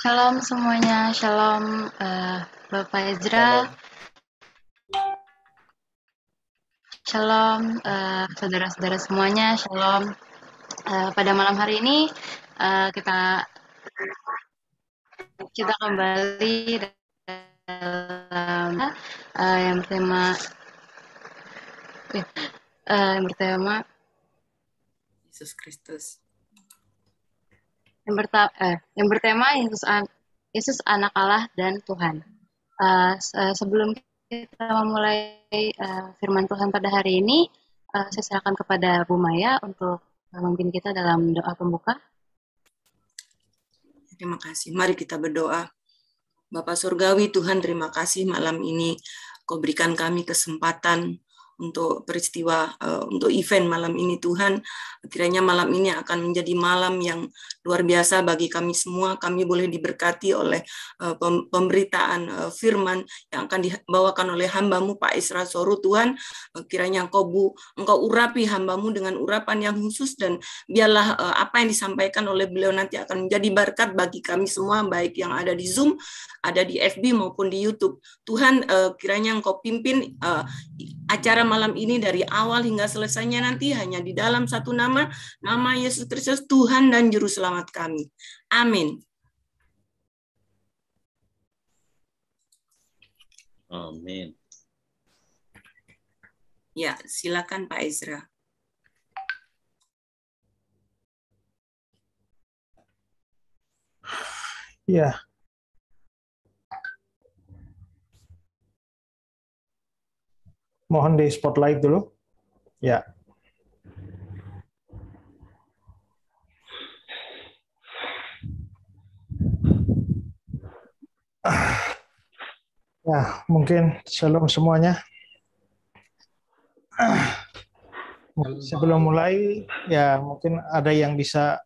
Shalom semuanya, shalom uh, Bapak Ezra. Shalom eh, saudara-saudara uh, semuanya, shalom. Uh, pada malam hari ini uh, kita kita kembali dalam uh, yang bertema uh, yang bertema Yesus Kristus yang, berta eh, yang bertema Yesus, an Yesus anak Allah dan Tuhan. Uh, sebelum kita memulai uh, firman Tuhan pada hari ini, uh, saya serahkan kepada Bu Maya untuk memimpin kita dalam doa pembuka. Terima kasih. Mari kita berdoa. Bapak Surgawi, Tuhan terima kasih malam ini. Kau berikan kami kesempatan untuk peristiwa uh, untuk event malam ini Tuhan kiranya malam ini akan menjadi malam yang luar biasa bagi kami semua kami boleh diberkati oleh uh, pemberitaan uh, firman yang akan dibawakan oleh hambamu Pak Isra Soru Tuhan uh, kiranya engkau bu engkau urapi hambamu dengan urapan yang khusus dan biarlah uh, apa yang disampaikan oleh beliau nanti akan menjadi berkat bagi kami semua baik yang ada di Zoom ada di FB maupun di YouTube Tuhan uh, kiranya engkau pimpin uh, acara malam ini dari awal hingga selesainya nanti hanya di dalam satu nama, nama Yesus Kristus Tuhan dan Juru Selamat kami. Amin. Amin. Ya, silakan Pak Ezra. Ya, Mohon di spotlight dulu. Ya. Ya, mungkin sebelum semuanya. Sebelum mulai, ya mungkin ada yang bisa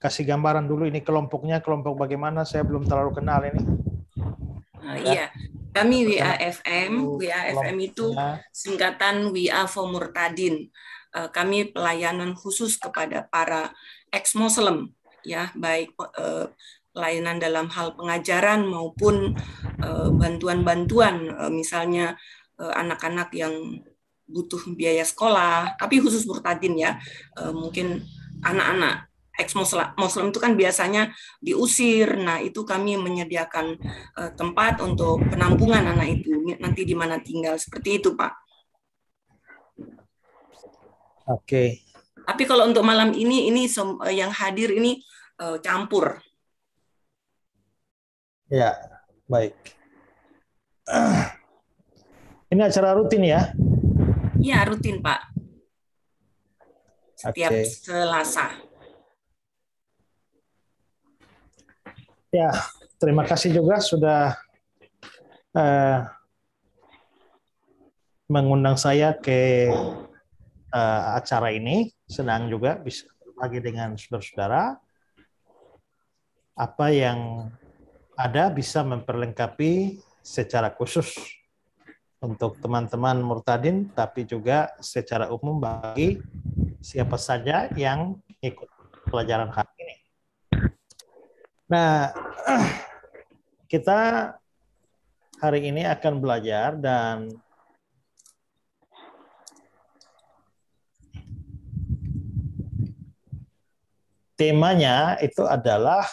kasih gambaran dulu ini kelompoknya, kelompok bagaimana, saya belum terlalu kenal ini. Uh, iya, kami WAFM, WAFM itu singkatan Are for Murtadin. Eh, kami pelayanan khusus kepada para ex-Muslim, ya baik eh, pelayanan dalam hal pengajaran maupun eh, bantuan-bantuan, misalnya anak-anak yang butuh biaya sekolah, tapi khusus Murtadin ya, mungkin anak-anak ex Muslim, Muslim itu kan biasanya diusir. Nah itu kami menyediakan uh, tempat untuk penampungan anak itu nanti di mana tinggal seperti itu Pak. Oke. Okay. Tapi kalau untuk malam ini ini e, yang hadir ini uh, campur. Ya baik. ini acara rutin ya? Iya rutin Pak. Setiap okay. Selasa. Ya, terima kasih juga sudah uh, mengundang saya ke uh, acara ini. Senang juga bisa berbagi dengan saudara-saudara. Apa yang ada bisa memperlengkapi secara khusus untuk teman-teman murtadin, tapi juga secara umum bagi siapa saja yang ikut pelajaran hak. Nah, kita hari ini akan belajar dan temanya itu adalah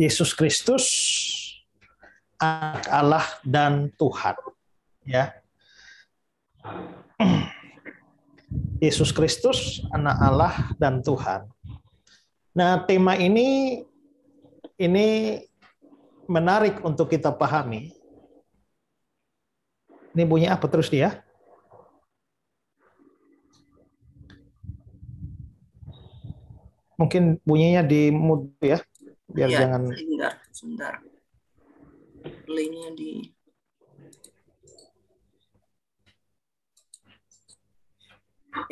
Yesus Kristus anak Allah dan Tuhan ya Yesus Kristus anak Allah dan Tuhan Nah, tema ini ini menarik untuk kita pahami. Ini bunyi apa terus dia? Mungkin bunyinya di mood ya, biar ya, jangan. Sebentar, sebentar. Linknya di.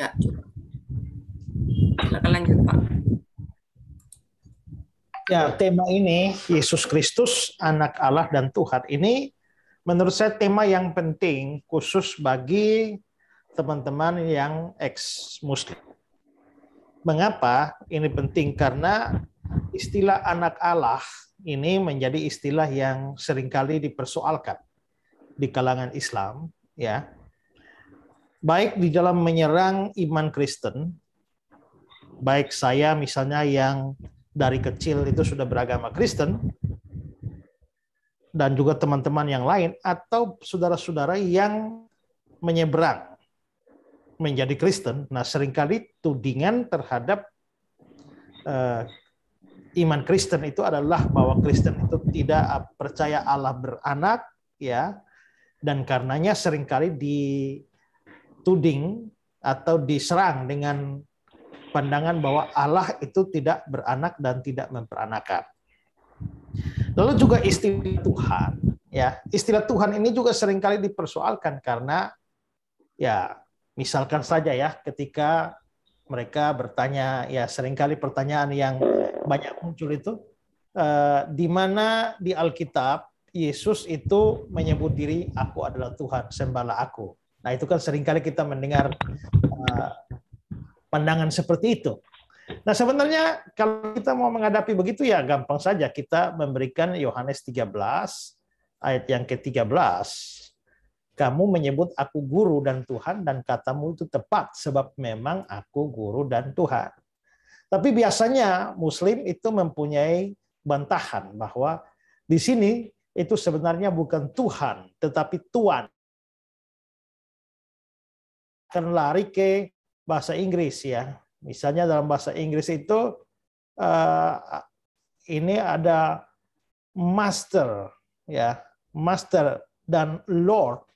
Ya, silakan lanjut Pak. Ya, tema ini Yesus Kristus anak Allah dan Tuhan ini menurut saya tema yang penting khusus bagi teman-teman yang ex muslim. Mengapa ini penting? Karena istilah anak Allah ini menjadi istilah yang seringkali dipersoalkan di kalangan Islam, ya. Baik di dalam menyerang iman Kristen, baik saya misalnya yang dari kecil itu sudah beragama Kristen dan juga teman-teman yang lain atau saudara-saudara yang menyeberang menjadi Kristen, nah seringkali tudingan terhadap uh, iman Kristen itu adalah bahwa Kristen itu tidak eh, percaya Allah beranak ya dan karenanya seringkali dituding atau diserang dengan pandangan bahwa Allah itu tidak beranak dan tidak memperanakan. Lalu juga istilah Tuhan, ya istilah Tuhan ini juga seringkali dipersoalkan karena ya misalkan saja ya ketika mereka bertanya ya seringkali pertanyaan yang banyak muncul itu eh, di mana di Alkitab Yesus itu menyebut diri aku adalah Tuhan sembahlah aku. Nah itu kan seringkali kita mendengar eh, pandangan seperti itu. Nah, sebenarnya kalau kita mau menghadapi begitu ya gampang saja kita memberikan Yohanes 13 ayat yang ke-13. Kamu menyebut aku guru dan Tuhan dan katamu itu tepat sebab memang aku guru dan Tuhan. Tapi biasanya muslim itu mempunyai bantahan bahwa di sini itu sebenarnya bukan Tuhan tetapi Tuhan. akan lari ke bahasa Inggris ya. Misalnya dalam bahasa Inggris itu eh, ini ada master ya, master dan lord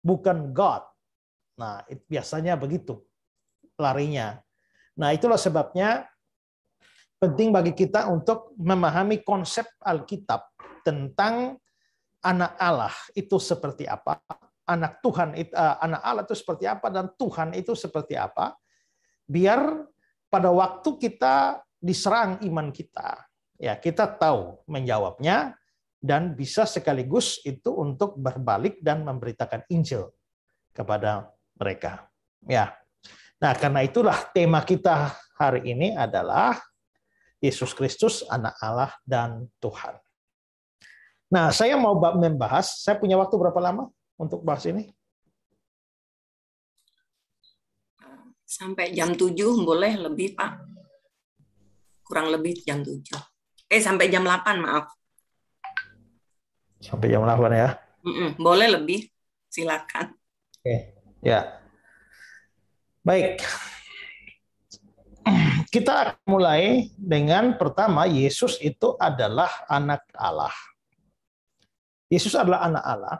bukan god. Nah, biasanya begitu larinya. Nah, itulah sebabnya penting bagi kita untuk memahami konsep Alkitab tentang anak Allah itu seperti apa anak Tuhan eh, anak Allah itu seperti apa dan Tuhan itu seperti apa biar pada waktu kita diserang iman kita ya kita tahu menjawabnya dan bisa sekaligus itu untuk berbalik dan memberitakan Injil kepada mereka ya nah karena itulah tema kita hari ini adalah Yesus Kristus anak Allah dan Tuhan nah saya mau membahas saya punya waktu berapa lama untuk bahas ini? Sampai jam 7 boleh lebih, Pak. Kurang lebih jam 7. Eh, sampai jam 8, maaf. Sampai jam 8 ya? Mm -mm, boleh lebih, silakan. Oke, okay. ya. Baik. Kita mulai dengan pertama, Yesus itu adalah anak Allah. Yesus adalah anak Allah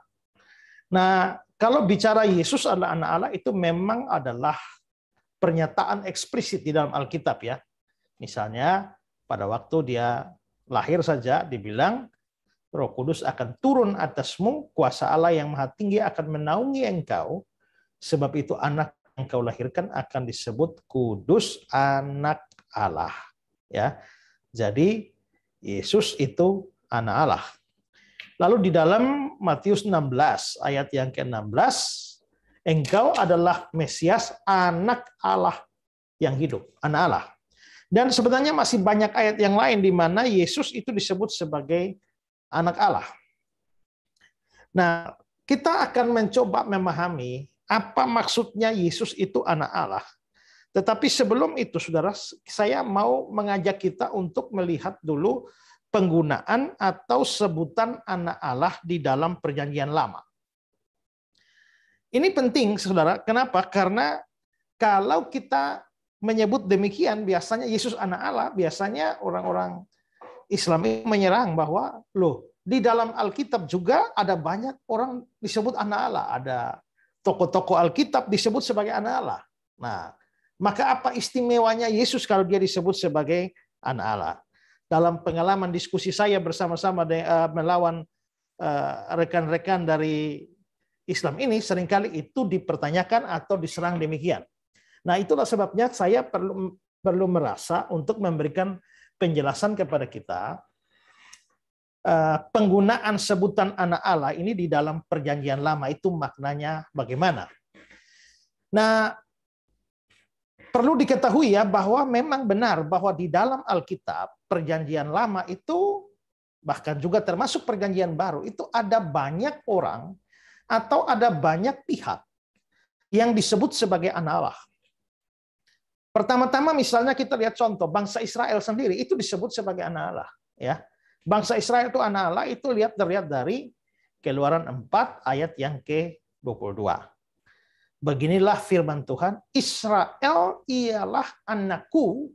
Nah, kalau bicara Yesus adalah anak Allah itu memang adalah pernyataan eksplisit di dalam Alkitab ya. Misalnya pada waktu dia lahir saja dibilang Roh Kudus akan turun atasmu, kuasa Allah yang maha tinggi akan menaungi engkau, sebab itu anak yang kau lahirkan akan disebut kudus anak Allah. Ya. Jadi Yesus itu anak Allah. Lalu di dalam Matius 16 ayat yang ke-16, engkau adalah Mesias, anak Allah yang hidup, anak Allah. Dan sebenarnya masih banyak ayat yang lain di mana Yesus itu disebut sebagai anak Allah. Nah, kita akan mencoba memahami apa maksudnya Yesus itu anak Allah. Tetapi sebelum itu, saudara, saya mau mengajak kita untuk melihat dulu penggunaan atau sebutan anak Allah di dalam perjanjian lama. Ini penting, saudara. Kenapa? Karena kalau kita menyebut demikian, biasanya Yesus anak Allah, biasanya orang-orang Islam ini menyerang bahwa, loh, di dalam Alkitab juga ada banyak orang disebut anak Allah. Ada tokoh-tokoh Alkitab disebut sebagai anak Allah. Nah, maka apa istimewanya Yesus kalau dia disebut sebagai anak Allah? dalam pengalaman diskusi saya bersama-sama eh, melawan eh, rekan-rekan dari Islam ini seringkali itu dipertanyakan atau diserang demikian. Nah, itulah sebabnya saya perlu perlu merasa untuk memberikan penjelasan kepada kita eh, penggunaan sebutan anak Allah ini di dalam perjanjian lama itu maknanya bagaimana. Nah, perlu diketahui ya bahwa memang benar bahwa di dalam Alkitab perjanjian lama itu bahkan juga termasuk perjanjian baru itu ada banyak orang atau ada banyak pihak yang disebut sebagai anak Allah. Pertama-tama misalnya kita lihat contoh bangsa Israel sendiri itu disebut sebagai anak Allah, ya. Bangsa Israel itu anak Allah itu lihat terlihat dari Keluaran 4 ayat yang ke-22. Beginilah firman Tuhan, Israel ialah anakku,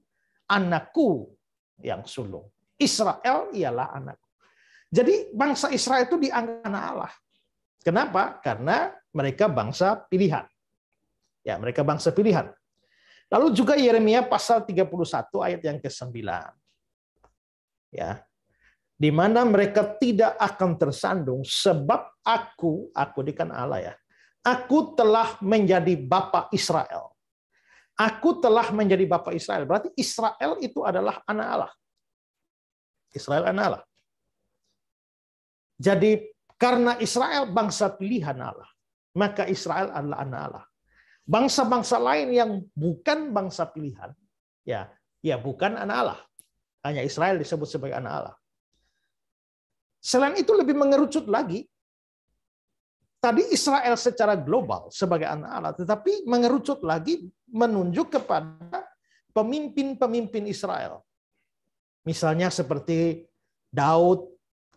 anakku yang sulung. Israel ialah anak. Jadi bangsa Israel itu dianggap anak Allah. Kenapa? Karena mereka bangsa pilihan. Ya, mereka bangsa pilihan. Lalu juga Yeremia pasal 31 ayat yang ke-9. Ya. Di mana mereka tidak akan tersandung sebab aku, aku dikan Allah ya. Aku telah menjadi bapa Israel. Aku telah menjadi bapak Israel. Berarti Israel itu adalah anak Allah. Israel anak Allah. Jadi karena Israel bangsa pilihan Allah, maka Israel adalah anak Allah. Bangsa-bangsa lain yang bukan bangsa pilihan, ya, ya bukan anak Allah. Hanya Israel disebut sebagai anak Allah. Selain itu lebih mengerucut lagi, Tadi Israel secara global sebagai anak Allah, tetapi mengerucut lagi menunjuk kepada pemimpin-pemimpin Israel. Misalnya seperti Daud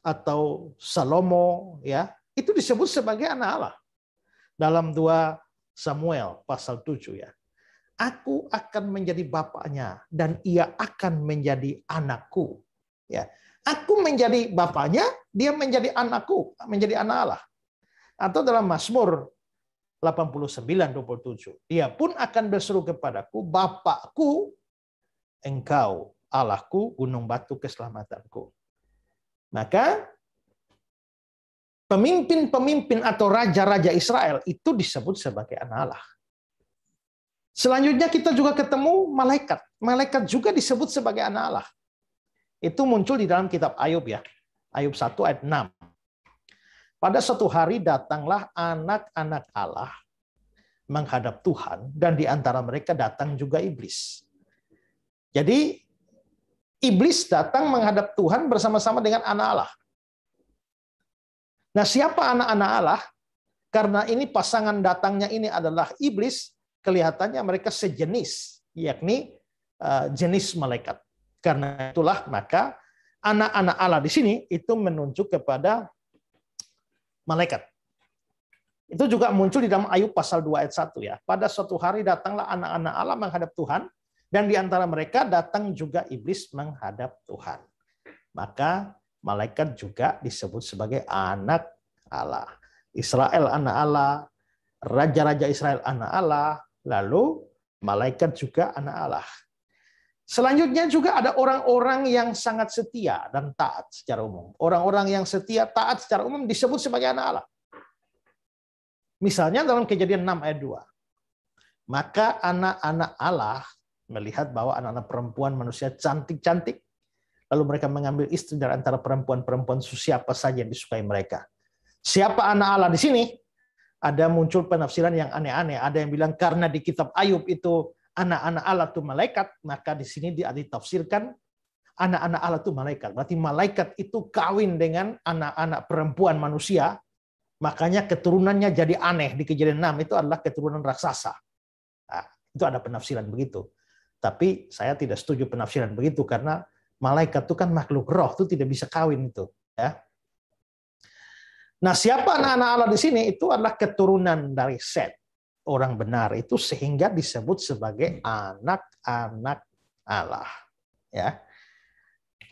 atau Salomo ya, itu disebut sebagai anak Allah. Dalam dua Samuel pasal 7 ya. Aku akan menjadi bapaknya dan ia akan menjadi anakku. Ya. Aku menjadi bapaknya, dia menjadi anakku, menjadi anak Allah atau dalam Mazmur 89:27. Dia pun akan berseru kepadaku, Bapakku, engkau Allahku, gunung batu keselamatanku. Maka pemimpin-pemimpin atau raja-raja Israel itu disebut sebagai anak Allah. Selanjutnya kita juga ketemu malaikat. Malaikat juga disebut sebagai anak Allah. Itu muncul di dalam kitab Ayub ya. Ayub 1 ayat 6. Pada suatu hari datanglah anak-anak Allah menghadap Tuhan dan di antara mereka datang juga iblis. Jadi iblis datang menghadap Tuhan bersama-sama dengan anak Allah. Nah, siapa anak-anak Allah? Karena ini pasangan datangnya ini adalah iblis, kelihatannya mereka sejenis, yakni eh, jenis malaikat. Karena itulah maka anak-anak Allah di sini itu menunjuk kepada malaikat. Itu juga muncul di dalam Ayub pasal 2 ayat 1 ya. Pada suatu hari datanglah anak-anak Allah menghadap Tuhan dan di antara mereka datang juga iblis menghadap Tuhan. Maka malaikat juga disebut sebagai anak Allah. Israel anak Allah, raja-raja Israel anak Allah, lalu malaikat juga anak Allah. Selanjutnya juga ada orang-orang yang sangat setia dan taat secara umum. Orang-orang yang setia taat secara umum disebut sebagai anak Allah. Misalnya dalam kejadian 6 ayat 2. Maka anak-anak Allah melihat bahwa anak-anak perempuan manusia cantik-cantik. Lalu mereka mengambil istri dari antara perempuan-perempuan siapa saja yang disukai mereka. Siapa anak Allah di sini? Ada muncul penafsiran yang aneh-aneh. Ada yang bilang karena di kitab Ayub itu anak-anak Allah itu malaikat, maka di sini dia ditafsirkan anak-anak Allah itu malaikat. Berarti malaikat itu kawin dengan anak-anak perempuan manusia, makanya keturunannya jadi aneh di kejadian 6 itu adalah keturunan raksasa. Nah, itu ada penafsiran begitu. Tapi saya tidak setuju penafsiran begitu karena malaikat itu kan makhluk roh itu tidak bisa kawin itu, ya. Nah, siapa anak-anak Allah di sini itu adalah keturunan dari Set orang benar itu sehingga disebut sebagai anak-anak Allah. Ya.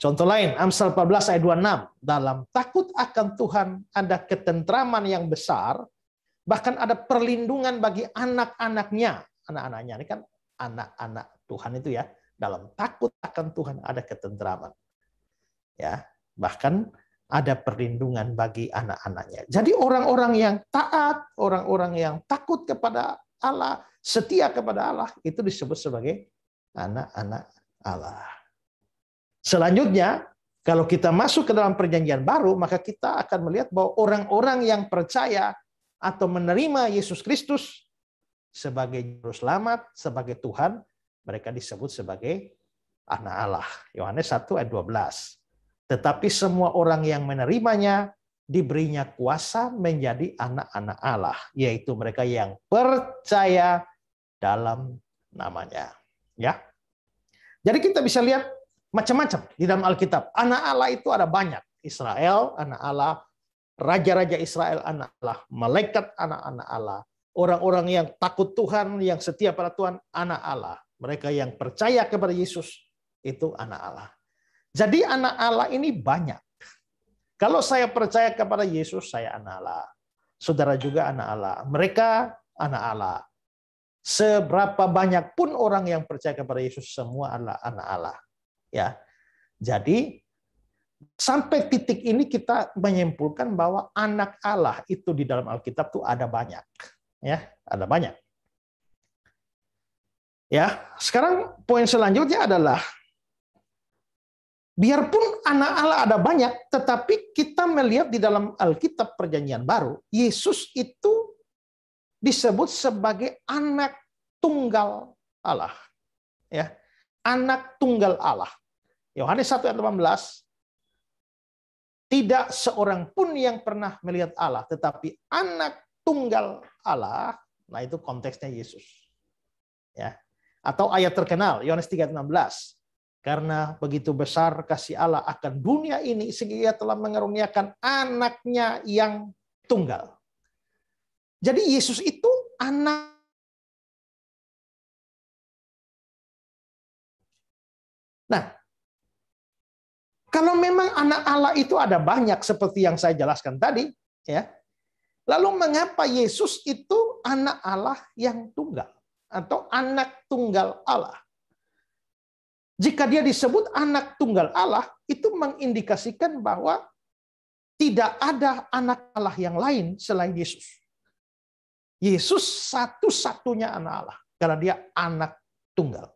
Contoh lain, Amsal 14 ayat 26. Dalam takut akan Tuhan ada ketentraman yang besar, bahkan ada perlindungan bagi anak-anaknya. Anak-anaknya ini kan anak-anak Tuhan itu ya. Dalam takut akan Tuhan ada ketentraman. Ya, bahkan ada perlindungan bagi anak-anaknya. Jadi orang-orang yang taat, orang-orang yang takut kepada Allah, setia kepada Allah, itu disebut sebagai anak-anak Allah. Selanjutnya, kalau kita masuk ke dalam perjanjian baru, maka kita akan melihat bahwa orang-orang yang percaya atau menerima Yesus Kristus sebagai juru selamat, sebagai Tuhan, mereka disebut sebagai anak Allah. Yohanes 1 ayat 12. Tetapi semua orang yang menerimanya diberinya kuasa menjadi anak-anak Allah, yaitu mereka yang percaya dalam namanya. Ya. Jadi kita bisa lihat macam-macam di dalam Alkitab. Anak Allah itu ada banyak. Israel, anak Allah, raja-raja Israel, anak Allah, malaikat, anak-anak Allah, orang-orang yang takut Tuhan, yang setia pada Tuhan, anak Allah. Mereka yang percaya kepada Yesus itu anak Allah. Jadi anak Allah ini banyak. Kalau saya percaya kepada Yesus, saya anak Allah. Saudara juga anak Allah. Mereka anak Allah. Seberapa banyak pun orang yang percaya kepada Yesus, semua adalah anak Allah. Ya, jadi sampai titik ini kita menyimpulkan bahwa anak Allah itu di dalam Alkitab tuh ada banyak, ya, ada banyak. Ya, sekarang poin selanjutnya adalah Biarpun anak Allah ada banyak, tetapi kita melihat di dalam Alkitab Perjanjian Baru, Yesus itu disebut sebagai anak tunggal Allah. Ya, anak tunggal Allah. Yohanes 1 ayat 18 tidak seorang pun yang pernah melihat Allah, tetapi anak tunggal Allah, nah itu konteksnya Yesus. Ya. Atau ayat terkenal Yohanes ayat belas. Karena begitu besar kasih Allah akan dunia ini sehingga ia telah mengeruniakan anaknya yang tunggal. Jadi Yesus itu anak Nah, kalau memang anak Allah itu ada banyak seperti yang saya jelaskan tadi, ya. Lalu mengapa Yesus itu anak Allah yang tunggal atau anak tunggal Allah? Jika dia disebut anak tunggal Allah, itu mengindikasikan bahwa tidak ada anak Allah yang lain selain Yesus. Yesus satu-satunya anak Allah karena dia anak tunggal.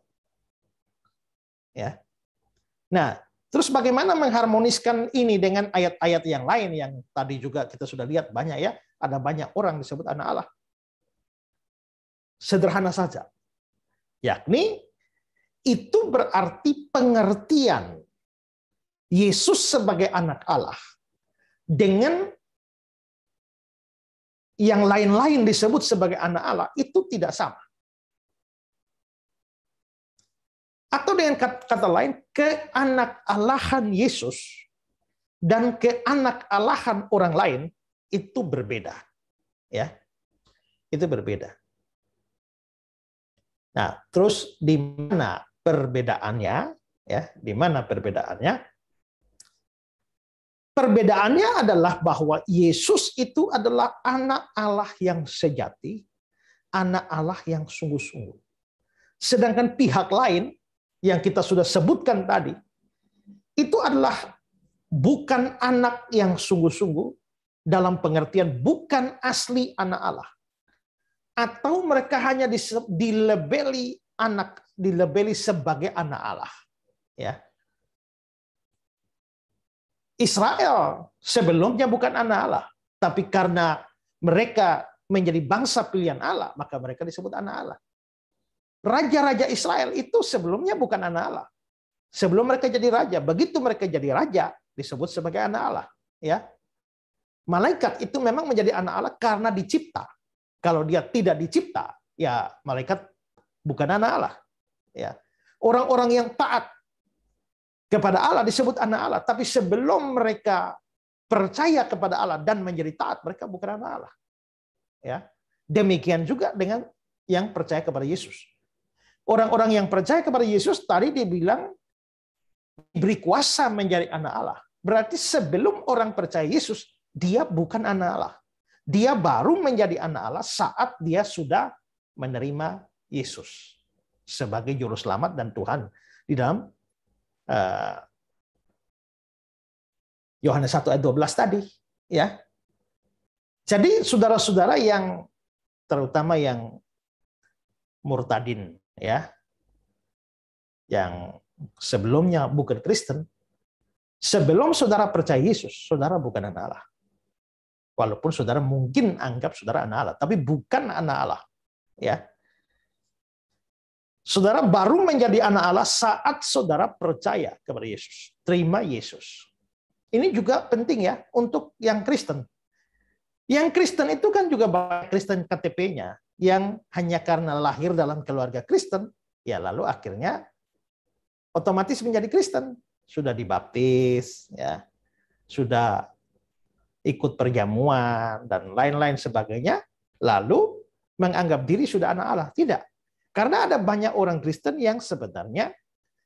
Ya. Nah, terus bagaimana mengharmoniskan ini dengan ayat-ayat yang lain yang tadi juga kita sudah lihat banyak ya, ada banyak orang disebut anak Allah. Sederhana saja. Yakni itu berarti pengertian Yesus sebagai anak Allah dengan yang lain-lain disebut sebagai anak Allah itu tidak sama. Atau dengan kata lain, keanak Allahan Yesus dan keanak Allahan orang lain itu berbeda. Ya, itu berbeda. Nah, terus di mana perbedaannya ya di mana perbedaannya perbedaannya adalah bahwa Yesus itu adalah anak Allah yang sejati anak Allah yang sungguh-sungguh sedangkan pihak lain yang kita sudah sebutkan tadi itu adalah bukan anak yang sungguh-sungguh dalam pengertian bukan asli anak Allah atau mereka hanya dilebeli anak dilebeli sebagai anak Allah. Ya. Israel sebelumnya bukan anak Allah, tapi karena mereka menjadi bangsa pilihan Allah, maka mereka disebut anak Allah. Raja-raja Israel itu sebelumnya bukan anak Allah. Sebelum mereka jadi raja, begitu mereka jadi raja disebut sebagai anak Allah, ya. Malaikat itu memang menjadi anak Allah karena dicipta. Kalau dia tidak dicipta, ya malaikat bukan anak Allah. Ya. Orang-orang yang taat kepada Allah disebut anak Allah, tapi sebelum mereka percaya kepada Allah dan menjadi taat, mereka bukan anak Allah. Ya. Demikian juga dengan yang percaya kepada Yesus. Orang-orang yang percaya kepada Yesus tadi dibilang diberi kuasa menjadi anak Allah. Berarti sebelum orang percaya Yesus, dia bukan anak Allah. Dia baru menjadi anak Allah saat dia sudah menerima Yesus sebagai juru selamat dan Tuhan di dalam eh, Yohanes uh, 1 ayat 12 tadi, ya. Jadi saudara-saudara yang terutama yang murtadin, ya, yang sebelumnya bukan Kristen, sebelum saudara percaya Yesus, saudara bukan anak Allah. Walaupun saudara mungkin anggap saudara anak Allah, tapi bukan anak Allah, ya Saudara baru menjadi anak Allah saat saudara percaya kepada Yesus. Terima Yesus. Ini juga penting ya untuk yang Kristen. Yang Kristen itu kan juga banyak Kristen KTP-nya yang hanya karena lahir dalam keluarga Kristen, ya lalu akhirnya otomatis menjadi Kristen. Sudah dibaptis, ya sudah ikut perjamuan dan lain-lain sebagainya, lalu menganggap diri sudah anak Allah. Tidak. Karena ada banyak orang Kristen yang sebenarnya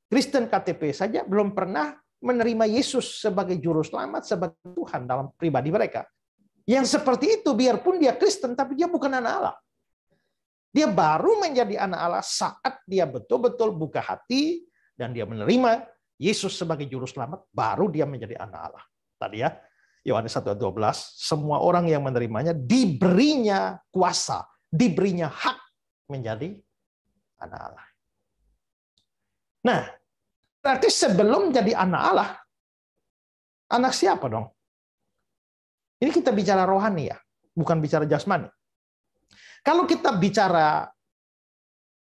Kristen KTP saja belum pernah menerima Yesus sebagai juru selamat, sebagai Tuhan dalam pribadi mereka. Yang seperti itu biarpun dia Kristen tapi dia bukan anak Allah. Dia baru menjadi anak Allah saat dia betul-betul buka hati dan dia menerima Yesus sebagai juru selamat, baru dia menjadi anak Allah. Tadi ya, Yohanes 1.12, semua orang yang menerimanya diberinya kuasa, diberinya hak menjadi anak Allah. Nah, berarti sebelum jadi anak Allah, anak siapa dong? Ini kita bicara rohani ya, bukan bicara jasmani. Kalau kita bicara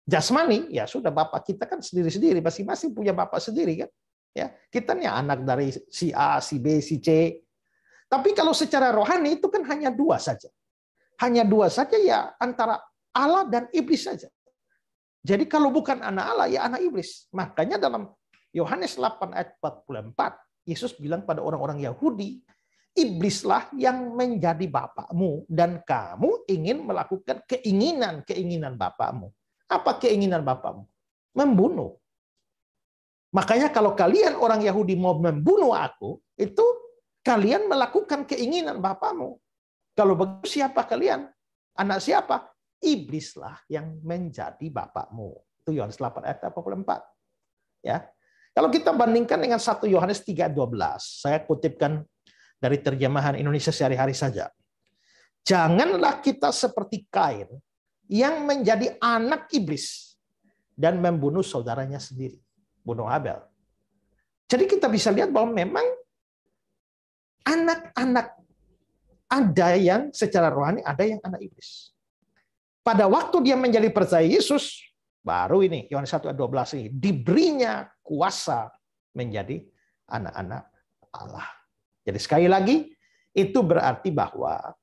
jasmani, ya sudah bapak kita kan sendiri-sendiri, masing-masing punya bapak sendiri kan. Ya, kita nih anak dari si A, si B, si C. Tapi kalau secara rohani itu kan hanya dua saja. Hanya dua saja ya antara Allah dan iblis saja. Jadi kalau bukan anak Allah, ya anak iblis. Makanya dalam Yohanes 8 ayat 44, Yesus bilang pada orang-orang Yahudi, iblislah yang menjadi bapakmu dan kamu ingin melakukan keinginan-keinginan bapakmu. Apa keinginan bapakmu? Membunuh. Makanya kalau kalian orang Yahudi mau membunuh aku, itu kalian melakukan keinginan bapakmu. Kalau begitu siapa kalian? Anak siapa? iblislah yang menjadi bapakmu. Itu Yohanes 8 ayat 44. Ya. Kalau kita bandingkan dengan 1 Yohanes 3:12, saya kutipkan dari terjemahan Indonesia sehari-hari saja. Janganlah kita seperti Kain yang menjadi anak iblis dan membunuh saudaranya sendiri, bunuh Abel. Jadi kita bisa lihat bahwa memang anak-anak ada yang secara rohani, ada yang anak iblis. Pada waktu dia menjadi percaya Yesus, baru ini Yohanes 1 ayat 12 ini diberinya kuasa menjadi anak-anak Allah. Jadi sekali lagi itu berarti bahwa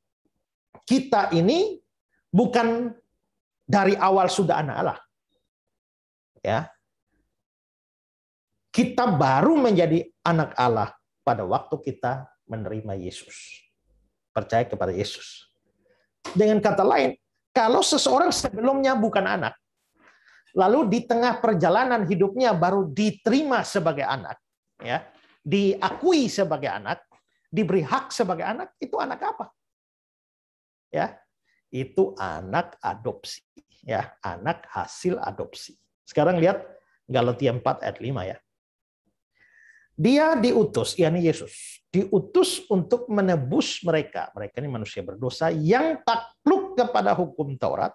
kita ini bukan dari awal sudah anak Allah. Ya. Kita baru menjadi anak Allah pada waktu kita menerima Yesus. Percaya kepada Yesus. Dengan kata lain, kalau seseorang sebelumnya bukan anak, lalu di tengah perjalanan hidupnya baru diterima sebagai anak, ya, diakui sebagai anak, diberi hak sebagai anak, itu anak apa? Ya, itu anak adopsi, ya, anak hasil adopsi. Sekarang lihat Galatia 4 ayat 5 ya. Dia diutus, yakni Yesus, diutus untuk menebus mereka. Mereka ini manusia berdosa yang takluk kepada hukum Taurat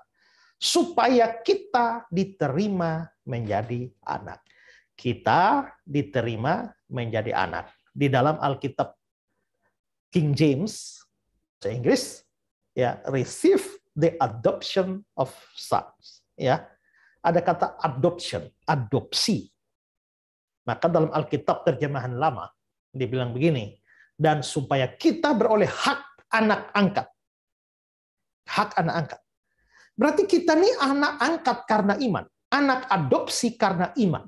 supaya kita diterima menjadi anak. Kita diterima menjadi anak. Di dalam Alkitab King James bahasa Inggris ya receive the adoption of sons ya. Ada kata adoption, adopsi. Maka dalam Alkitab terjemahan lama dibilang begini, dan supaya kita beroleh hak anak angkat hak anak angkat. Berarti kita ini anak angkat karena iman, anak adopsi karena iman.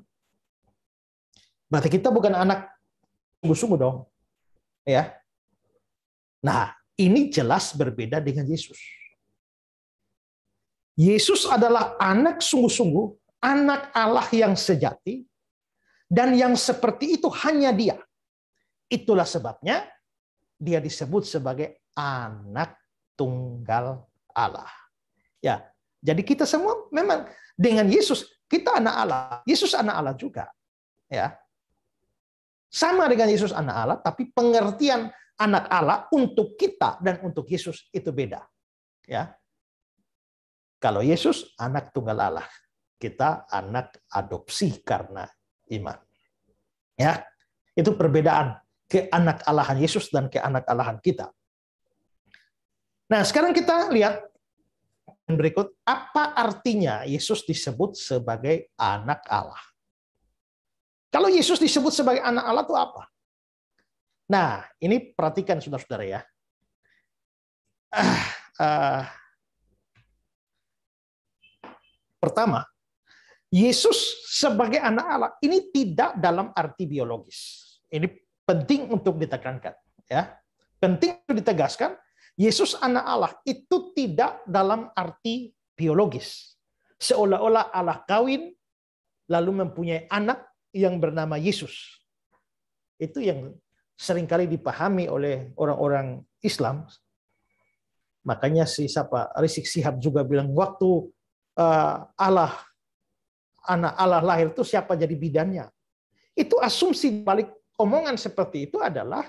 Berarti kita bukan anak sungguh-sungguh dong. Ya. Nah, ini jelas berbeda dengan Yesus. Yesus adalah anak sungguh-sungguh, anak Allah yang sejati, dan yang seperti itu hanya dia. Itulah sebabnya dia disebut sebagai anak tunggal Allah. Ya, jadi kita semua memang dengan Yesus kita anak Allah, Yesus anak Allah juga. Ya, sama dengan Yesus anak Allah, tapi pengertian anak Allah untuk kita dan untuk Yesus itu beda. Ya, kalau Yesus anak tunggal Allah, kita anak adopsi karena iman. Ya, itu perbedaan ke anak Allahan Yesus dan ke anak Allahan kita. Nah, sekarang kita lihat berikut apa artinya Yesus disebut sebagai anak Allah. Kalau Yesus disebut sebagai anak Allah itu apa? Nah, ini perhatikan saudara-saudara ya. Uh, uh, pertama, Yesus sebagai anak Allah ini tidak dalam arti biologis. Ini penting untuk ditekankan, ya. Penting untuk ditegaskan Yesus anak Allah itu tidak dalam arti biologis. Seolah-olah Allah kawin lalu mempunyai anak yang bernama Yesus. Itu yang seringkali dipahami oleh orang-orang Islam. Makanya si siapa Rizik Sihab juga bilang waktu eh, Allah anak Allah lahir itu siapa jadi bidannya. Itu asumsi balik omongan seperti itu adalah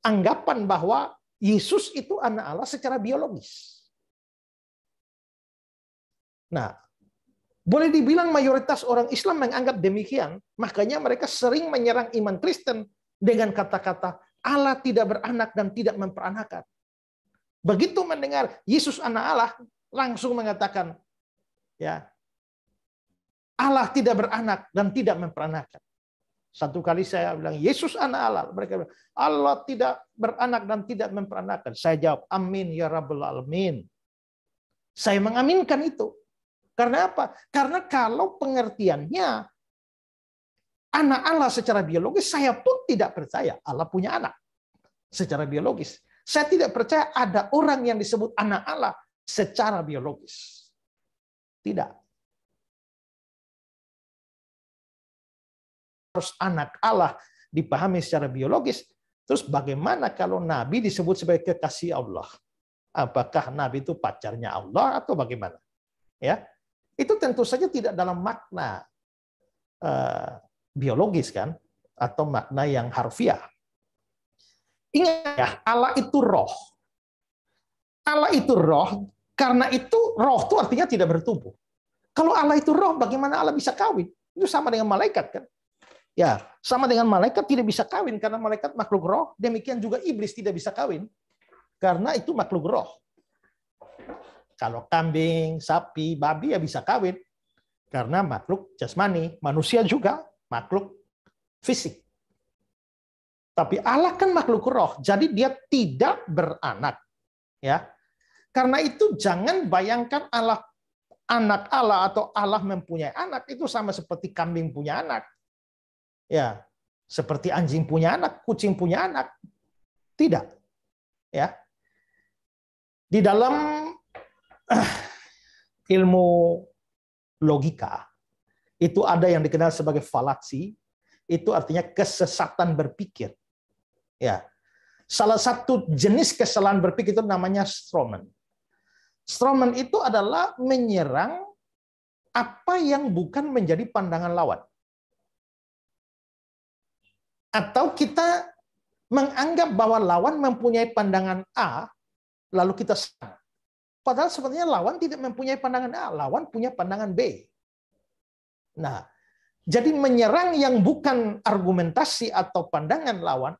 anggapan bahwa Yesus itu anak Allah secara biologis. Nah, boleh dibilang mayoritas orang Islam menganggap demikian, makanya mereka sering menyerang iman Kristen dengan kata-kata Allah tidak beranak dan tidak memperanakan. Begitu mendengar Yesus anak Allah, langsung mengatakan, ya Allah tidak beranak dan tidak memperanakan. Satu kali saya bilang, Yesus anak Allah. Mereka bilang, Allah tidak beranak dan tidak memperanakan. Saya jawab, amin ya Rabbul alamin. Saya mengaminkan itu. Karena apa? Karena kalau pengertiannya anak Allah secara biologis, saya pun tidak percaya Allah punya anak secara biologis. Saya tidak percaya ada orang yang disebut anak Allah secara biologis. Tidak. harus anak Allah dipahami secara biologis. Terus bagaimana kalau Nabi disebut sebagai kekasih Allah? Apakah Nabi itu pacarnya Allah atau bagaimana? Ya, itu tentu saja tidak dalam makna uh, biologis kan, atau makna yang harfiah. Ingat ya, Allah itu roh. Allah itu roh, karena itu roh itu artinya tidak bertubuh. Kalau Allah itu roh, bagaimana Allah bisa kawin? Itu sama dengan malaikat kan? Ya, sama dengan malaikat tidak bisa kawin karena malaikat makhluk roh, demikian juga iblis tidak bisa kawin karena itu makhluk roh. Kalau kambing, sapi, babi ya bisa kawin karena makhluk jasmani, manusia juga makhluk fisik. Tapi Allah kan makhluk roh, jadi dia tidak beranak. Ya. Karena itu jangan bayangkan Allah anak Allah atau Allah mempunyai anak itu sama seperti kambing punya anak Ya, seperti anjing punya anak, kucing punya anak. Tidak. Ya. Di dalam ilmu logika itu ada yang dikenal sebagai falasi, itu artinya kesesatan berpikir. Ya. Salah satu jenis kesalahan berpikir itu namanya stroman. Stroman itu adalah menyerang apa yang bukan menjadi pandangan lawan. Atau kita menganggap bahwa lawan mempunyai pandangan A, lalu kita serang. Padahal sebenarnya lawan tidak mempunyai pandangan A, lawan punya pandangan B. Nah, jadi menyerang yang bukan argumentasi atau pandangan lawan,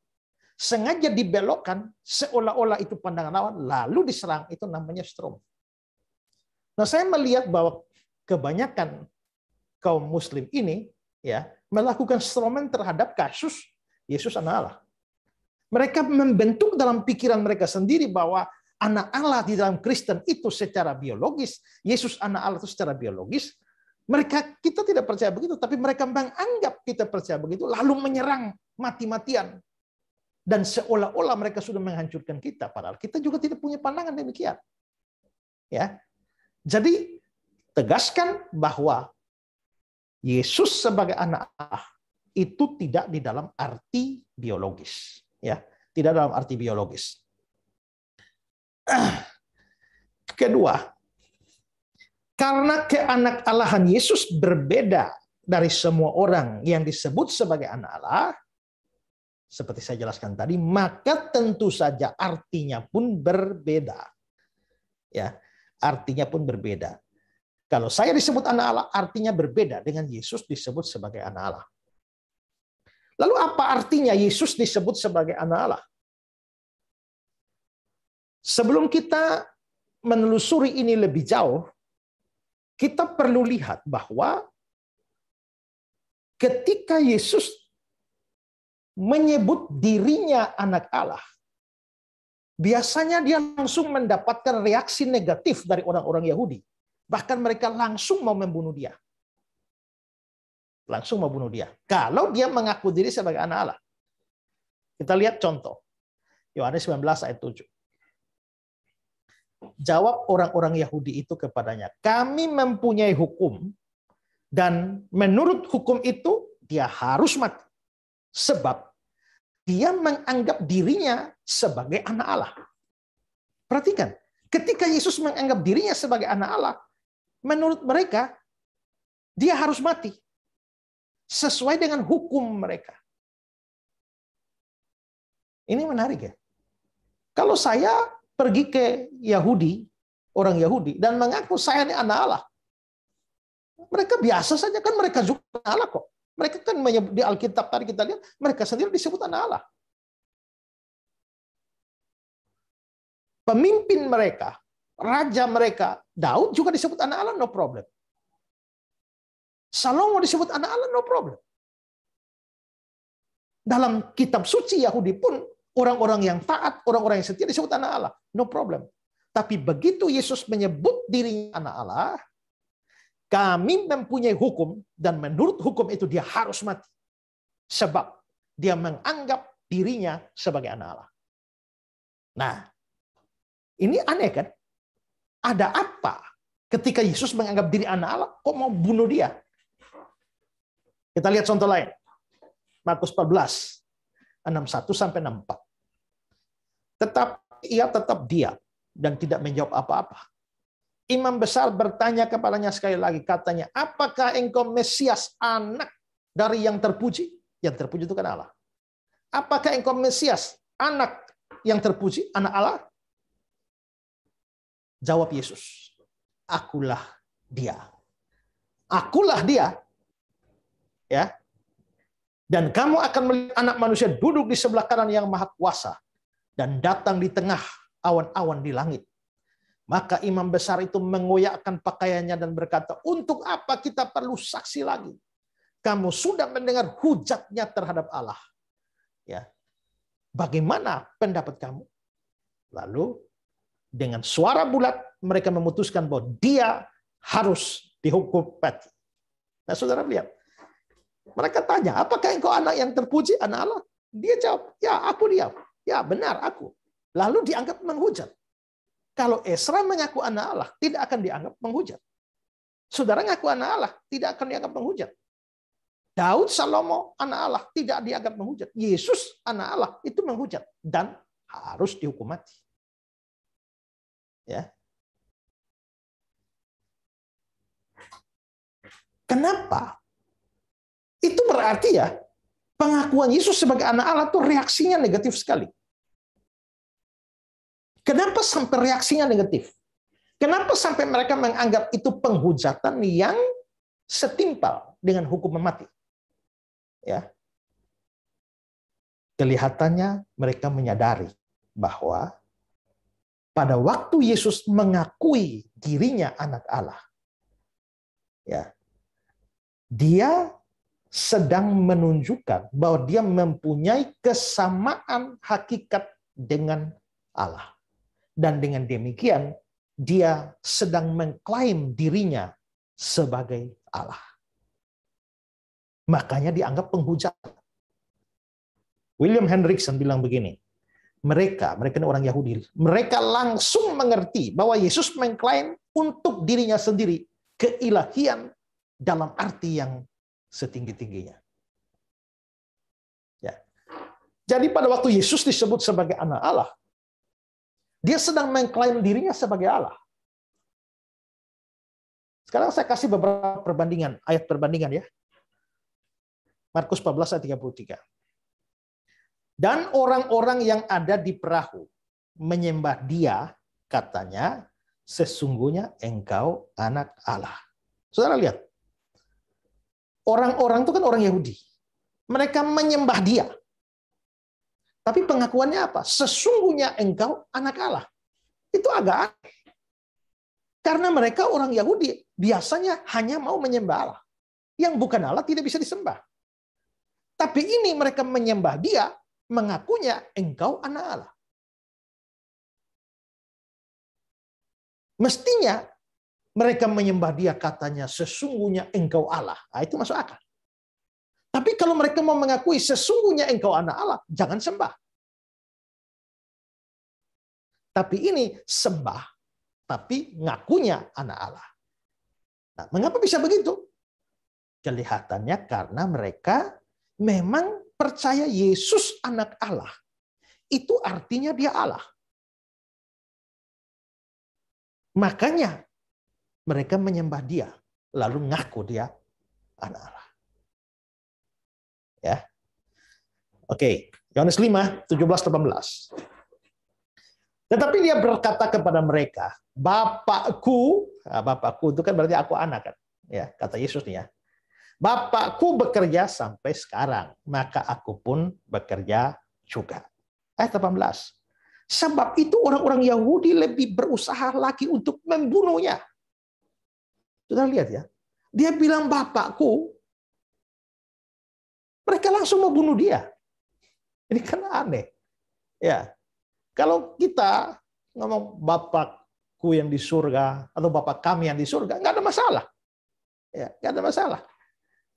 sengaja dibelokkan seolah-olah itu pandangan lawan, lalu diserang, itu namanya strom. Nah, saya melihat bahwa kebanyakan kaum muslim ini ya melakukan strom terhadap kasus Yesus anak Allah. Mereka membentuk dalam pikiran mereka sendiri bahwa anak Allah di dalam Kristen itu secara biologis, Yesus anak Allah itu secara biologis. Mereka kita tidak percaya begitu, tapi mereka menganggap kita percaya begitu, lalu menyerang mati-matian dan seolah-olah mereka sudah menghancurkan kita padahal kita juga tidak punya pandangan demikian ya jadi tegaskan bahwa Yesus sebagai anak Allah itu tidak di dalam arti biologis, ya, tidak dalam arti biologis. Kedua, karena keanak Allahan Yesus berbeda dari semua orang yang disebut sebagai anak Allah, seperti saya jelaskan tadi, maka tentu saja artinya pun berbeda. Ya, artinya pun berbeda. Kalau saya disebut anak Allah, artinya berbeda dengan Yesus disebut sebagai anak Allah. Lalu apa artinya Yesus disebut sebagai anak Allah? Sebelum kita menelusuri ini lebih jauh, kita perlu lihat bahwa ketika Yesus menyebut dirinya anak Allah, biasanya dia langsung mendapatkan reaksi negatif dari orang-orang Yahudi. Bahkan mereka langsung mau membunuh dia langsung membunuh dia. Kalau dia mengaku diri sebagai anak Allah. Kita lihat contoh. Yohanes 19 ayat 7. Jawab orang-orang Yahudi itu kepadanya, kami mempunyai hukum dan menurut hukum itu dia harus mati. Sebab dia menganggap dirinya sebagai anak Allah. Perhatikan, ketika Yesus menganggap dirinya sebagai anak Allah, menurut mereka dia harus mati sesuai dengan hukum mereka. Ini menarik ya. Kalau saya pergi ke Yahudi, orang Yahudi, dan mengaku saya ini anak Allah, mereka biasa saja kan mereka juga anak Allah kok. Mereka kan menyebut, di Alkitab tadi kita lihat, mereka sendiri disebut anak Allah. Pemimpin mereka, raja mereka, Daud juga disebut anak Allah, no problem. Salomo disebut anak Allah, no problem. Dalam kitab suci Yahudi pun, orang-orang yang taat, orang-orang yang setia disebut anak Allah. No problem. Tapi begitu Yesus menyebut dirinya anak Allah, kami mempunyai hukum, dan menurut hukum itu dia harus mati. Sebab dia menganggap dirinya sebagai anak Allah. Nah, ini aneh kan? Ada apa ketika Yesus menganggap diri anak Allah, kok mau bunuh dia? Kita lihat contoh lain. Markus 14, 61 sampai 64. Tetap ia tetap dia dan tidak menjawab apa-apa. Imam besar bertanya kepadanya sekali lagi, katanya, apakah engkau Mesias anak dari yang terpuji? Yang terpuji itu kan Allah. Apakah engkau Mesias anak yang terpuji, anak Allah? Jawab Yesus, akulah dia. Akulah dia ya. Dan kamu akan melihat anak manusia duduk di sebelah kanan yang maha kuasa dan datang di tengah awan-awan di langit. Maka imam besar itu mengoyakkan pakaiannya dan berkata, untuk apa kita perlu saksi lagi? Kamu sudah mendengar hujatnya terhadap Allah. Ya, Bagaimana pendapat kamu? Lalu dengan suara bulat mereka memutuskan bahwa dia harus dihukum mati. Nah, saudara lihat, mereka tanya, apakah engkau anak yang terpuji, anak Allah? Dia jawab, ya aku dia. Ya benar aku. Lalu dianggap menghujat. Kalau Esra mengaku anak Allah, tidak akan dianggap menghujat. Saudara ngaku anak Allah, tidak akan dianggap menghujat. Daud Salomo anak Allah tidak dianggap menghujat. Yesus anak Allah itu menghujat dan harus dihukum mati. Ya. Kenapa itu berarti ya, pengakuan Yesus sebagai anak Allah itu reaksinya negatif sekali. Kenapa sampai reaksinya negatif? Kenapa sampai mereka menganggap itu penghujatan yang setimpal dengan hukum mati? Ya. Kelihatannya mereka menyadari bahwa pada waktu Yesus mengakui dirinya anak Allah, ya, dia sedang menunjukkan bahwa dia mempunyai kesamaan hakikat dengan Allah. Dan dengan demikian, dia sedang mengklaim dirinya sebagai Allah. Makanya dianggap penghujat. William Hendrickson bilang begini, mereka, mereka ini orang Yahudi, mereka langsung mengerti bahwa Yesus mengklaim untuk dirinya sendiri keilahian dalam arti yang setinggi-tingginya. Ya. Jadi pada waktu Yesus disebut sebagai anak Allah, dia sedang mengklaim dirinya sebagai Allah. Sekarang saya kasih beberapa perbandingan, ayat perbandingan ya. Markus 14 ayat 33. Dan orang-orang yang ada di perahu menyembah dia, katanya, sesungguhnya engkau anak Allah. Saudara lihat, Orang-orang itu kan orang Yahudi. Mereka menyembah dia. Tapi pengakuannya apa? Sesungguhnya engkau anak Allah. Itu agak aneh. Karena mereka orang Yahudi biasanya hanya mau menyembah Allah. Yang bukan Allah tidak bisa disembah. Tapi ini mereka menyembah dia, mengakunya engkau anak Allah. Mestinya mereka menyembah dia katanya sesungguhnya engkau Allah. Nah, itu masuk akal. Tapi kalau mereka mau mengakui sesungguhnya engkau anak Allah, jangan sembah. Tapi ini sembah, tapi ngakunya anak Allah. Nah, mengapa bisa begitu? Kelihatannya karena mereka memang percaya Yesus anak Allah. Itu artinya dia Allah. Makanya mereka menyembah dia, lalu ngaku dia anak Allah. Ya. Oke, Yohanes 5, 17, 18. Tetapi dia berkata kepada mereka, Bapakku, nah, Bapakku itu kan berarti aku anak kan, ya kata Yesus nih ya. Bapakku bekerja sampai sekarang, maka aku pun bekerja juga. Ayat 18. Sebab itu orang-orang Yahudi lebih berusaha lagi untuk membunuhnya. Sudah lihat ya. Dia bilang bapakku. Mereka langsung mau bunuh dia. Ini kan aneh. Ya. Kalau kita ngomong bapakku yang di surga atau bapak kami yang di surga, nggak ada masalah. Ya, nggak ada masalah.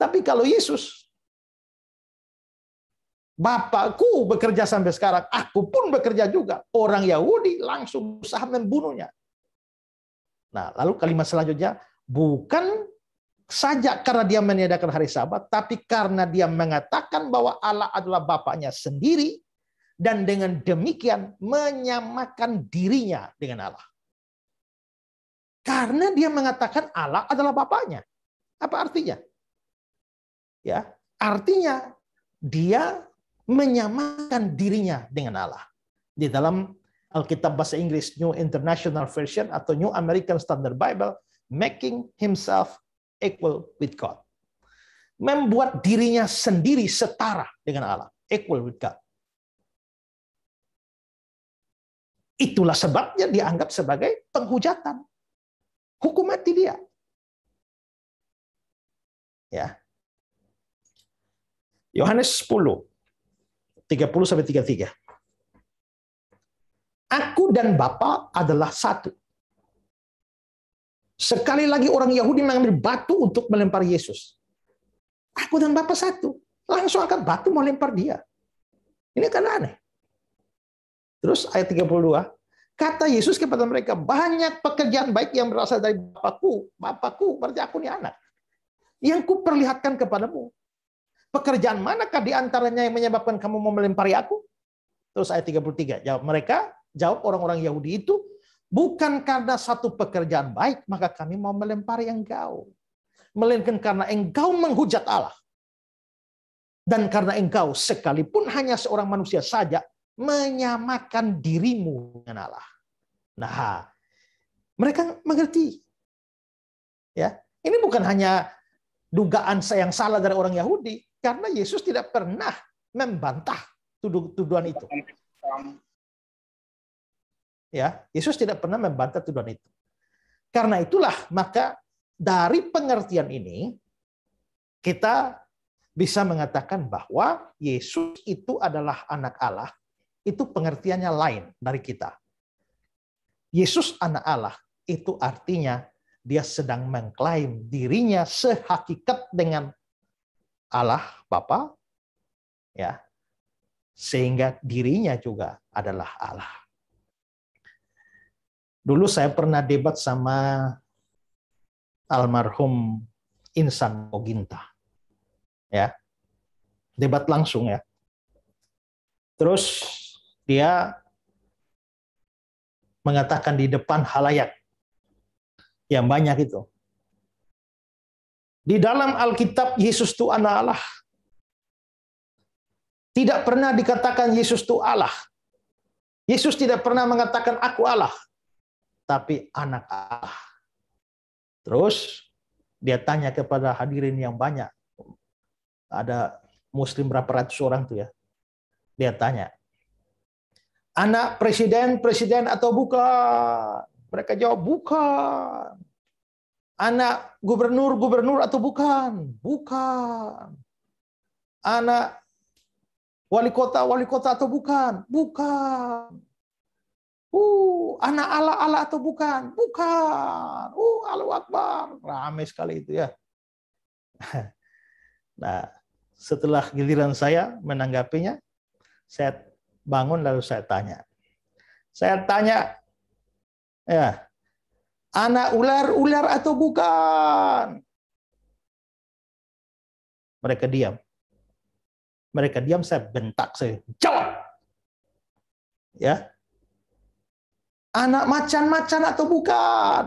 Tapi kalau Yesus Bapakku bekerja sampai sekarang, aku pun bekerja juga. Orang Yahudi langsung usaha membunuhnya. Nah, lalu kalimat selanjutnya, Bukan saja karena dia meniadakan hari sabat, tapi karena dia mengatakan bahwa Allah adalah Bapaknya sendiri, dan dengan demikian menyamakan dirinya dengan Allah. Karena dia mengatakan Allah adalah Bapaknya. Apa artinya? Ya, artinya dia menyamakan dirinya dengan Allah. Di dalam Alkitab bahasa Inggris New International Version atau New American Standard Bible making himself equal with God. Membuat dirinya sendiri setara dengan Allah, equal with God. Itulah sebabnya dianggap sebagai penghujatan. Hukum mati dia. Ya. Yohanes 10 30 sampai 33. Aku dan Bapa adalah satu. Sekali lagi orang Yahudi mengambil batu untuk melempar Yesus. Aku dan Bapak satu. Langsung angkat batu mau lempar dia. Ini kan aneh. Terus ayat 32. Kata Yesus kepada mereka, banyak pekerjaan baik yang berasal dari Bapakku. Bapakku berarti aku ini anak. Yang kuperlihatkan kepadamu. Pekerjaan manakah di antaranya yang menyebabkan kamu mau melempari aku? Terus ayat 33. Jawab mereka, jawab orang-orang Yahudi itu, Bukan karena satu pekerjaan baik, maka kami mau melempari engkau. Melainkan karena engkau menghujat Allah. Dan karena engkau sekalipun hanya seorang manusia saja, menyamakan dirimu dengan Allah. Nah, mereka mengerti. Ya, ini bukan hanya dugaan sayang yang salah dari orang Yahudi, karena Yesus tidak pernah membantah tuduhan itu. Ya, Yesus tidak pernah membantah tuduhan itu. Karena itulah maka dari pengertian ini kita bisa mengatakan bahwa Yesus itu adalah anak Allah. Itu pengertiannya lain dari kita. Yesus anak Allah itu artinya dia sedang mengklaim dirinya sehakikat dengan Allah Bapa ya sehingga dirinya juga adalah Allah. Dulu saya pernah debat sama almarhum Insan Oginta. Ya. Debat langsung ya. Terus dia mengatakan di depan halayak yang banyak itu. Di dalam Alkitab Yesus itu anak Allah. Tidak pernah dikatakan Yesus itu Allah. Yesus tidak pernah mengatakan aku Allah tapi anak Allah. Terus dia tanya kepada hadirin yang banyak. Ada muslim berapa ratus orang tuh ya. Dia tanya, anak presiden, presiden atau bukan? Mereka jawab, bukan. Anak gubernur, gubernur atau bukan? Bukan. Anak wali kota, wali kota atau bukan? Bukan Uh, anak Allah Allah atau bukan? Bukan. Uh, Allahu Akbar. Ramai sekali itu ya. Nah, setelah giliran saya menanggapinya, saya bangun lalu saya tanya. Saya tanya, ya, anak ular ular atau bukan? Mereka diam. Mereka diam, saya bentak, saya jawab. Ya, Anak macan-macan atau bukan?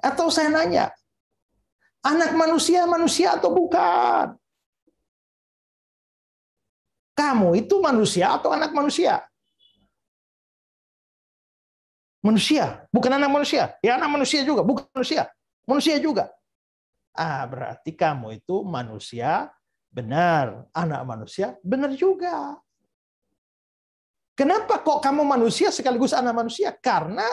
Atau saya nanya, anak manusia manusia atau bukan? Kamu itu manusia atau anak manusia? Manusia, bukan anak manusia. Ya anak manusia juga, bukan manusia. Manusia juga. Ah, berarti kamu itu manusia benar, anak manusia benar juga. Kenapa kok kamu manusia sekaligus anak manusia? Karena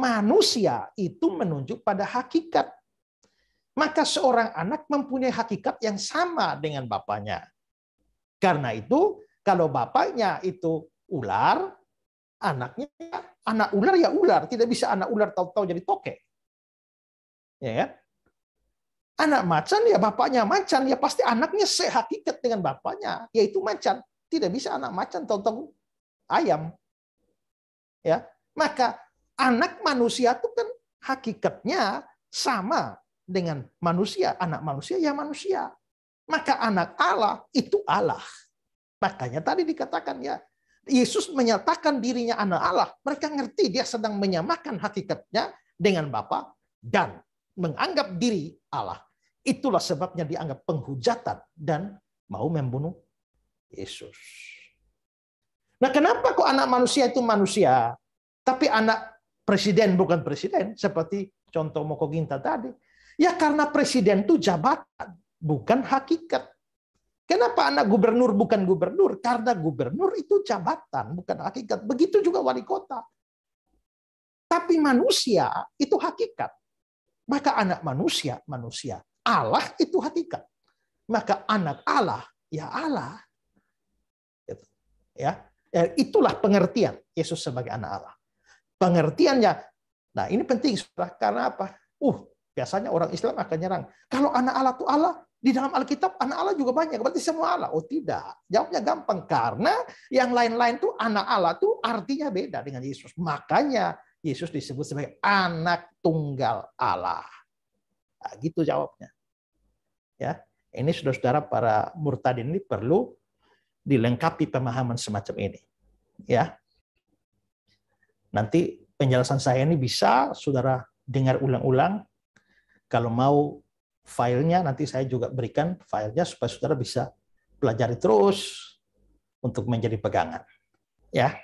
manusia itu hmm. menunjuk pada hakikat. Maka seorang anak mempunyai hakikat yang sama dengan bapaknya. Karena itu kalau bapaknya itu ular, anaknya anak ular ya ular, tidak bisa anak ular tahu-tahu jadi toke. Ya kan? Anak macan ya bapaknya macan, ya pasti anaknya sehakikat dengan bapaknya, yaitu macan. Tidak bisa anak macan tahu-tahu ayam. Ya, maka anak manusia itu kan hakikatnya sama dengan manusia, anak manusia ya manusia. Maka anak Allah itu Allah. Makanya tadi dikatakan ya, Yesus menyatakan dirinya anak Allah. Mereka ngerti dia sedang menyamakan hakikatnya dengan Bapa dan menganggap diri Allah. Itulah sebabnya dianggap penghujatan dan mau membunuh Yesus. Nah, kenapa kok anak manusia itu manusia, tapi anak presiden bukan presiden seperti contoh Moko Ginta tadi? Ya karena presiden itu jabatan, bukan hakikat. Kenapa anak gubernur bukan gubernur? Karena gubernur itu jabatan, bukan hakikat. Begitu juga wali kota. Tapi manusia itu hakikat. Maka anak manusia, manusia. Allah itu hakikat. Maka anak Allah, ya Allah. Gitu. Ya, Eh, itulah pengertian Yesus sebagai anak Allah. Pengertiannya, nah ini penting karena apa? Uh, biasanya orang Islam akan nyerang. Kalau anak Allah itu Allah, di dalam Alkitab anak Allah juga banyak. Berarti semua Allah. Oh tidak. Jawabnya gampang. Karena yang lain-lain tuh anak Allah itu artinya beda dengan Yesus. Makanya Yesus disebut sebagai anak tunggal Allah. Nah, gitu jawabnya. Ya, ini saudara-saudara para murtadin ini perlu dilengkapi pemahaman semacam ini. Ya. Nanti penjelasan saya ini bisa saudara dengar ulang-ulang. Kalau mau filenya nanti saya juga berikan filenya supaya saudara bisa pelajari terus untuk menjadi pegangan. Ya.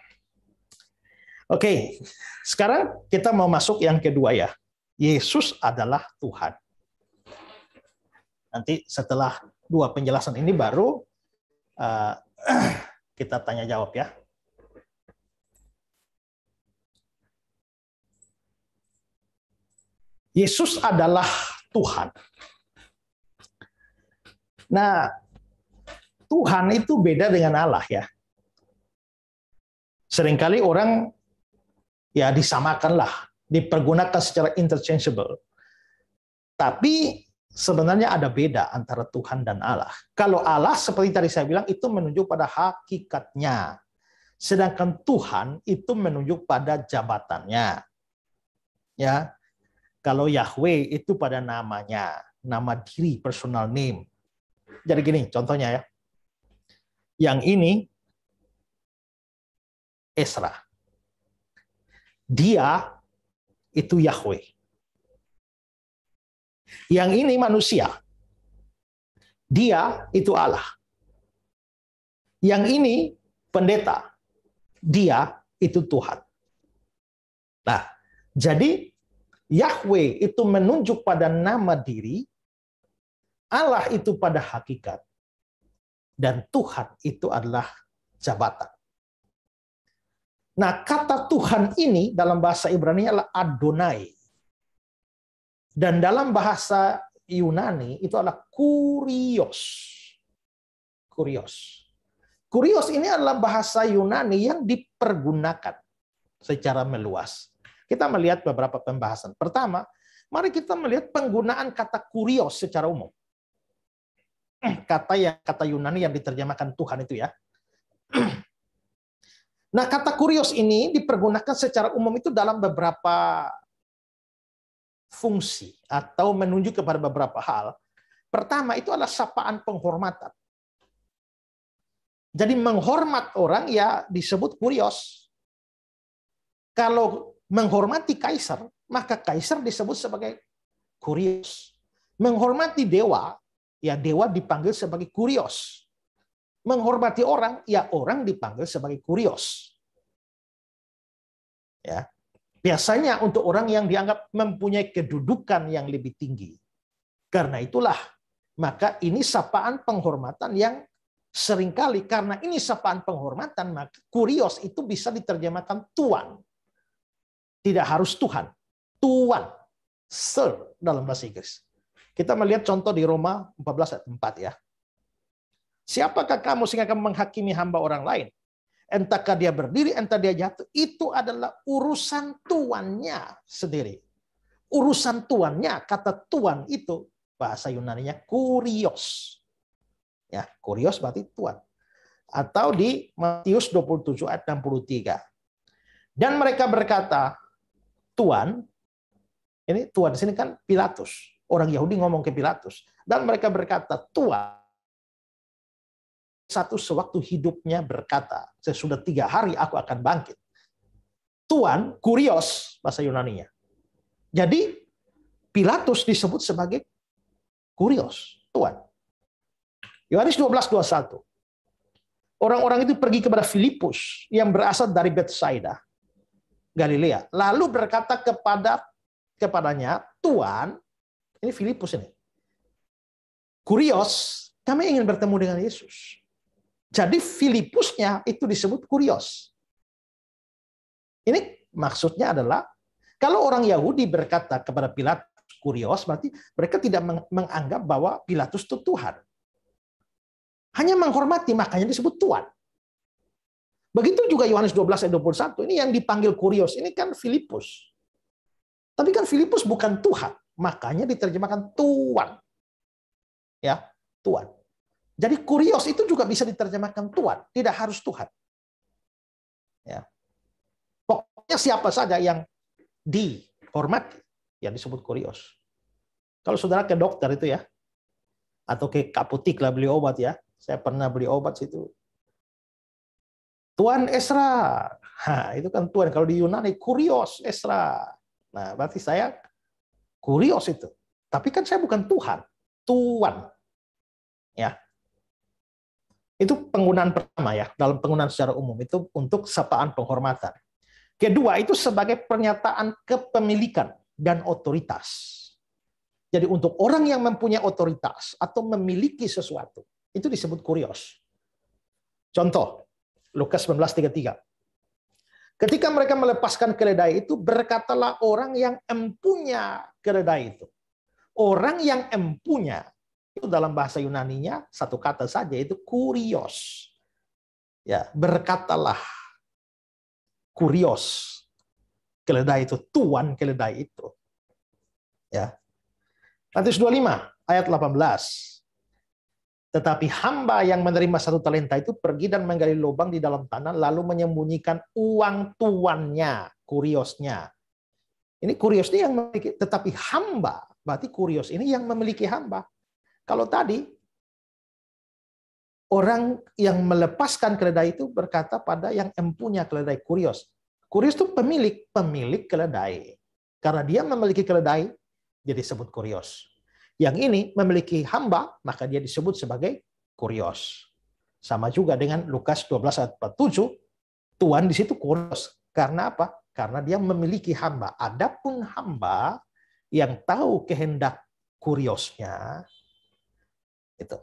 Oke, sekarang kita mau masuk yang kedua ya. Yesus adalah Tuhan. Nanti setelah dua penjelasan ini baru eh, Kita tanya jawab ya. Yesus adalah Tuhan. Nah, Tuhan itu beda dengan Allah ya. Seringkali orang ya disamakanlah, dipergunakan secara interchangeable. Tapi sebenarnya ada beda antara Tuhan dan Allah. Kalau Allah seperti tadi saya bilang itu menunjuk pada hakikatnya. Sedangkan Tuhan itu menunjuk pada jabatannya. Ya. Kalau Yahweh itu pada namanya, nama diri, personal name. Jadi gini contohnya ya. Yang ini Esra. Dia itu Yahweh. Yang ini manusia. Dia itu Allah. Yang ini pendeta. Dia itu Tuhan. Nah, jadi Yahweh itu menunjuk pada nama diri, Allah itu pada hakikat, dan Tuhan itu adalah jabatan. Nah, kata Tuhan ini dalam bahasa Ibrani adalah Adonai. Dan dalam bahasa Yunani itu adalah kurios. Kurios. Kurios ini adalah bahasa Yunani yang dipergunakan secara meluas. Kita melihat beberapa pembahasan. Pertama, mari kita melihat penggunaan kata kurios secara umum. Kata yang kata Yunani yang diterjemahkan Tuhan itu ya. Nah, kata kurios ini dipergunakan secara umum itu dalam beberapa fungsi atau menunjuk kepada beberapa hal. Pertama itu adalah sapaan penghormatan. Jadi menghormat orang ya disebut kurios. Kalau menghormati kaisar, maka kaisar disebut sebagai kurios. Menghormati dewa, ya dewa dipanggil sebagai kurios. Menghormati orang, ya orang dipanggil sebagai kurios. Ya. Biasanya untuk orang yang dianggap mempunyai kedudukan yang lebih tinggi. Karena itulah, maka ini sapaan penghormatan yang seringkali karena ini sapaan penghormatan, maka kurios itu bisa diterjemahkan tuan. Tidak harus Tuhan. Tuan. Sir dalam bahasa Inggris. Kita melihat contoh di Roma 14 ayat 4 ya. Siapakah kamu sehingga kamu menghakimi hamba orang lain? Entahkah dia berdiri, entah dia jatuh. Itu adalah urusan tuannya sendiri. Urusan tuannya, kata tuan itu bahasa Yunani-nya kurios. Ya, kurios berarti tuan. Atau di Matius 27 ayat 63. Dan mereka berkata, Tuan, ini tuan di sini kan Pilatus. Orang Yahudi ngomong ke Pilatus. Dan mereka berkata, tuan satu sewaktu hidupnya berkata, sesudah tiga hari aku akan bangkit. Tuhan, kurios bahasa Yunaninya. Jadi Pilatus disebut sebagai kurios, Tuhan. Yohanes 12:21. Orang-orang itu pergi kepada Filipus yang berasal dari Bethsaida, Galilea. Lalu berkata kepada kepadanya, Tuhan, ini Filipus ini. Kurios, kami ingin bertemu dengan Yesus. Jadi Filipusnya itu disebut kurios. Ini maksudnya adalah kalau orang Yahudi berkata kepada Pilatus kurios, berarti mereka tidak menganggap bahwa Pilatus itu Tuhan. Hanya menghormati, makanya disebut Tuhan. Begitu juga Yohanes 12 ayat 21. Ini yang dipanggil kurios, ini kan Filipus. Tapi kan Filipus bukan Tuhan, makanya diterjemahkan Tuhan. Ya, Tuhan. Jadi kurios itu juga bisa diterjemahkan Tuhan, tidak harus Tuhan. Ya. Pokoknya siapa saja yang dihormati, yang disebut kurios. Kalau saudara ke dokter itu ya, atau ke kaputik lah beli obat ya. Saya pernah beli obat situ. Tuan Esra, ha, itu kan Tuan. Kalau di Yunani kurios Esra. Nah, berarti saya kurios itu. Tapi kan saya bukan Tuhan, Tuan. Ya, itu penggunaan pertama ya, dalam penggunaan secara umum itu untuk sapaan penghormatan. Kedua itu sebagai pernyataan kepemilikan dan otoritas. Jadi untuk orang yang mempunyai otoritas atau memiliki sesuatu, itu disebut kurios. Contoh, Lukas 19:33. Ketika mereka melepaskan keledai itu, berkatalah orang yang empunya keledai itu. Orang yang empunya itu dalam bahasa Yunani-nya satu kata saja itu kurios. Ya, berkatalah kurios. Keledai itu tuan keledai itu. Ya. Matius 25 ayat 18. Tetapi hamba yang menerima satu talenta itu pergi dan menggali lubang di dalam tanah lalu menyembunyikan uang tuannya, kuriosnya. Ini kurios ini yang memiliki, tetapi hamba berarti kurios ini yang memiliki hamba. Kalau tadi orang yang melepaskan keledai itu berkata pada yang empunya keledai kurios. Kurios itu pemilik, pemilik keledai. Karena dia memiliki keledai, jadi disebut kurios. Yang ini memiliki hamba, maka dia disebut sebagai kurios. Sama juga dengan Lukas 12 ayat 47, Tuhan di situ kurios. Karena apa? Karena dia memiliki hamba. Adapun hamba yang tahu kehendak kuriosnya, itu.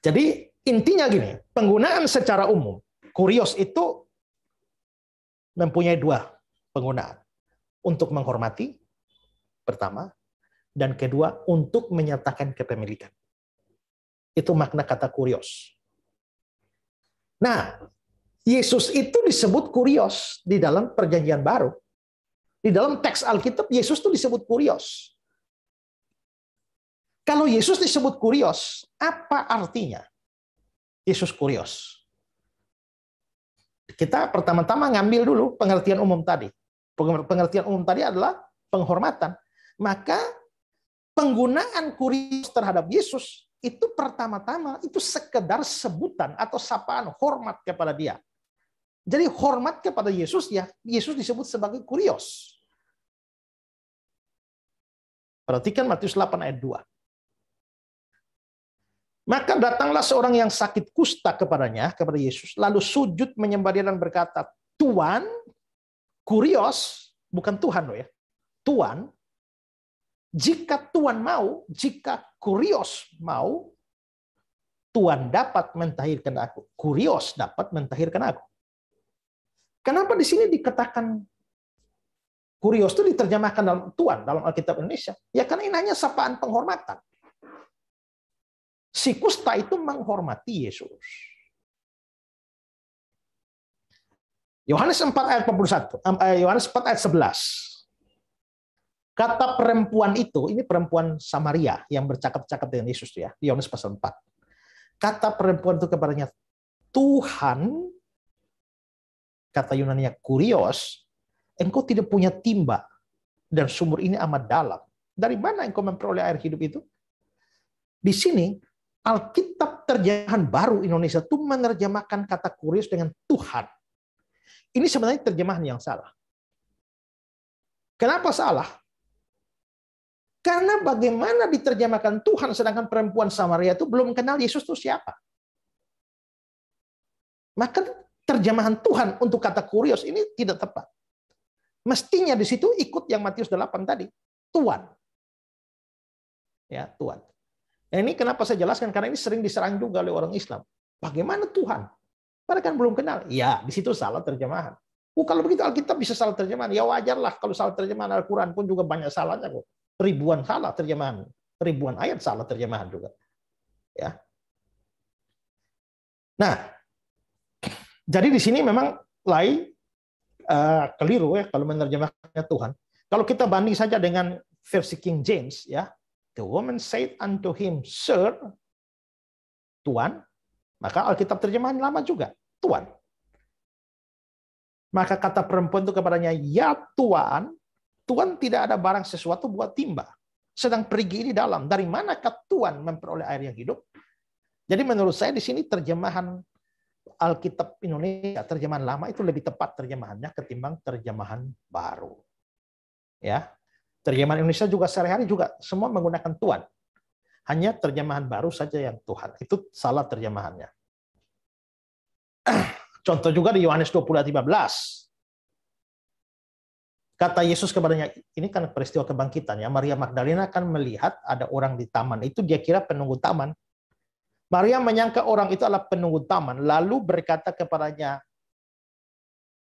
Jadi intinya gini, penggunaan secara umum, kurios itu mempunyai dua penggunaan. Untuk menghormati, pertama, dan kedua, untuk menyatakan kepemilikan. Itu makna kata kurios. Nah, Yesus itu disebut kurios di dalam perjanjian baru. Di dalam teks Alkitab, Yesus itu disebut kurios. Kalau Yesus disebut kurios, apa artinya? Yesus kurios. Kita pertama-tama ngambil dulu pengertian umum tadi. Pengertian umum tadi adalah penghormatan. Maka penggunaan kurios terhadap Yesus itu pertama-tama itu sekedar sebutan atau sapaan hormat kepada dia. Jadi hormat kepada Yesus ya, Yesus disebut sebagai kurios. Perhatikan Matius 8 ayat 2. Maka datanglah seorang yang sakit kusta kepadanya, kepada Yesus, lalu sujud menyembah dia dan berkata, Tuan, kurios, bukan Tuhan loh ya, Tuan, jika Tuhan mau, jika kurios mau, Tuhan dapat mentahirkan aku. Kurios dapat mentahirkan aku. Kenapa di sini dikatakan kurios itu diterjemahkan dalam Tuhan dalam Alkitab Indonesia? Ya karena ini hanya sapaan penghormatan. Si kusta itu menghormati Yesus. Yohanes 4 ayat 41, eh, Yohanes 4 ayat 11. Kata perempuan itu, ini perempuan Samaria yang bercakap-cakap dengan Yesus ya, Yohanes pasal 4. Kata perempuan itu kepadanya, Tuhan, kata Yunani kurios, engkau tidak punya timba dan sumur ini amat dalam. Dari mana engkau memperoleh air hidup itu? Di sini Alkitab terjemahan baru Indonesia itu menerjemahkan kata kurios dengan Tuhan. Ini sebenarnya terjemahan yang salah. Kenapa salah? Karena bagaimana diterjemahkan Tuhan sedangkan perempuan Samaria itu belum kenal Yesus itu siapa. Maka terjemahan Tuhan untuk kata kurios ini tidak tepat. Mestinya di situ ikut yang Matius 8 tadi, Tuhan. Ya, Tuhan. Nah, ini kenapa saya jelaskan? Karena ini sering diserang juga oleh orang Islam. Bagaimana Tuhan? Mereka kan belum kenal. Ya, di situ salah terjemahan. Oh, kalau begitu Alkitab bisa salah terjemahan. Ya wajarlah kalau salah terjemahan Al-Quran pun juga banyak salahnya kok. Ribuan salah terjemahan. Ribuan ayat salah terjemahan juga. Ya. Nah, jadi di sini memang lain uh, keliru ya kalau menerjemahkannya Tuhan. Kalau kita banding saja dengan versi King James ya, The woman said unto him, Sir, Tuan, maka Alkitab terjemahan lama juga, Tuan. Maka kata perempuan itu kepadanya, Ya Tuan, Tuan tidak ada barang sesuatu buat timba. Sedang pergi di dalam. Dari manakah Tuan memperoleh air yang hidup? Jadi menurut saya di sini terjemahan Alkitab Indonesia, terjemahan lama itu lebih tepat terjemahannya ketimbang terjemahan baru. Ya, Terjemahan Indonesia juga sehari-hari juga semua menggunakan Tuhan. Hanya terjemahan baru saja yang Tuhan. Itu salah terjemahannya. Contoh juga di Yohanes 20 13. Kata Yesus kepadanya, ini kan peristiwa kebangkitan ya. Maria Magdalena akan melihat ada orang di taman. Itu dia kira penunggu taman. Maria menyangka orang itu adalah penunggu taman. Lalu berkata kepadanya,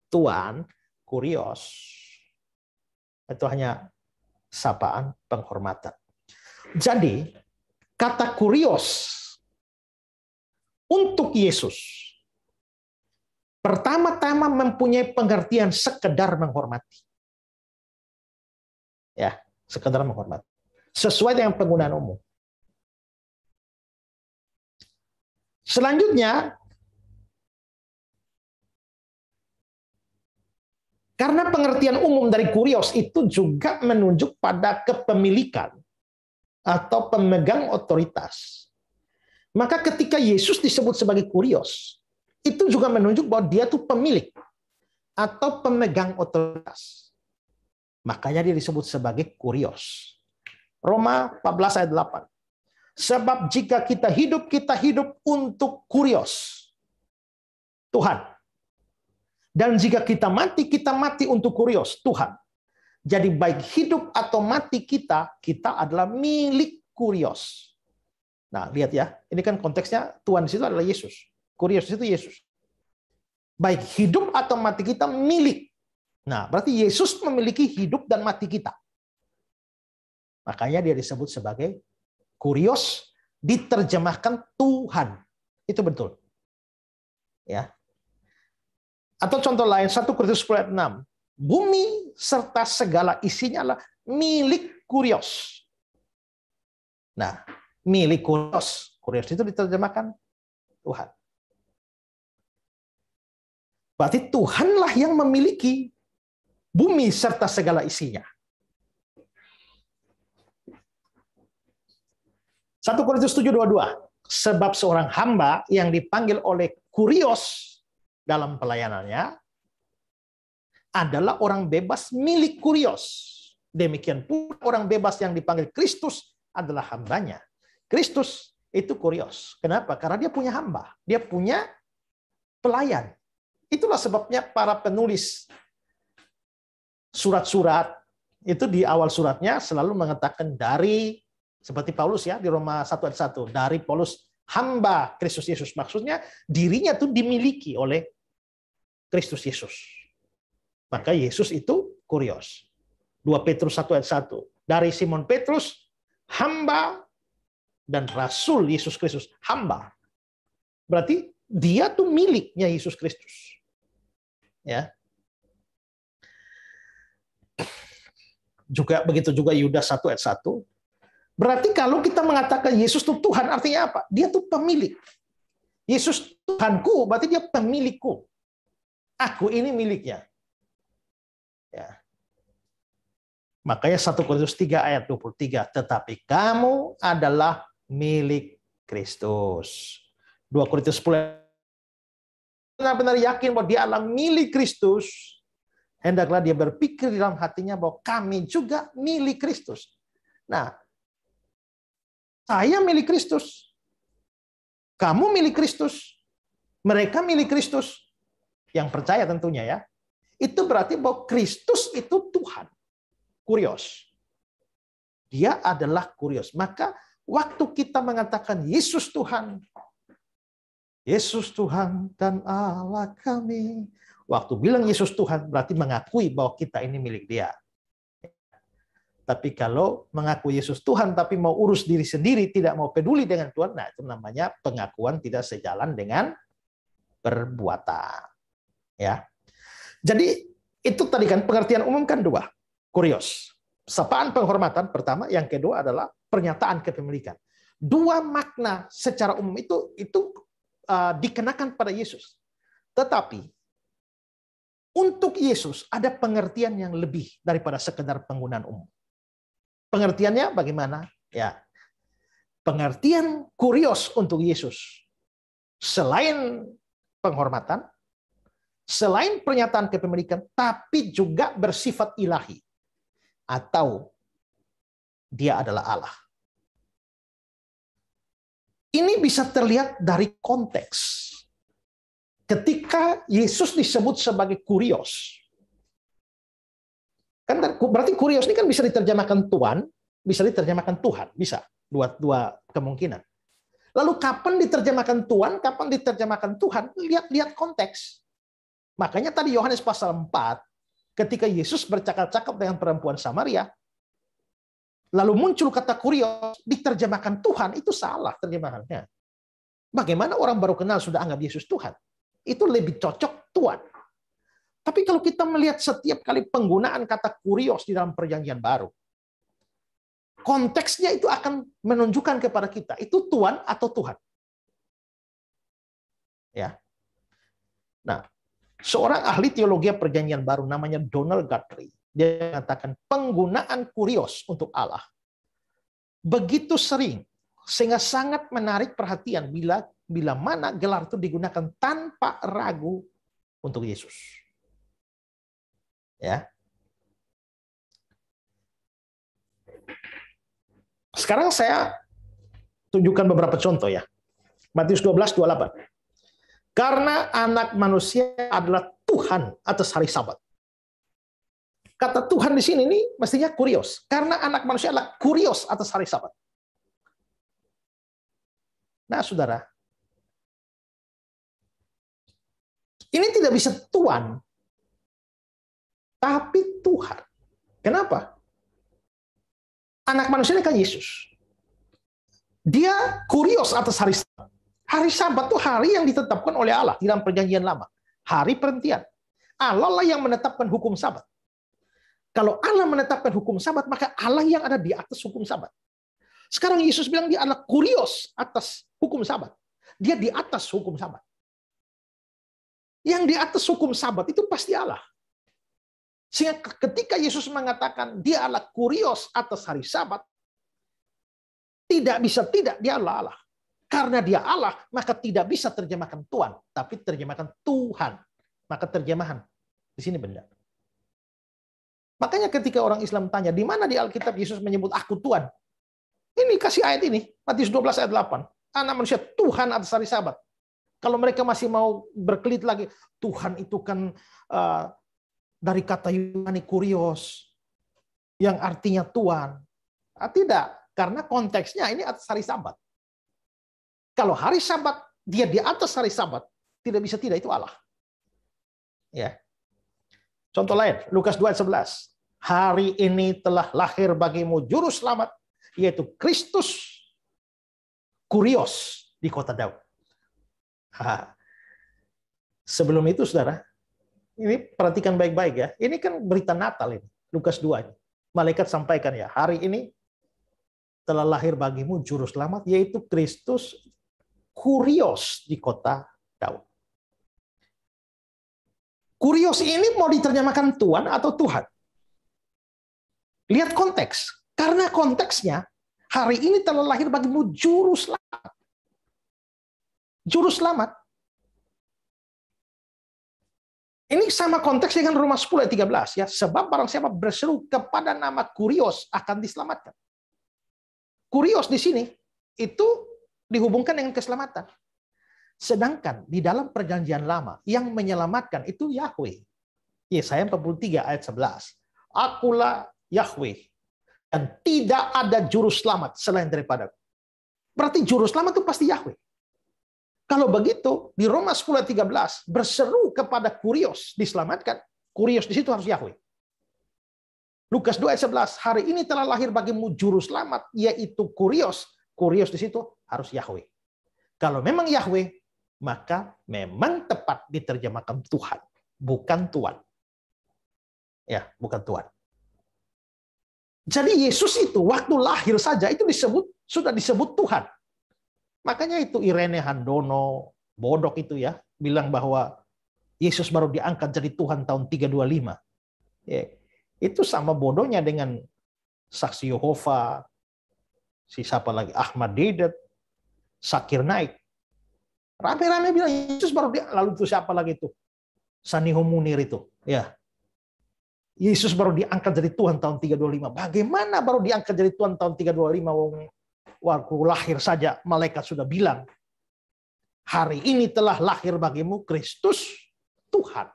Tuhan kurios. Itu hanya sapaan penghormatan. Jadi, kata kurios untuk Yesus pertama-tama mempunyai pengertian sekedar menghormati. Ya, sekedar menghormati. Sesuai dengan penggunaan umum. Selanjutnya, Karena pengertian umum dari kurios itu juga menunjuk pada kepemilikan atau pemegang otoritas. Maka ketika Yesus disebut sebagai kurios, itu juga menunjuk bahwa dia itu pemilik atau pemegang otoritas. Makanya dia disebut sebagai kurios. Roma 14 ayat 8. Sebab jika kita hidup, kita hidup untuk kurios. Tuhan. Dan jika kita mati, kita mati untuk kurios, Tuhan. Jadi baik hidup atau mati kita, kita adalah milik kurios. Nah, lihat ya. Ini kan konteksnya Tuhan di situ adalah Yesus. Kurios itu Yesus. Baik hidup atau mati kita milik. Nah, berarti Yesus memiliki hidup dan mati kita. Makanya dia disebut sebagai kurios, diterjemahkan Tuhan. Itu betul. Ya, atau contoh lain, 1 Korintus 10 ayat 6. Bumi serta segala isinya adalah milik kurios. Nah, milik kurios. Kurios itu diterjemahkan Tuhan. Berarti Tuhanlah yang memiliki bumi serta segala isinya. 1 Korintus 7:22 sebab seorang hamba yang dipanggil oleh kurios dalam pelayanannya adalah orang bebas milik kurios. Demikian pula orang bebas yang dipanggil Kristus adalah hambanya. Kristus itu kurios. Kenapa? Karena dia punya hamba, dia punya pelayan. Itulah sebabnya para penulis surat-surat itu di awal suratnya selalu mengatakan dari seperti Paulus ya di Roma 1 ayat 1 dari Paulus hamba Kristus Yesus. Maksudnya dirinya tuh dimiliki oleh Kristus Yesus. Maka Yesus itu kurios. 2 Petrus 1 ayat 1. Dari Simon Petrus, hamba dan Rasul Yesus Kristus, hamba. Berarti dia tuh miliknya Yesus Kristus. Ya. Juga begitu juga Yudas 1 ayat 1, Berarti kalau kita mengatakan Yesus itu Tuhan, artinya apa? Dia tuh pemilik. Yesus Tuhanku, berarti dia pemilikku. Aku ini miliknya. Ya. Makanya 1 Korintus 3 ayat 23, tetapi kamu adalah milik Kristus. 2 Korintus 10 benar-benar yakin bahwa dia adalah milik Kristus, hendaklah dia berpikir dalam hatinya bahwa kami juga milik Kristus. Nah, saya milik Kristus. Kamu milik Kristus. Mereka milik Kristus. Yang percaya tentunya ya. Itu berarti bahwa Kristus itu Tuhan. Kurios. Dia adalah kurios. Maka waktu kita mengatakan Yesus Tuhan, Yesus Tuhan dan Allah kami. Waktu bilang Yesus Tuhan berarti mengakui bahwa kita ini milik Dia. Tapi kalau mengaku Yesus Tuhan tapi mau urus diri sendiri, tidak mau peduli dengan Tuhan, nah itu namanya pengakuan tidak sejalan dengan perbuatan. Ya. Jadi itu tadi kan pengertian umum kan dua, kurios. Sapaan penghormatan pertama, yang kedua adalah pernyataan kepemilikan. Dua makna secara umum itu itu uh, dikenakan pada Yesus. Tetapi untuk Yesus ada pengertian yang lebih daripada sekedar penggunaan umum. Pengertiannya bagaimana? Ya. Pengertian kurios untuk Yesus. Selain penghormatan, selain pernyataan kepemilikan, tapi juga bersifat ilahi. Atau dia adalah Allah. Ini bisa terlihat dari konteks. Ketika Yesus disebut sebagai kurios, Kan berarti kurios ini kan bisa diterjemahkan tuan bisa diterjemahkan Tuhan, bisa. Dua dua kemungkinan. Lalu kapan diterjemahkan tuan kapan diterjemahkan Tuhan? Lihat-lihat konteks. Makanya tadi Yohanes pasal 4 ketika Yesus bercakap-cakap dengan perempuan Samaria, lalu muncul kata kurios, diterjemahkan Tuhan, itu salah terjemahannya. Bagaimana orang baru kenal sudah anggap Yesus Tuhan? Itu lebih cocok tuan tapi kalau kita melihat setiap kali penggunaan kata kurios di dalam perjanjian baru, konteksnya itu akan menunjukkan kepada kita itu Tuhan atau Tuhan. Ya. Nah, seorang ahli teologi perjanjian baru namanya Donald Guthrie, dia mengatakan penggunaan kurios untuk Allah begitu sering sehingga sangat menarik perhatian bila bila mana gelar itu digunakan tanpa ragu untuk Yesus ya. Sekarang saya tunjukkan beberapa contoh ya. Matius 12, 28. Karena anak manusia adalah Tuhan atas hari sabat. Kata Tuhan di sini ini mestinya kurios. Karena anak manusia adalah kurios atas hari sabat. Nah saudara, ini tidak bisa Tuhan tapi Tuhan. Kenapa? Anak manusia ini kan Yesus. Dia kurios atas hari Sabat. Hari Sabat itu hari yang ditetapkan oleh Allah di dalam perjanjian lama. Hari perhentian. Allah lah yang menetapkan hukum Sabat. Kalau Allah menetapkan hukum Sabat, maka Allah yang ada di atas hukum Sabat. Sekarang Yesus bilang dia adalah kurios atas hukum Sabat. Dia di atas hukum Sabat. Yang di atas hukum Sabat itu pasti Allah. Sehingga ketika Yesus mengatakan dia adalah kurios atas hari sabat, tidak bisa tidak dia adalah Allah. Karena dia Allah, maka tidak bisa terjemahkan Tuhan, tapi terjemahkan Tuhan. Maka terjemahan di sini benar. Makanya ketika orang Islam tanya, di mana di Alkitab Yesus menyebut aku Tuhan? Ini kasih ayat ini, Matius 12 ayat 8. Anak manusia Tuhan atas hari sabat. Kalau mereka masih mau berkelit lagi, Tuhan itu kan uh, dari kata Yunani kurios yang artinya tuan, Ah, tidak, karena konteksnya ini atas hari Sabat. Kalau hari Sabat dia di atas hari Sabat, tidak bisa tidak itu Allah. Ya. Contoh lain, Lukas 2 ayat 11. Hari ini telah lahir bagimu juru selamat yaitu Kristus kurios di kota Daud. Sebelum itu saudara, ini perhatikan baik-baik ya. Ini kan berita Natal ini, Lukas 2 ini. Malaikat sampaikan ya, hari ini telah lahir bagimu juru selamat yaitu Kristus kurios di kota Daud. Kurios ini mau diterjemahkan Tuhan atau Tuhan? Lihat konteks. Karena konteksnya, hari ini telah lahir bagimu juru selamat. Juru selamat Ini sama konteks dengan rumah 10 ayat 13 ya. Sebab barang siapa berseru kepada nama kurios akan diselamatkan. Kurios di sini itu dihubungkan dengan keselamatan. Sedangkan di dalam perjanjian lama yang menyelamatkan itu Yahweh. Yesaya 43 ayat 11. Akulah Yahweh dan tidak ada juru selamat selain daripada. Berarti juru selamat itu pasti Yahweh. Kalau begitu, di Roma 10.13 berseru kepada Kurios diselamatkan. Kurios di situ harus Yahweh. Lukas 2.11, hari ini telah lahir bagimu juru selamat, yaitu Kurios. Kurios di situ harus Yahweh. Kalau memang Yahweh, maka memang tepat diterjemahkan Tuhan, bukan Tuhan. Ya, bukan Tuhan. Jadi Yesus itu waktu lahir saja itu disebut sudah disebut Tuhan. Makanya itu Irene Handono, bodok itu ya, bilang bahwa Yesus baru diangkat jadi Tuhan tahun 325. Ya, itu sama bodohnya dengan saksi Yehova, si siapa lagi, Ahmad Dedet, Sakir Naik. Rame-rame bilang Yesus baru diangkat, lalu itu siapa lagi itu? Saniho Munir itu. Ya, Yesus baru diangkat jadi Tuhan tahun 325. Bagaimana baru diangkat jadi Tuhan tahun 325 wong waktu lahir saja malaikat sudah bilang, hari ini telah lahir bagimu Kristus Tuhan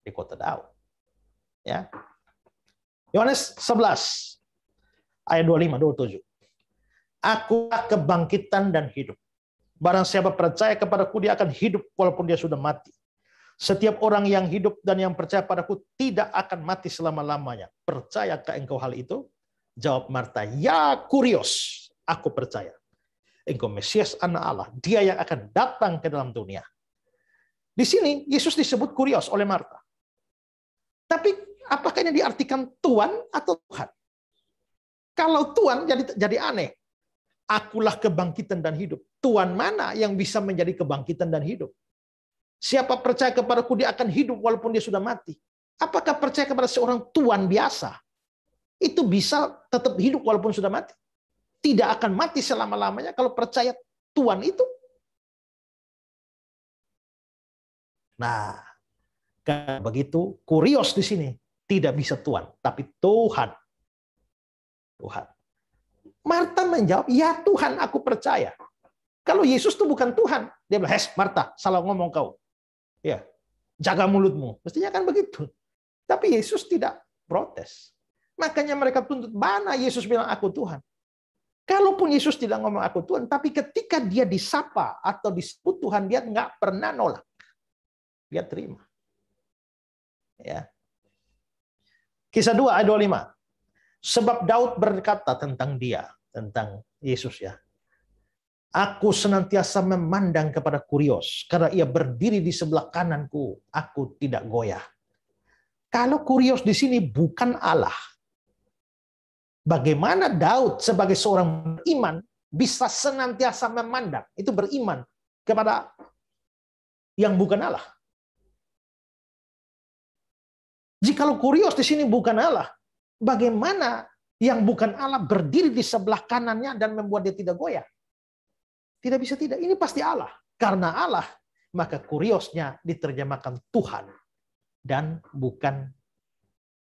di kota Daud. Ya. Yohanes 11 ayat 25 27. Akulah kebangkitan dan hidup. Barang siapa percaya kepadaku dia akan hidup walaupun dia sudah mati. Setiap orang yang hidup dan yang percaya padaku tidak akan mati selama-lamanya. Percayakah engkau hal itu? Jawab Marta, ya kurios. Aku percaya. Engkau Mesias anak Allah. Dia yang akan datang ke dalam dunia. Di sini Yesus disebut kurios oleh Marta. Tapi apakah ini diartikan Tuhan atau Tuhan? Kalau Tuhan jadi jadi aneh. Akulah kebangkitan dan hidup. Tuhan mana yang bisa menjadi kebangkitan dan hidup? Siapa percaya kepadaku dia akan hidup walaupun dia sudah mati. Apakah percaya kepada seorang Tuhan biasa? Itu bisa tetap hidup walaupun sudah mati tidak akan mati selama-lamanya kalau percaya Tuhan itu. Nah, karena begitu kurios di sini tidak bisa Tuhan, tapi Tuhan. Tuhan. Marta menjawab, "Ya Tuhan, aku percaya." Kalau Yesus itu bukan Tuhan, dia bilang, "Hes, Marta, salah ngomong kau." Ya. Jaga mulutmu. Mestinya kan begitu. Tapi Yesus tidak protes. Makanya mereka tuntut, "Mana Yesus bilang aku Tuhan?" Kalaupun Yesus tidak ngomong aku Tuhan, tapi ketika dia disapa atau disebut Tuhan, dia nggak pernah nolak. Dia terima. Ya. Kisah 2 ayat 25. Sebab Daud berkata tentang dia, tentang Yesus ya. Aku senantiasa memandang kepada Kurios karena ia berdiri di sebelah kananku, aku tidak goyah. Kalau Kurios di sini bukan Allah, Bagaimana Daud sebagai seorang iman bisa senantiasa memandang, itu beriman kepada yang bukan Allah. Jikalau kurios di sini bukan Allah, bagaimana yang bukan Allah berdiri di sebelah kanannya dan membuat dia tidak goyah? Tidak bisa tidak. Ini pasti Allah. Karena Allah, maka kuriosnya diterjemahkan Tuhan dan bukan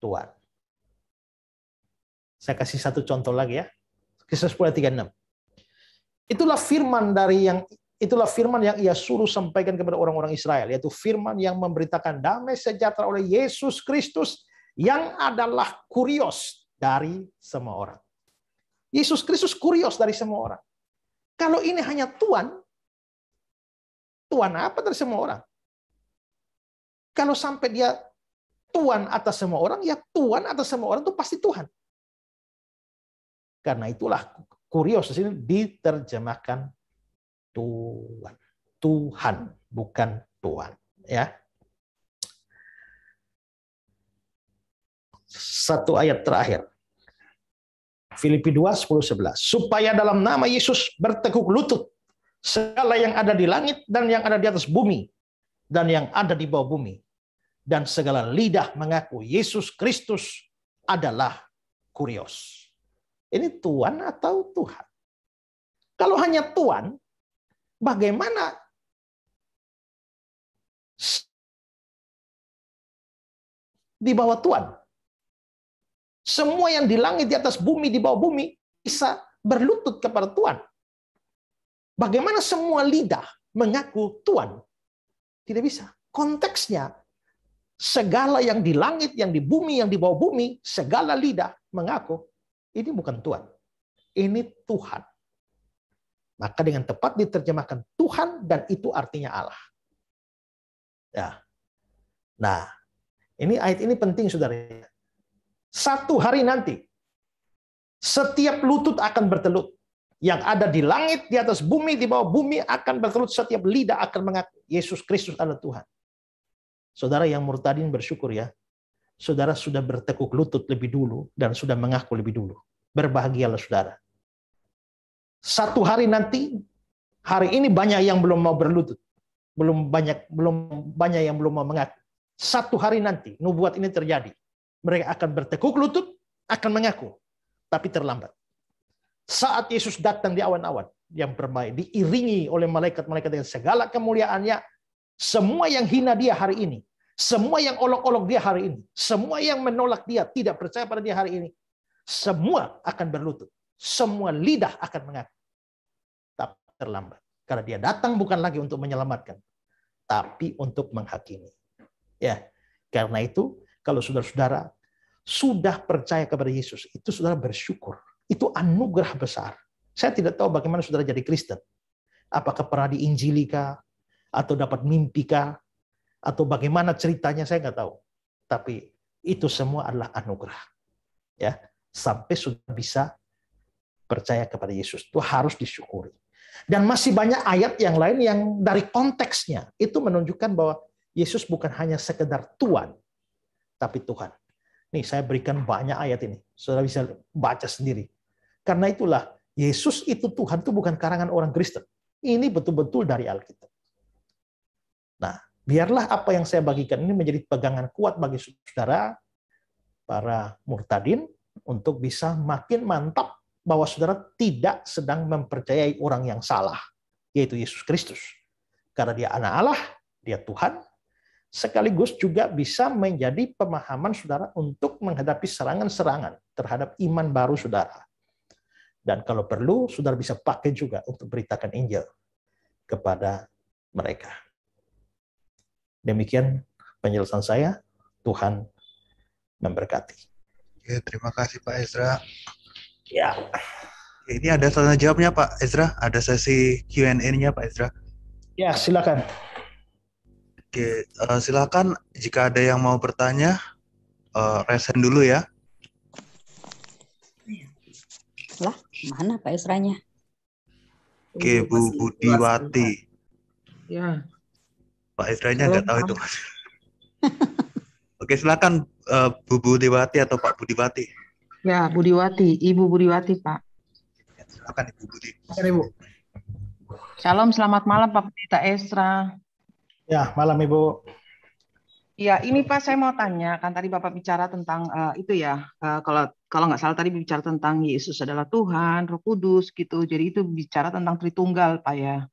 Tuhan. Saya kasih satu contoh lagi ya. Kisah 10 36. Itulah firman dari yang itulah firman yang ia suruh sampaikan kepada orang-orang Israel, yaitu firman yang memberitakan damai sejahtera oleh Yesus Kristus yang adalah kurios dari semua orang. Yesus Kristus kurios dari semua orang. Kalau ini hanya Tuhan, Tuhan apa dari semua orang? Kalau sampai dia Tuhan atas semua orang, ya Tuhan atas semua orang itu pasti Tuhan. Karena itulah kurios di sini diterjemahkan Tuhan. Tuhan, bukan Tuhan. Ya. Satu ayat terakhir. Filipi 2, 10, 11. Supaya dalam nama Yesus bertekuk lutut segala yang ada di langit dan yang ada di atas bumi dan yang ada di bawah bumi. Dan segala lidah mengaku Yesus Kristus adalah kurios. Ini tuan atau Tuhan? Kalau hanya tuan, bagaimana di bawah tuan, Semua yang di langit, di atas bumi, di bawah bumi bisa berlutut kepada tuan? Bagaimana semua lidah mengaku tuan? Tidak bisa. Konteksnya segala yang di langit, yang di bumi, yang di bawah bumi, segala lidah mengaku ini bukan Tuhan. Ini Tuhan. Maka dengan tepat diterjemahkan Tuhan dan itu artinya Allah. Ya. Nah, ini ayat ini penting saudara. Satu hari nanti setiap lutut akan bertelut. Yang ada di langit, di atas bumi, di bawah bumi akan bertelut. Setiap lidah akan mengaku Yesus Kristus adalah Tuhan. Saudara yang murtadin bersyukur ya saudara sudah bertekuk lutut lebih dulu dan sudah mengaku lebih dulu. Berbahagialah saudara. Satu hari nanti, hari ini banyak yang belum mau berlutut, belum banyak belum banyak yang belum mau mengaku. Satu hari nanti nubuat ini terjadi, mereka akan bertekuk lutut, akan mengaku, tapi terlambat. Saat Yesus datang di awan-awan yang bermain, diiringi oleh malaikat-malaikat dengan segala kemuliaannya, semua yang hina dia hari ini semua yang olok-olok dia hari ini, semua yang menolak dia, tidak percaya pada dia hari ini, semua akan berlutut. Semua lidah akan mengaku. Tapi terlambat. Karena dia datang bukan lagi untuk menyelamatkan, tapi untuk menghakimi. Ya, Karena itu, kalau saudara-saudara sudah percaya kepada Yesus, itu saudara bersyukur. Itu anugerah besar. Saya tidak tahu bagaimana saudara jadi Kristen. Apakah pernah diinjilika, atau dapat mimpika, atau bagaimana ceritanya saya nggak tahu. Tapi itu semua adalah anugerah. Ya, sampai sudah bisa percaya kepada Yesus itu harus disyukuri. Dan masih banyak ayat yang lain yang dari konteksnya itu menunjukkan bahwa Yesus bukan hanya sekedar Tuhan, tapi Tuhan. Nih saya berikan banyak ayat ini. Saudara bisa baca sendiri. Karena itulah Yesus itu Tuhan itu bukan karangan orang Kristen. Ini betul-betul dari Alkitab. Nah, biarlah apa yang saya bagikan ini menjadi pegangan kuat bagi saudara para murtadin untuk bisa makin mantap bahwa saudara tidak sedang mempercayai orang yang salah, yaitu Yesus Kristus. Karena dia anak Allah, dia Tuhan, sekaligus juga bisa menjadi pemahaman saudara untuk menghadapi serangan-serangan terhadap iman baru saudara. Dan kalau perlu, saudara bisa pakai juga untuk beritakan Injil kepada mereka. Demikian penjelasan saya. Tuhan memberkati. Ya, terima kasih Pak Ezra. Ya. Ini ada tanya jawabnya Pak Ezra, ada sesi Q&A-nya Pak Ezra. Ya, silakan. Oke, uh, silakan jika ada yang mau bertanya, uh, resen dulu ya. Lah, mana Pak Ezra-nya? Oke, Bu Budiwati. Ya, Pak Hidranya nggak tahu itu mas. Oke silakan uh, Bu Budiwati atau Pak Budiwati. Ya Budiwati, Ibu Budiwati Pak. Ya, silakan Ibu Budi. Ibu. Shalom, selamat malam Pak Pendeta Esra. Ya malam Ibu. Ya, ini Pak saya mau tanya kan tadi Bapak bicara tentang uh, itu ya uh, kalau kalau nggak salah tadi bicara tentang Yesus adalah Tuhan, Roh Kudus gitu. Jadi itu bicara tentang Tritunggal Pak ya.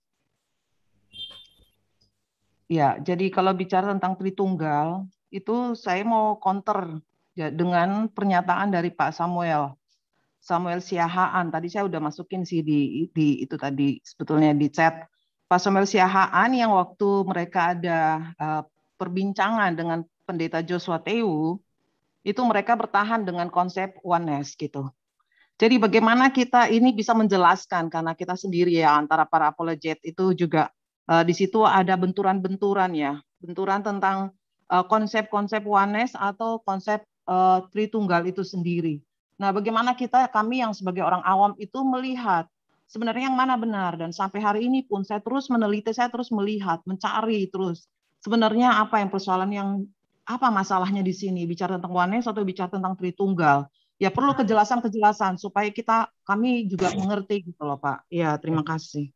Ya, jadi kalau bicara tentang Tritunggal, itu saya mau counter dengan pernyataan dari Pak Samuel. Samuel Siahaan, tadi saya udah masukin sih di, di itu tadi sebetulnya di chat. Pak Samuel Siahaan yang waktu mereka ada uh, perbincangan dengan pendeta Joshua Teu, itu mereka bertahan dengan konsep oneness gitu. Jadi bagaimana kita ini bisa menjelaskan karena kita sendiri ya antara para apologet itu juga Eh, di situ ada benturan-benturan ya, benturan tentang eh, konsep-konsep uh, oneness atau konsep uh, tritunggal itu sendiri. Nah, bagaimana kita kami yang sebagai orang awam itu melihat sebenarnya yang mana benar dan sampai hari ini pun saya terus meneliti, saya terus melihat, mencari terus sebenarnya apa yang persoalan yang apa masalahnya di sini bicara tentang oneness atau bicara tentang tritunggal ya perlu kejelasan-kejelasan supaya kita kami juga mengerti gitu loh Pak. Ya, terima kasih.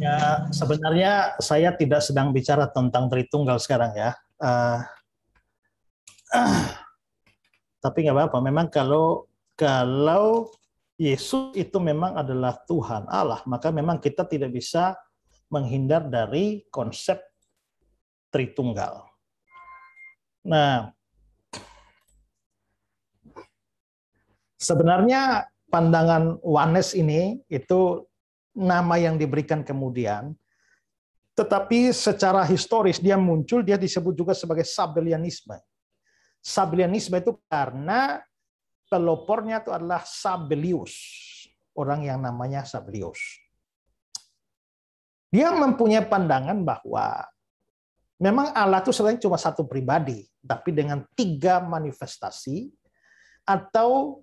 Ya, sebenarnya saya tidak sedang bicara tentang Tritunggal sekarang ya. Uh, uh, tapi nggak apa-apa. Memang kalau kalau Yesus itu memang adalah Tuhan Allah, maka memang kita tidak bisa menghindar dari konsep Tritunggal. Nah, sebenarnya pandangan Wanes ini itu nama yang diberikan kemudian, tetapi secara historis dia muncul, dia disebut juga sebagai Sabelianisme. Sabelianisme itu karena pelopornya itu adalah Sabelius, orang yang namanya Sabelius. Dia mempunyai pandangan bahwa memang Allah itu selain cuma satu pribadi, tapi dengan tiga manifestasi atau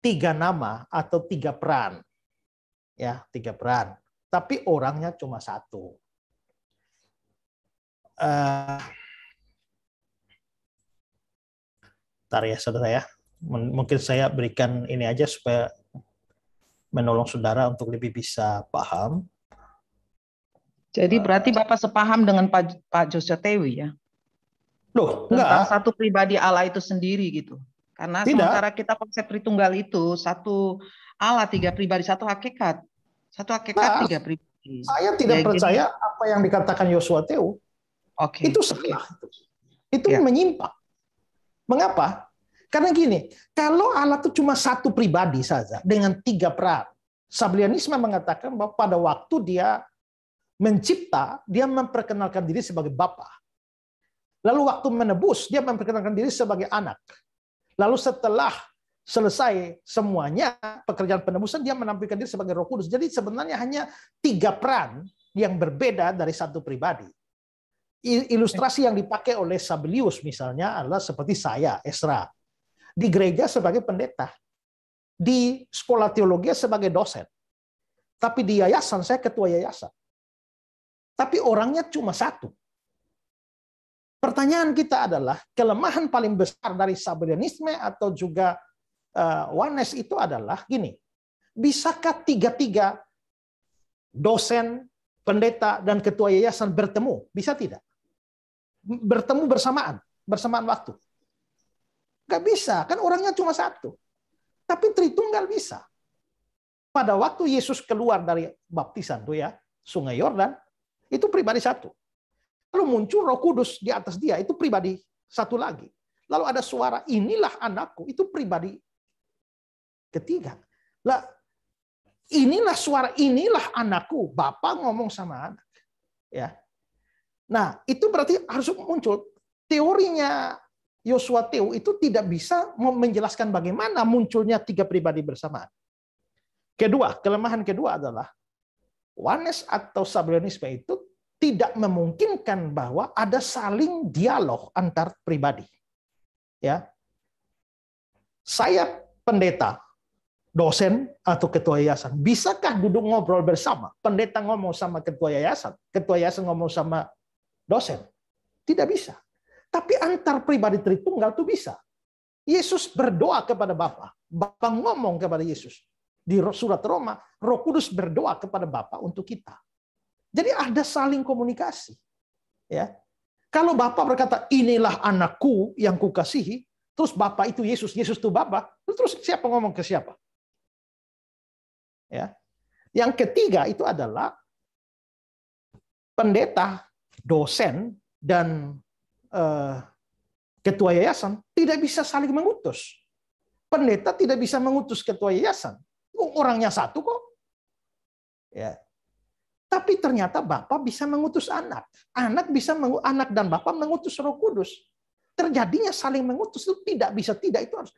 tiga nama atau tiga peran ya tiga peran. Tapi orangnya cuma satu. Uh, ya saudara ya. Mungkin saya berikan ini aja supaya menolong saudara untuk lebih bisa paham. Jadi eh, berarti Bapak sepaham dengan Pak, Pak Joshua Tewi ya? Loh, Tentang satu pribadi Allah itu sendiri gitu. Karena Tidak. sementara kita konsep Tritunggal itu satu Allah tiga pribadi satu hakikat. Satu hakikat nah, tiga pribadi. Saya tidak ya, percaya gitu. apa yang dikatakan Yosua Teo. Okay. Itu salah. Itu ya. menyimpang. Mengapa? Karena gini, kalau Allah itu cuma satu pribadi saja dengan tiga peran. Sablianisme mengatakan bahwa pada waktu dia mencipta, dia memperkenalkan diri sebagai Bapa. Lalu waktu menebus, dia memperkenalkan diri sebagai anak. Lalu setelah selesai semuanya pekerjaan penebusan dia menampilkan diri sebagai Roh Kudus. Jadi sebenarnya hanya tiga peran yang berbeda dari satu pribadi. Ilustrasi yang dipakai oleh Sabelius misalnya adalah seperti saya, Esra. Di gereja sebagai pendeta. Di sekolah teologi sebagai dosen. Tapi di yayasan saya ketua yayasan. Tapi orangnya cuma satu. Pertanyaan kita adalah kelemahan paling besar dari Sabedanisme atau juga uh, oneness itu adalah gini. Bisakah tiga-tiga dosen, pendeta, dan ketua yayasan bertemu? Bisa tidak? Bertemu bersamaan, bersamaan waktu. Gak bisa, kan orangnya cuma satu. Tapi Tritunggal bisa. Pada waktu Yesus keluar dari baptisan tuh ya, Sungai Yordan, itu pribadi satu. Lalu muncul roh kudus di atas dia, itu pribadi satu lagi. Lalu ada suara, inilah anakku, itu pribadi ketiga. Lah, inilah suara, inilah anakku. Bapak ngomong sama anak. Ya. Nah, itu berarti harus muncul. Teorinya Yosua Teo itu tidak bisa menjelaskan bagaimana munculnya tiga pribadi bersama. Kedua, kelemahan kedua adalah Wanes atau sabelionisme itu tidak memungkinkan bahwa ada saling dialog antar pribadi. Ya. Saya pendeta, dosen atau ketua yayasan, bisakah duduk ngobrol bersama? Pendeta ngomong sama ketua yayasan, ketua yayasan ngomong sama dosen. Tidak bisa. Tapi antar pribadi Tritunggal itu bisa. Yesus berdoa kepada Bapa. Bapa ngomong kepada Yesus. Di surat Roma, Roh Kudus berdoa kepada Bapa untuk kita. Jadi ada saling komunikasi. Ya. Kalau Bapak berkata, inilah anakku yang kukasihi, terus Bapak itu Yesus, Yesus itu Bapak, terus siapa ngomong ke siapa? Ya. Yang ketiga itu adalah pendeta, dosen, dan eh, ketua yayasan tidak bisa saling mengutus. Pendeta tidak bisa mengutus ketua yayasan. Orangnya satu kok. Ya, tapi ternyata Bapa bisa mengutus anak. Anak bisa mengu anak dan Bapa mengutus Roh Kudus. Terjadinya saling mengutus itu tidak bisa tidak itu harus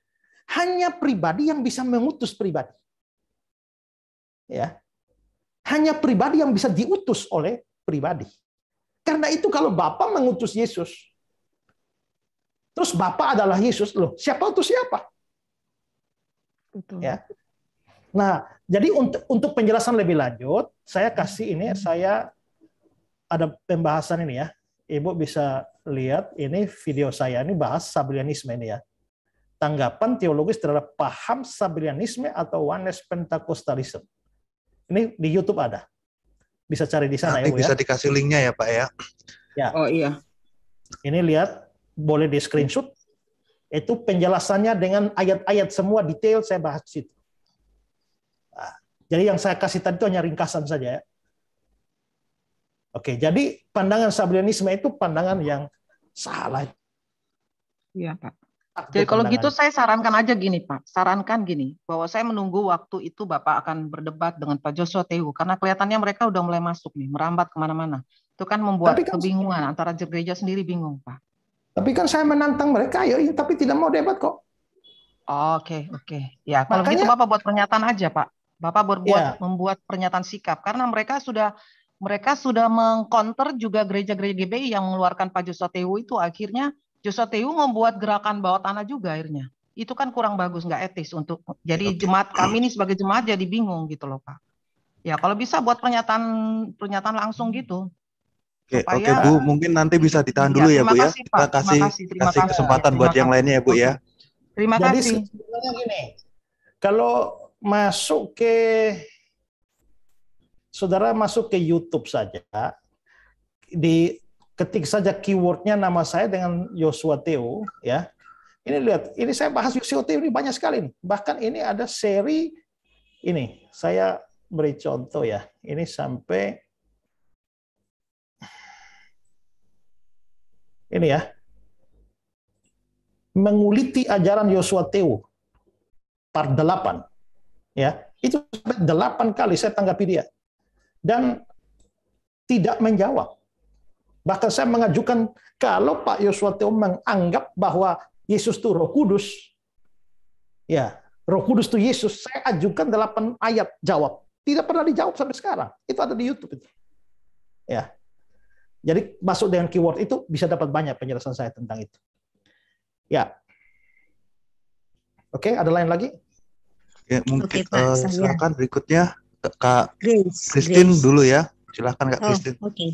hanya pribadi yang bisa mengutus pribadi. Ya. Hanya pribadi yang bisa diutus oleh pribadi. Karena itu kalau Bapa mengutus Yesus, terus Bapa adalah Yesus loh, siapa utus siapa? Betul. Ya. Nah, jadi untuk, untuk penjelasan lebih lanjut, saya kasih ini, saya ada pembahasan ini ya. Ibu bisa lihat ini video saya ini bahas Sabelianisme ini ya. Tanggapan teologis terhadap paham Sabelianisme atau Oneness pentakostalism. Ini di YouTube ada. Bisa cari di sana Nanti ya, Bu, bisa ya. dikasih linknya ya, Pak ya. Ya. Oh iya. Ini lihat, boleh di screenshot. Itu penjelasannya dengan ayat-ayat semua detail saya bahas di situ. Jadi yang saya kasih tadi itu hanya ringkasan saja ya. Oke, jadi pandangan sablonisme itu pandangan yang salah. Iya, Pak. Jadi kalau gitu saya sarankan aja gini, Pak. Sarankan gini, bahwa saya menunggu waktu itu Bapak akan berdebat dengan Pak Joshua Tehu karena kelihatannya mereka udah mulai masuk nih, merambat kemana-mana. Itu kan membuat kan, kebingungan antara gereja sendiri bingung, Pak. Tapi kan saya menantang mereka, ayo, tapi tidak mau debat kok. Oke, oke. Ya, kalau gitu Makanya, gitu Bapak buat pernyataan aja, Pak. Bapak berbuat yeah. membuat pernyataan sikap karena mereka sudah mereka sudah mengcounter juga gereja-gereja GBI yang mengeluarkan Pak Joshua Tehu itu akhirnya Joshua Tehu membuat gerakan bawah tanah juga akhirnya. Itu kan kurang bagus, nggak etis untuk jadi iya. jemaat kami ini sebagai jemaat jadi bingung gitu loh Pak. Ya kalau bisa buat pernyataan pernyataan langsung hmm. gitu. Oke, okay, oke Bu, mungkin nanti bisa ditahan iya, dulu ya, Bu ya. Kasih, Kita kasih kasih, terima kesempatan terima buat terima yang lainnya ya Bu ya. Terima jadi, kasih. gini, kalau masuk ke saudara masuk ke YouTube saja di ketik saja keywordnya nama saya dengan Yosua Teo ya ini lihat ini saya bahas Yosua Teo ini banyak sekali bahkan ini ada seri ini saya beri contoh ya ini sampai ini ya menguliti ajaran Yosua Teo part 8 ya itu sampai delapan kali saya tanggapi dia dan tidak menjawab. Bahkan saya mengajukan kalau Pak Yosua Teo menganggap bahwa Yesus itu Roh Kudus, ya Roh Kudus itu Yesus, saya ajukan delapan ayat jawab, tidak pernah dijawab sampai sekarang. Itu ada di YouTube itu. Ya. Jadi masuk dengan keyword itu bisa dapat banyak penjelasan saya tentang itu. Ya. Oke, ada lain lagi? Ya, mungkin okay, uh, eh, silakan berikutnya Kak Grace, Christine dulu ya. Silakan Kak oh, Christine. Oke. Okay.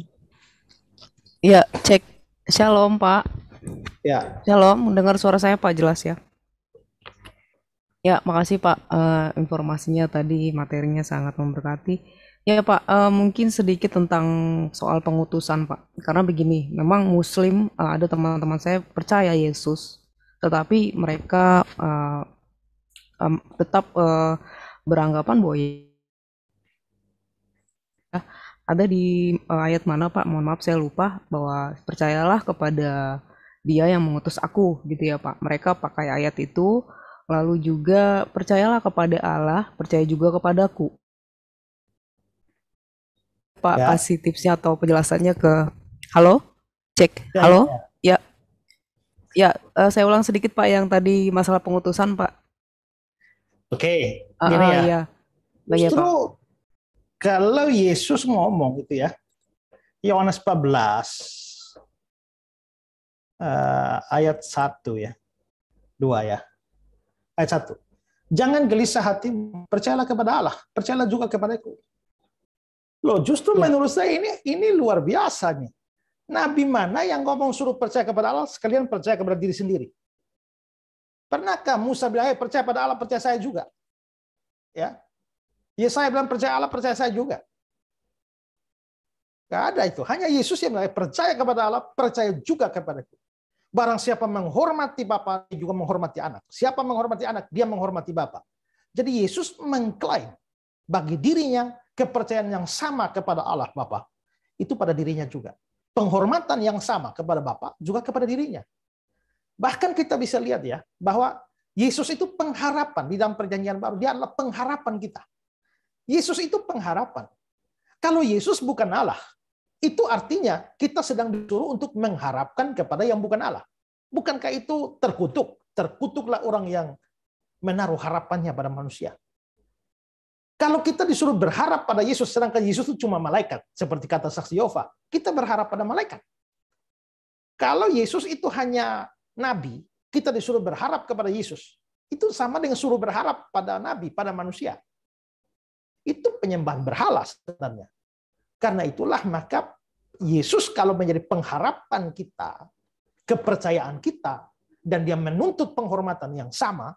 Ya, cek. Shalom, Pak. Ya. Shalom, mendengar suara saya Pak jelas ya. Ya, makasih Pak uh, informasinya tadi materinya sangat memberkati. Ya Pak, uh, mungkin sedikit tentang soal pengutusan Pak. Karena begini, memang Muslim uh, ada teman-teman saya percaya Yesus, tetapi mereka uh, um, tetap uh, beranggapan bahwa ya, ada di uh, ayat mana Pak? Mohon maaf saya lupa bahwa percayalah kepada dia yang mengutus aku gitu ya Pak. Mereka pakai ayat itu lalu juga percayalah kepada Allah, percaya juga kepadaku. Pak ya. kasih tipsnya atau penjelasannya ke Halo? Cek. Ya, Halo? Ya. Ya, ya uh, saya ulang sedikit Pak yang tadi masalah pengutusan Pak Oke, okay, uh, ah, ya. Iya. Banyak Justru kalau Yesus ngomong gitu ya, Yohanes 14 uh, eh, ayat 1 ya. dua ya. Ayat satu, Jangan gelisah hati percayalah kepada Allah, percayalah juga kepadaku. Loh, justru ya. menurut saya ini ini luar biasa nih. Nabi mana yang ngomong suruh percaya kepada Allah, sekalian percaya kepada diri sendiri. Pernahkah Musa bilang, hey, eh, percaya pada Allah, percaya saya juga? Ya, Yesaya bilang percaya Allah, percaya saya juga. Gak ada itu. Hanya Yesus yang bilang, eh, percaya kepada Allah, percaya juga kepadaku. Barang siapa menghormati Bapa juga menghormati anak. Siapa menghormati anak, dia menghormati Bapa. Jadi Yesus mengklaim bagi dirinya kepercayaan yang sama kepada Allah Bapa. Itu pada dirinya juga. Penghormatan yang sama kepada Bapa juga kepada dirinya. Bahkan kita bisa lihat ya, bahwa Yesus itu pengharapan di dalam perjanjian baru. Dia adalah pengharapan kita. Yesus itu pengharapan. Kalau Yesus bukan Allah, itu artinya kita sedang disuruh untuk mengharapkan kepada yang bukan Allah. Bukankah itu terkutuk? Terkutuklah orang yang menaruh harapannya pada manusia. Kalau kita disuruh berharap pada Yesus, sedangkan Yesus itu cuma malaikat, seperti kata saksi Yova, kita berharap pada malaikat. Kalau Yesus itu hanya nabi, kita disuruh berharap kepada Yesus. Itu sama dengan suruh berharap pada nabi, pada manusia. Itu penyembahan berhala sebenarnya. Karena itulah maka Yesus kalau menjadi pengharapan kita, kepercayaan kita, dan dia menuntut penghormatan yang sama,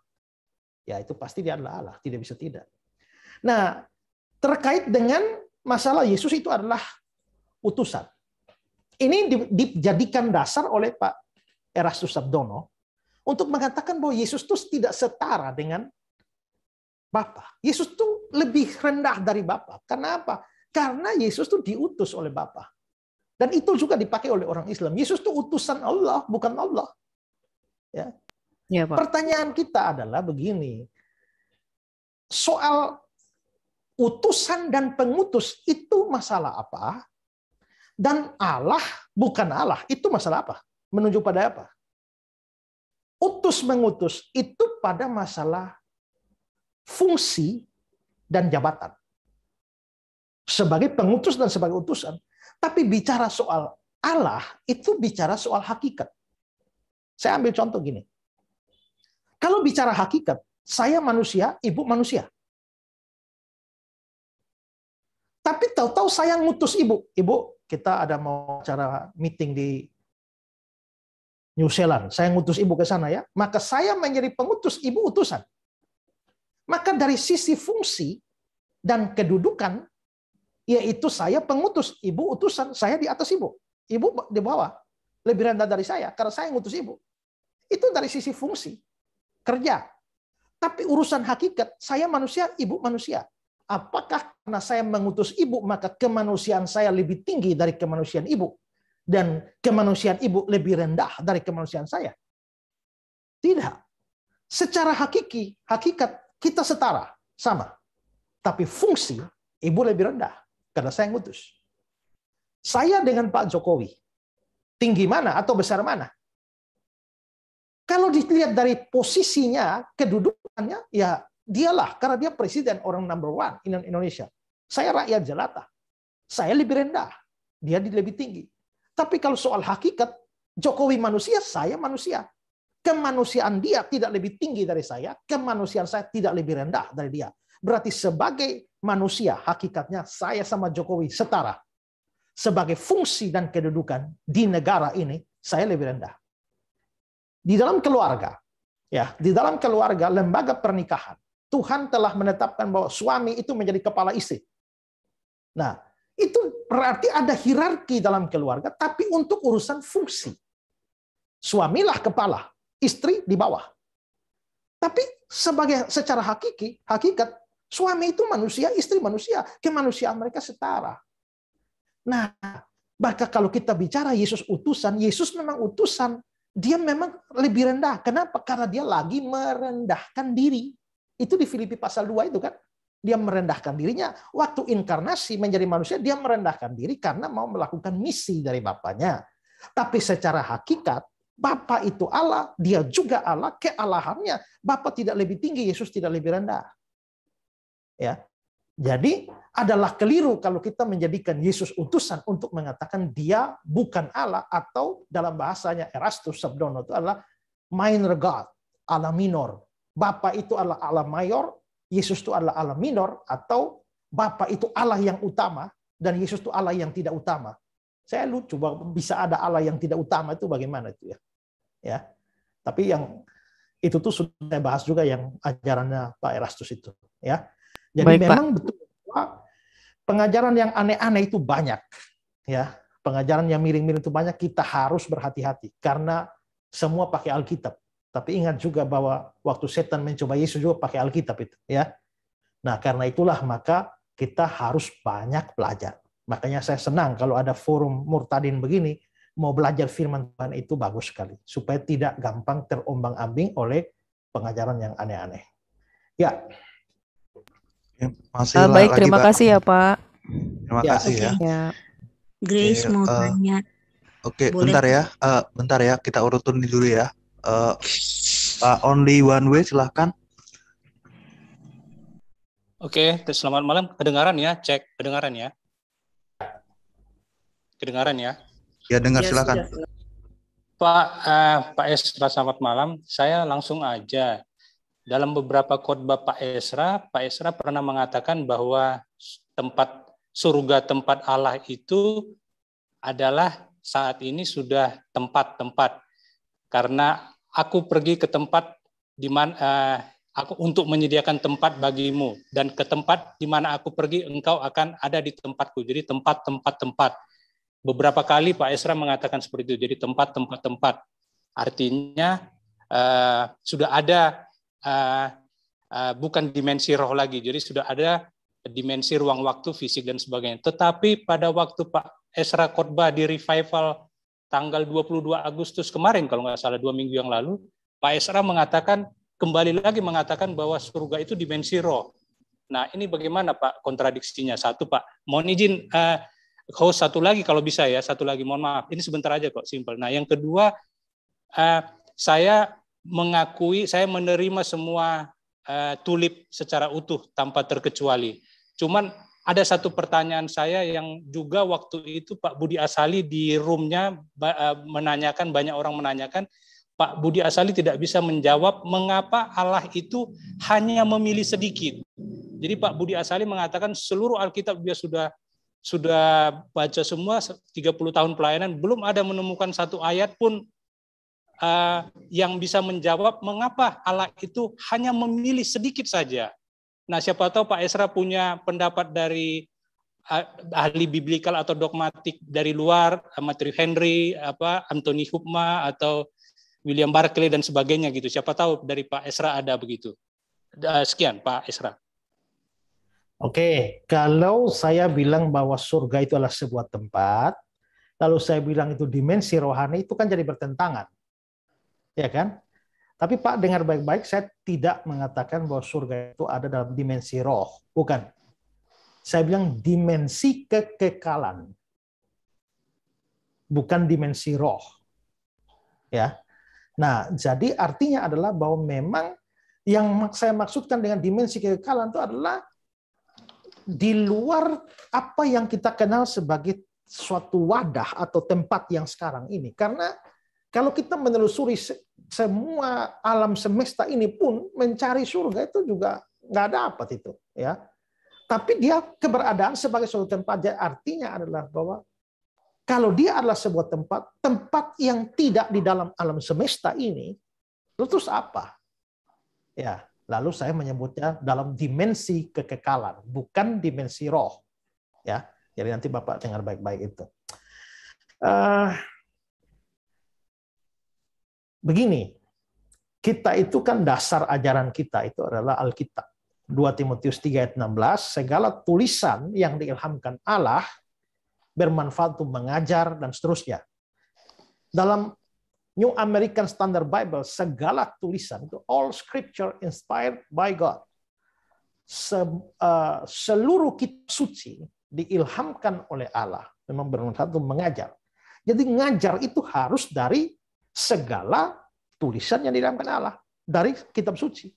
ya itu pasti dia adalah Allah, tidak bisa tidak. Nah, terkait dengan masalah Yesus itu adalah utusan. Ini dijadikan dasar oleh Pak Erastus Sabdono untuk mengatakan bahwa Yesus itu tidak setara dengan Bapa. Yesus itu lebih rendah dari Bapa. Karena apa? Karena Yesus itu diutus oleh Bapa. Dan itu juga dipakai oleh orang Islam. Yesus itu utusan Allah, bukan Allah. Ya. Ya, Pak. Pertanyaan kita adalah begini. Soal utusan dan pengutus itu masalah apa? Dan Allah bukan Allah, itu masalah apa? menunjuk pada apa? Utus mengutus itu pada masalah fungsi dan jabatan. Sebagai pengutus dan sebagai utusan. Tapi bicara soal Allah itu bicara soal hakikat. Saya ambil contoh gini. Kalau bicara hakikat, saya manusia, ibu manusia. Tapi tahu-tahu saya ngutus ibu. Ibu, kita ada mau acara meeting di New Zealand. Saya ngutus ibu ke sana ya. Maka saya menjadi pengutus ibu utusan. Maka dari sisi fungsi dan kedudukan, yaitu saya pengutus ibu utusan. Saya di atas ibu. Ibu di bawah. Lebih rendah dari saya karena saya ngutus ibu. Itu dari sisi fungsi. Kerja. Tapi urusan hakikat, saya manusia, ibu manusia. Apakah karena saya mengutus ibu, maka kemanusiaan saya lebih tinggi dari kemanusiaan ibu? dan kemanusiaan ibu lebih rendah dari kemanusiaan saya? Tidak. Secara hakiki, hakikat kita setara, sama. Tapi fungsi ibu lebih rendah karena saya yang utus. Saya dengan Pak Jokowi tinggi mana atau besar mana? Kalau dilihat dari posisinya, kedudukannya, ya dialah karena dia presiden orang number one in Indonesia. Saya rakyat jelata. Saya lebih rendah, dia lebih tinggi. Tapi kalau soal hakikat, Jokowi manusia, saya manusia. Kemanusiaan dia tidak lebih tinggi dari saya, kemanusiaan saya tidak lebih rendah dari dia. Berarti sebagai manusia, hakikatnya saya sama Jokowi setara. Sebagai fungsi dan kedudukan di negara ini, saya lebih rendah. Di dalam keluarga, ya, di dalam keluarga lembaga pernikahan, Tuhan telah menetapkan bahwa suami itu menjadi kepala istri. Nah, itu berarti ada hierarki dalam keluarga, tapi untuk urusan fungsi. Suamilah kepala, istri di bawah. Tapi sebagai secara hakiki, hakikat suami itu manusia, istri manusia, kemanusiaan mereka setara. Nah, maka kalau kita bicara Yesus utusan, Yesus memang utusan. Dia memang lebih rendah. Kenapa? Karena dia lagi merendahkan diri. Itu di Filipi pasal 2 itu kan. Dia merendahkan dirinya. Waktu inkarnasi menjadi manusia, dia merendahkan diri karena mau melakukan misi dari Bapaknya. Tapi secara hakikat, Bapak itu Allah, dia juga Allah, kealahannya. Bapak tidak lebih tinggi, Yesus tidak lebih rendah. Ya. Jadi adalah keliru kalau kita menjadikan Yesus utusan untuk mengatakan dia bukan Allah atau dalam bahasanya Erastus Sabdono itu adalah minor God, Allah minor. Bapak itu adalah Allah mayor, Yesus itu adalah Allah minor atau Bapa itu Allah yang utama dan Yesus itu Allah yang tidak utama. Saya lucu bisa ada Allah yang tidak utama itu bagaimana itu ya. Ya. Tapi yang itu tuh sudah saya bahas juga yang ajarannya Pak Erastus itu ya. Jadi Baik, memang Pak. betul pengajaran yang aneh-aneh itu banyak ya. Pengajaran yang miring-miring itu banyak kita harus berhati-hati karena semua pakai Alkitab. Tapi ingat juga bahwa waktu setan mencoba Yesus juga pakai Alkitab itu, ya. Nah, karena itulah maka kita harus banyak belajar. Makanya saya senang kalau ada forum murtadin begini, mau belajar firman Tuhan itu bagus sekali supaya tidak gampang terombang-ambing oleh pengajaran yang aneh-aneh. Ya. ya masih uh, baik, terima kasih ya, Pak. Terima ya, kasih ya. okay. ya. Grace iya, mau eh, tanya. Oke, bentar ya. Uh, bentar ya, kita urutun dulu ya uh, uh, only one way silahkan Oke, okay, selamat malam. Kedengaran ya, cek kedengaran ya. Kedengaran ya. Ya dengar silahkan. silakan. yes. Pak uh, Pak Esra selamat malam. Saya langsung aja. Dalam beberapa khotbah Pak Esra, Pak Esra pernah mengatakan bahwa tempat surga tempat Allah itu adalah saat ini sudah tempat-tempat karena aku pergi ke tempat di mana uh, eh, aku untuk menyediakan tempat bagimu dan ke tempat di mana aku pergi engkau akan ada di tempatku. Jadi tempat-tempat tempat. Beberapa kali Pak Esra mengatakan seperti itu. Jadi tempat-tempat tempat. Artinya uh, sudah ada uh, uh, bukan dimensi roh lagi. Jadi sudah ada dimensi ruang waktu fisik dan sebagainya. Tetapi pada waktu Pak Esra khotbah di revival tanggal 22 Agustus kemarin kalau nggak salah dua minggu yang lalu Pak Esra mengatakan kembali lagi mengatakan bahwa surga itu dimensi roh. Nah ini bagaimana Pak kontradiksinya satu Pak mohon izin uh, host satu lagi kalau bisa ya satu lagi mohon maaf ini sebentar aja kok simple. Nah yang kedua uh, saya mengakui saya menerima semua uh, tulip secara utuh tanpa terkecuali. Cuman ada satu pertanyaan saya yang juga waktu itu Pak Budi Asali di roomnya eh, menanyakan, banyak orang menanyakan, Pak Budi Asali tidak bisa menjawab mengapa Allah itu hanya memilih sedikit. Jadi Pak Budi Asali mengatakan seluruh Alkitab dia sudah sudah baca semua 30 tahun pelayanan belum ada menemukan satu ayat pun uh, yang bisa menjawab mengapa Allah itu hanya memilih sedikit saja. Nah, siapa tahu Pak Esra punya pendapat dari eh, ahli biblikal atau dogmatik dari luar, eh, Matthew Henry, apa Anthony Hubma atau William Barclay dan sebagainya gitu. Siapa tahu dari Pak Esra ada begitu. Eh, sekian Pak Esra. Oke, kalau saya bilang bahwa surga itu adalah sebuah tempat, lalu saya bilang itu dimensi rohani itu kan jadi bertentangan. Ya kan? Tapi Pak dengar baik-baik, saya tidak mengatakan bahwa surga itu ada dalam dimensi roh. Bukan. Saya bilang dimensi kekekalan. Bukan dimensi roh. Ya. Nah, jadi artinya adalah bahwa memang yang saya maksudkan dengan dimensi kekekalan itu adalah di luar apa yang kita kenal sebagai suatu wadah atau tempat yang sekarang ini. Karena kalau kita menelusuri semua alam semesta ini pun mencari surga itu juga nggak dapat itu ya tapi dia keberadaan sebagai suatu tempat jadi artinya adalah bahwa kalau dia adalah sebuah tempat tempat yang tidak di dalam alam semesta ini terus apa ya lalu saya menyebutnya dalam dimensi kekekalan bukan dimensi roh ya jadi nanti bapak dengar baik-baik itu uh, Begini, kita itu kan dasar ajaran kita itu adalah Alkitab. 2 Timotius 3 ayat 16, segala tulisan yang diilhamkan Allah bermanfaat untuk mengajar dan seterusnya. Dalam New American Standard Bible, segala tulisan itu all scripture inspired by God. Eh, seluruh kitab suci diilhamkan oleh Allah, memang bermanfaat untuk mengajar. Jadi ngajar itu harus dari segala tulisan yang di Allah dari kitab suci.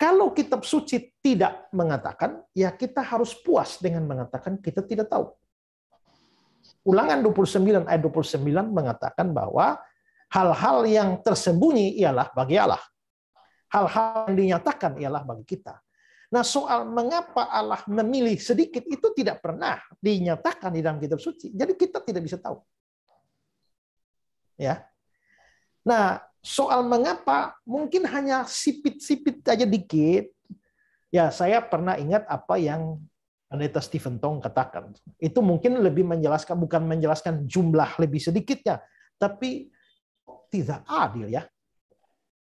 Kalau kitab suci tidak mengatakan, ya kita harus puas dengan mengatakan kita tidak tahu. Ulangan 29 ayat 29 mengatakan bahwa hal-hal yang tersembunyi ialah bagi Allah. Hal-hal yang dinyatakan ialah bagi kita. Nah, soal mengapa Allah memilih sedikit itu tidak pernah dinyatakan di dalam kitab suci. Jadi kita tidak bisa tahu ya. Nah, soal mengapa mungkin hanya sipit-sipit aja dikit. Ya, saya pernah ingat apa yang Anita Stephen Tong katakan. Itu mungkin lebih menjelaskan bukan menjelaskan jumlah lebih sedikitnya, tapi tidak adil ya.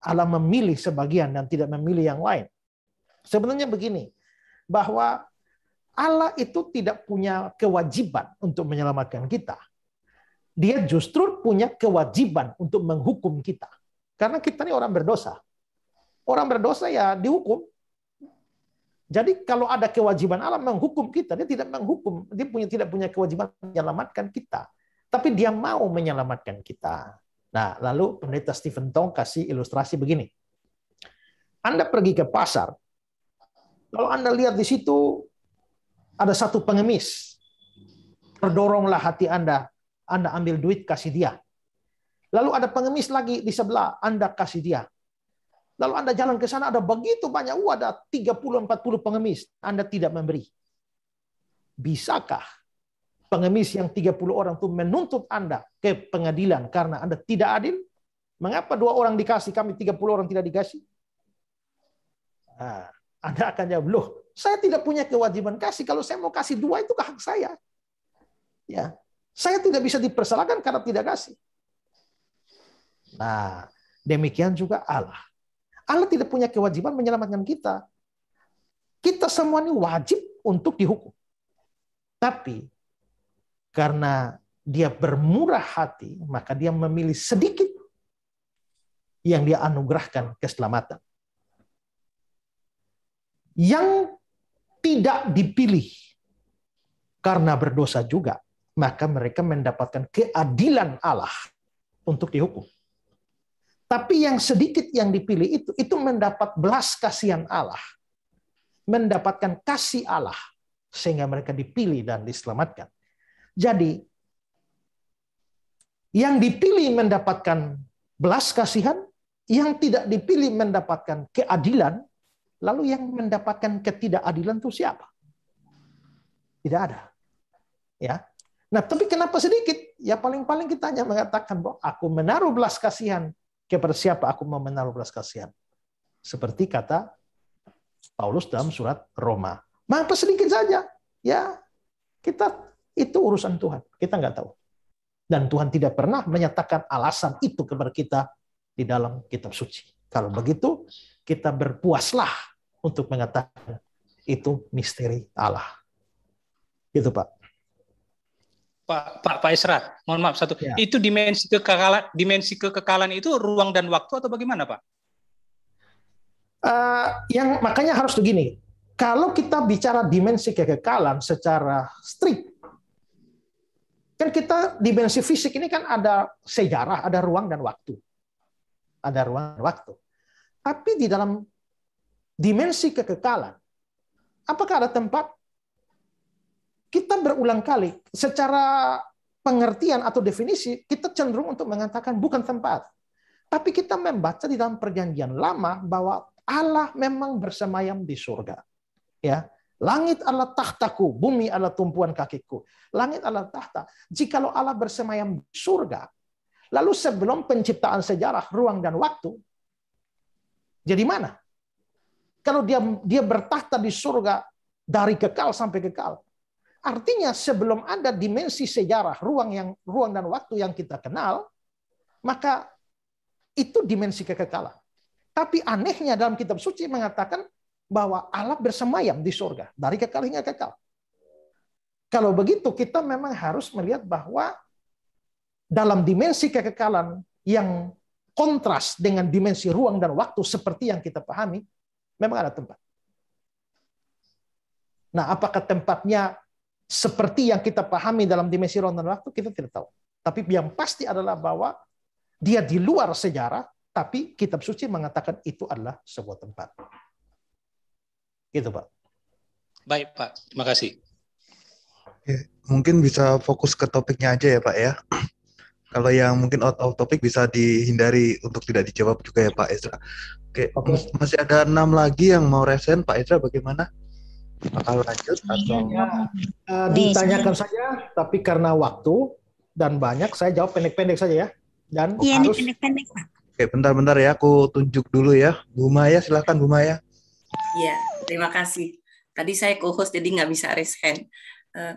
Allah memilih sebagian dan tidak memilih yang lain. Sebenarnya begini, bahwa Allah itu tidak punya kewajiban untuk menyelamatkan kita dia justru punya kewajiban untuk menghukum kita. Karena kita ini orang berdosa. Orang berdosa ya dihukum. Jadi kalau ada kewajiban Allah menghukum kita, dia tidak menghukum, dia punya tidak punya kewajiban menyelamatkan kita. Tapi dia mau menyelamatkan kita. Nah, lalu pendeta Stephen Tong kasih ilustrasi begini. Anda pergi ke pasar, kalau Anda lihat di situ ada satu pengemis, terdoronglah hati Anda anda ambil duit kasih dia. Lalu ada pengemis lagi di sebelah, Anda kasih dia. Lalu Anda jalan ke sana, ada begitu banyak, uh, ada 30-40 pengemis, Anda tidak memberi. Bisakah pengemis yang 30 orang itu menuntut Anda ke pengadilan karena Anda tidak adil? Mengapa dua orang dikasih, kami 30 orang tidak dikasih? Nah, anda akan jawab, loh, saya tidak punya kewajiban kasih. Kalau saya mau kasih dua itu hak saya. Ya, saya tidak bisa dipersalahkan karena tidak kasih. Nah, demikian juga Allah. Allah tidak punya kewajiban menyelamatkan kita. Kita semua ini wajib untuk dihukum. Tapi karena dia bermurah hati, maka dia memilih sedikit yang dia anugerahkan keselamatan. Yang tidak dipilih karena berdosa juga maka mereka mendapatkan keadilan Allah untuk dihukum. Tapi yang sedikit yang dipilih itu, itu mendapat belas kasihan Allah. Mendapatkan kasih Allah. Sehingga mereka dipilih dan diselamatkan. Jadi, yang dipilih mendapatkan belas kasihan, yang tidak dipilih mendapatkan keadilan, lalu yang mendapatkan ketidakadilan itu siapa? Tidak ada. Ya, Nah, tapi kenapa sedikit? Ya paling-paling kita hanya mengatakan bahwa aku menaruh belas kasihan kepada siapa aku mau menaruh belas kasihan. Seperti kata Paulus dalam surat Roma. mengapa sedikit saja. Ya, kita itu urusan Tuhan. Kita nggak tahu. Dan Tuhan tidak pernah menyatakan alasan itu kepada kita di dalam kitab suci. Kalau begitu, kita berpuaslah untuk mengatakan itu misteri Allah. Gitu Pak. Pak Pak Pak Isra, mohon maaf satu. Ya. Itu dimensi kekekalan dimensi kekekalan itu ruang dan waktu atau bagaimana, Pak? Uh, yang makanya harus begini. Kalau kita bicara dimensi kekekalan secara strict kan kita dimensi fisik ini kan ada sejarah, ada ruang dan waktu. Ada ruang dan waktu. Tapi di dalam dimensi kekekalan apakah ada tempat kita berulang kali secara pengertian atau definisi kita cenderung untuk mengatakan bukan tempat. Tapi kita membaca di dalam perjanjian lama bahwa Allah memang bersemayam di surga. Ya, Langit adalah tahtaku, bumi adalah tumpuan kakiku. Langit adalah tahta. Jikalau Allah bersemayam di surga, lalu sebelum penciptaan sejarah, ruang dan waktu, jadi mana? Kalau dia dia bertahta di surga dari kekal sampai kekal, Artinya sebelum ada dimensi sejarah, ruang yang ruang dan waktu yang kita kenal, maka itu dimensi kekekalan. Tapi anehnya dalam kitab suci mengatakan bahwa Allah bersemayam di surga dari kekal hingga kekal. Kalau begitu kita memang harus melihat bahwa dalam dimensi kekekalan yang kontras dengan dimensi ruang dan waktu seperti yang kita pahami, memang ada tempat. Nah, apakah tempatnya seperti yang kita pahami dalam dimensi ruang dan waktu kita tidak tahu. Tapi yang pasti adalah bahwa dia di luar sejarah, tapi kitab suci mengatakan itu adalah sebuah tempat. Gitu, Pak. Baik, Pak. Terima kasih. Mungkin bisa fokus ke topiknya aja ya, Pak ya. Kalau yang mungkin out of topic bisa dihindari untuk tidak dijawab juga ya, Pak Ezra. Oke, okay. masih ada enam lagi yang mau resen, Pak Ezra bagaimana? akan lanjut iya, atau ya, uh, ditanyakan saja tapi karena waktu dan banyak saya jawab pendek-pendek saja ya dan ya, harus pendek-pendek Pak. Oke, bentar-bentar ya aku tunjuk dulu ya. Bu Maya silahkan Bu Maya. Iya, terima kasih. Tadi saya co-host jadi nggak bisa raise hand. Uh,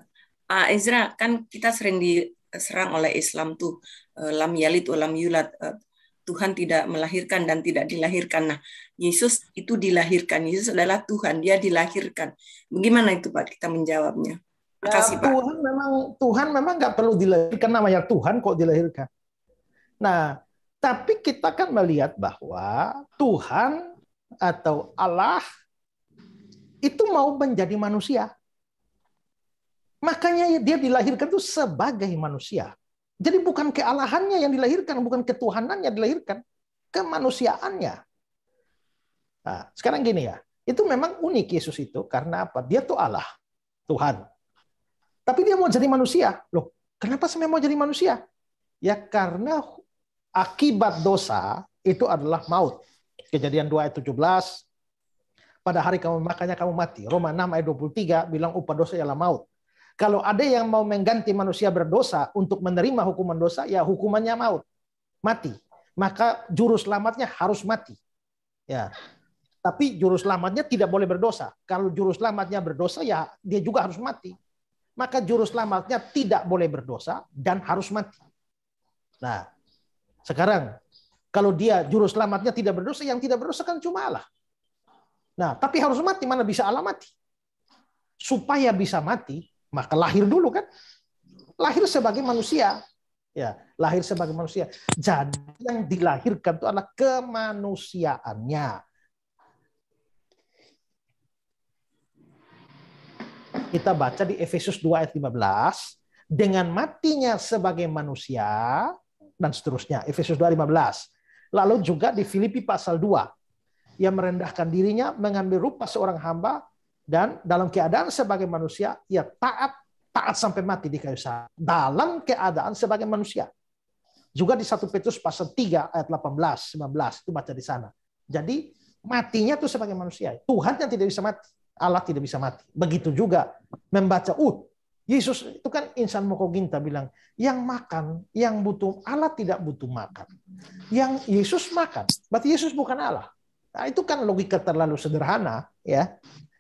Pak Ezra, kan kita sering diserang oleh Islam tuh uh, lam yalid ulam yulat uh, Tuhan tidak melahirkan dan tidak dilahirkan. Nah, Yesus itu dilahirkan. Yesus adalah Tuhan, dia dilahirkan. Bagaimana itu Pak kita menjawabnya? Makasih ya, Pak. Tuhan memang Tuhan memang nggak perlu dilahirkan namanya Tuhan kok dilahirkan. Nah, tapi kita kan melihat bahwa Tuhan atau Allah itu mau menjadi manusia. Makanya dia dilahirkan itu sebagai manusia. Jadi bukan kealahannya yang dilahirkan, bukan ketuhanannya dilahirkan, kemanusiaannya. Nah, sekarang gini ya, itu memang unik Yesus itu karena apa? Dia tuh Allah, Tuhan. Tapi dia mau jadi manusia. Loh, kenapa saya mau jadi manusia? Ya karena akibat dosa itu adalah maut. Kejadian 2 ayat 17, pada hari kamu makanya kamu mati. Roma 6 ayat 23 bilang upah dosa ialah maut. Kalau ada yang mau mengganti manusia berdosa untuk menerima hukuman dosa, ya hukumannya maut, mati. Maka jurus selamatnya harus mati. Ya. Tapi jurus selamatnya tidak boleh berdosa. Kalau jurus selamatnya berdosa, ya dia juga harus mati. Maka jurus selamatnya tidak boleh berdosa dan harus mati. Nah, sekarang kalau dia jurus selamatnya tidak berdosa, yang tidak berdosa kan cuma Allah. Nah, tapi harus mati. Mana bisa Allah mati? Supaya bisa mati, maka lahir dulu kan. Lahir sebagai manusia. Ya, lahir sebagai manusia. Jadi yang dilahirkan itu adalah kemanusiaannya. Kita baca di Efesus 2 ayat 15, dengan matinya sebagai manusia dan seterusnya. Efesus 2 ayat 15. Lalu juga di Filipi pasal 2, yang merendahkan dirinya mengambil rupa seorang hamba dan dalam keadaan sebagai manusia, ia taat taat sampai mati di kayu salib. Dalam keadaan sebagai manusia. Juga di satu Petrus pasal 3 ayat 18, 19 itu baca di sana. Jadi matinya itu sebagai manusia. Tuhan yang tidak bisa mati, Allah tidak bisa mati. Begitu juga membaca, uh, Yesus itu kan insan moko ginta bilang, yang makan, yang butuh, Allah tidak butuh makan. Yang Yesus makan, berarti Yesus bukan Allah. Nah, itu kan logika terlalu sederhana, ya.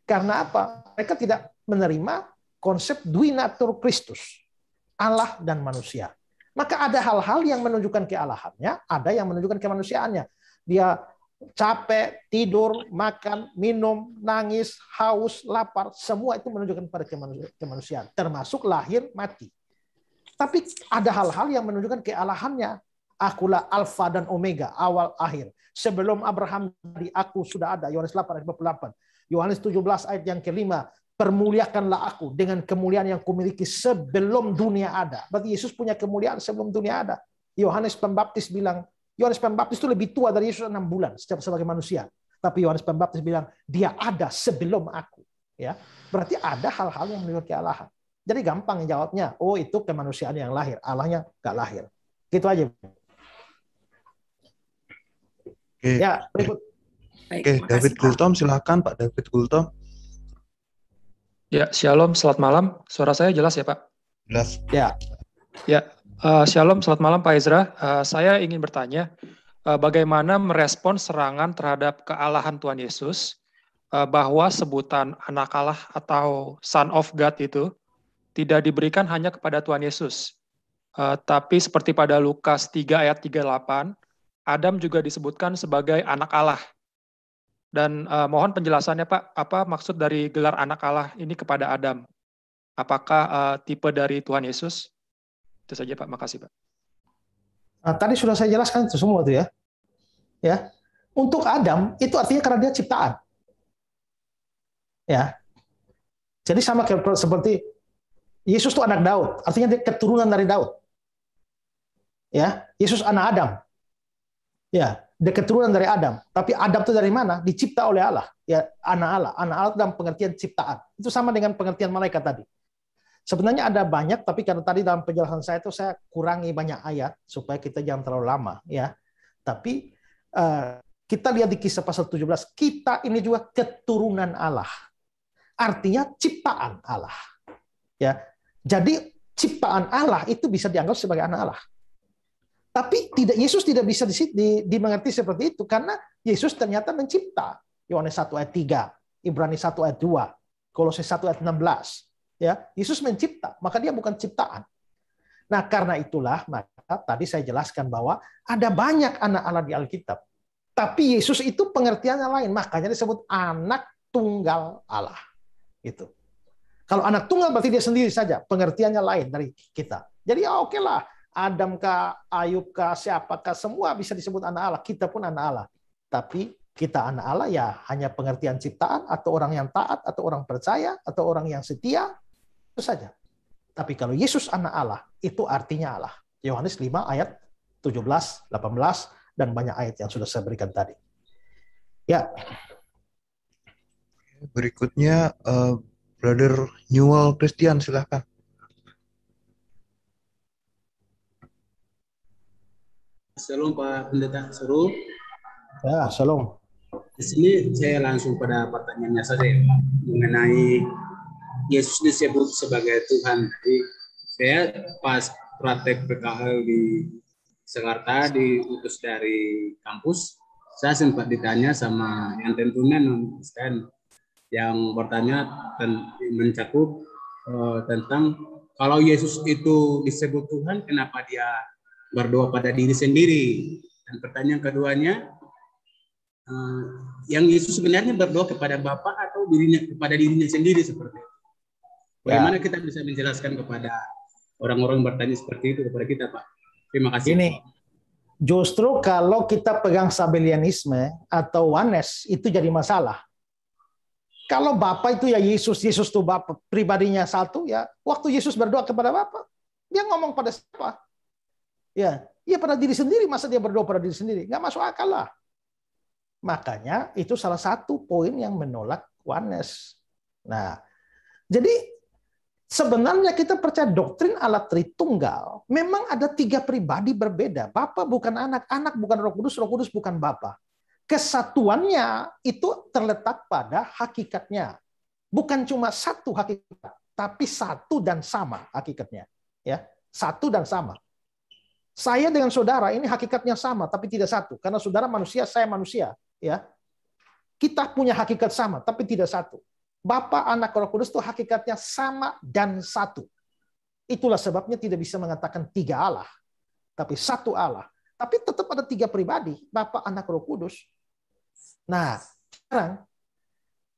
Karena apa? Mereka tidak menerima konsep dui natur Kristus, Allah dan manusia. Maka ada hal-hal yang menunjukkan kealahannya, ada yang menunjukkan kemanusiaannya. Dia capek, tidur, makan, minum, nangis, haus, lapar, semua itu menunjukkan pada kemanusiaan, termasuk lahir mati. Tapi ada hal-hal yang menunjukkan kealahannya. Akulah alfa dan omega, awal akhir. Sebelum Abraham di aku sudah ada, Yohanes 8 Yohanes 17 ayat yang kelima, permuliakanlah aku dengan kemuliaan yang kumiliki sebelum dunia ada. Berarti Yesus punya kemuliaan sebelum dunia ada. Yohanes Pembaptis bilang, Yohanes Pembaptis itu lebih tua dari Yesus enam bulan setiap sebagai manusia. Tapi Yohanes Pembaptis bilang, dia ada sebelum aku. Ya, berarti ada hal-hal yang menurut Allah. Jadi gampang jawabnya. Oh itu kemanusiaan yang lahir. Allahnya gak lahir. Gitu aja. Ya berikut Baik, Oke, David Gultom, silahkan Pak David Gultom. Ya, shalom, selamat malam. Suara saya jelas ya, Pak? Jelas. Ya. Ya, uh, shalom, selamat malam Pak Ezra. Uh, saya ingin bertanya, uh, bagaimana merespon serangan terhadap kealahan Tuhan Yesus uh, bahwa sebutan anak Allah atau Son of God itu tidak diberikan hanya kepada Tuhan Yesus, uh, tapi seperti pada Lukas 3 ayat 38, Adam juga disebutkan sebagai anak Allah. Dan uh, mohon penjelasannya Pak, apa maksud dari gelar anak Allah ini kepada Adam? Apakah uh, tipe dari Tuhan Yesus? Itu saja Pak, makasih Pak. Nah, tadi sudah saya jelaskan itu semua itu ya. Ya. Untuk Adam itu artinya karena dia ciptaan. Ya. Jadi sama seperti Yesus itu anak Daud, artinya dia keturunan dari Daud. Ya, Yesus anak Adam. Ya, keturunan dari Adam. Tapi Adam itu dari mana? Dicipta oleh Allah. Ya, anak Allah. Anak Allah dalam pengertian ciptaan. Itu sama dengan pengertian malaikat tadi. Sebenarnya ada banyak, tapi karena tadi dalam penjelasan saya itu saya kurangi banyak ayat supaya kita jangan terlalu lama, ya. Tapi uh, kita lihat di kisah pasal 17, kita ini juga keturunan Allah. Artinya ciptaan Allah. Ya. Jadi ciptaan Allah itu bisa dianggap sebagai anak Allah. Tapi tidak Yesus tidak bisa di, di, dimengerti seperti itu karena Yesus ternyata mencipta. Yohanes 1 ayat 3, Ibrani 1 ayat 2, Kolose 1 ayat 16. Ya, Yesus mencipta, maka dia bukan ciptaan. Nah, karena itulah maka tadi saya jelaskan bahwa ada banyak anak Allah di Alkitab. Tapi Yesus itu pengertiannya lain, makanya disebut anak tunggal Allah. Itu. Kalau anak tunggal berarti dia sendiri saja, pengertiannya lain dari kita. Jadi ya oke lah, Adam kah, Ayub kah, siapakah, semua bisa disebut anak Allah. Kita pun anak Allah. Tapi kita anak Allah ya hanya pengertian ciptaan atau orang yang taat atau orang percaya atau orang yang setia itu saja. Tapi kalau Yesus anak Allah, itu artinya Allah. Yohanes 5 ayat 17, 18 dan banyak ayat yang sudah saya berikan tadi. Ya. Berikutnya uh, Brother Newell Christian silahkan. Shalom Pak Pendeta Seru. Ya, shalom. Di sini saya langsung pada pertanyaannya saja ya Pak, mengenai Yesus disebut sebagai Tuhan. Jadi saya pas praktek PKL di Jakarta diutus dari kampus, saya sempat ditanya sama yang tentunya non yang bertanya dan mencakup uh, tentang kalau Yesus itu disebut Tuhan, kenapa dia berdoa pada diri sendiri. Dan pertanyaan keduanya, uh, yang Yesus sebenarnya berdoa kepada Bapa atau dirinya kepada dirinya sendiri seperti itu. Bagaimana ya. kita bisa menjelaskan kepada orang-orang bertanya seperti itu kepada kita, Pak? Terima kasih. Ini justru kalau kita pegang sabelianisme atau wanes itu jadi masalah. Kalau Bapak itu ya Yesus, Yesus itu Bapak pribadinya satu ya. Waktu Yesus berdoa kepada Bapak, dia ngomong pada siapa? Ya, ya pada diri sendiri masa dia berdoa pada diri sendiri nggak masuk akal lah. Makanya itu salah satu poin yang menolak oneness. Nah, jadi sebenarnya kita percaya doktrin alat Tritunggal memang ada tiga pribadi berbeda. Bapa bukan anak, anak bukan Roh Kudus, Roh Kudus bukan Bapa. Kesatuannya itu terletak pada hakikatnya. Bukan cuma satu hakikat, tapi satu dan sama hakikatnya. Ya, satu dan sama. Saya dengan saudara ini hakikatnya sama tapi tidak satu karena saudara manusia, saya manusia, ya. Kita punya hakikat sama tapi tidak satu. Bapa, Anak, Roh Kudus itu hakikatnya sama dan satu. Itulah sebabnya tidak bisa mengatakan tiga Allah, tapi satu Allah. Tapi tetap ada tiga pribadi, Bapa, Anak, Roh Kudus. Nah, sekarang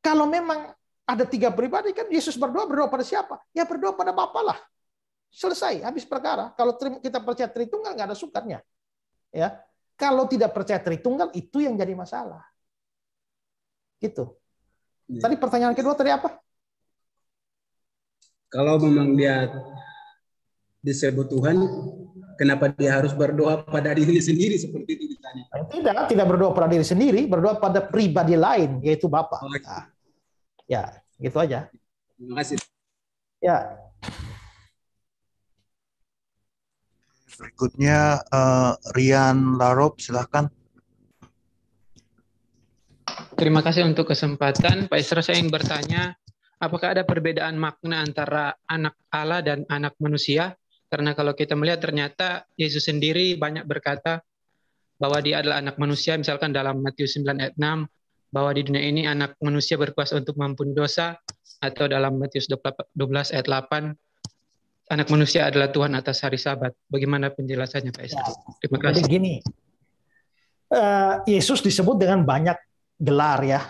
kalau memang ada tiga pribadi kan Yesus berdoa berdoa pada siapa? Ya berdoa pada Bapa lah selesai habis perkara. Kalau kita percaya Tritunggal nggak ada sukarnya, Ya. Kalau tidak percaya Tritunggal itu yang jadi masalah. Gitu. Iya. Tadi pertanyaan kedua tadi apa? Kalau memang dia disebut Tuhan, kenapa dia harus berdoa pada diri sendiri seperti itu ditanya? Eh, tidak, tidak berdoa pada diri sendiri, berdoa pada pribadi lain yaitu Bapak. Nah, ya, gitu aja. Terima kasih. Ya, Berikutnya uh, Rian Larop, silahkan. Terima kasih untuk kesempatan. Pak Isra, saya ingin bertanya, apakah ada perbedaan makna antara anak Allah dan anak manusia? Karena kalau kita melihat ternyata Yesus sendiri banyak berkata bahwa dia adalah anak manusia, misalkan dalam Matius 9 ayat 6, bahwa di dunia ini anak manusia berkuasa untuk mampu dosa, atau dalam Matius 12 ayat 8, anak manusia adalah Tuhan atas hari Sabat. Bagaimana penjelasannya, Pak Esther? Ya. Terima kasih. Jadi gini, uh, Yesus disebut dengan banyak gelar ya.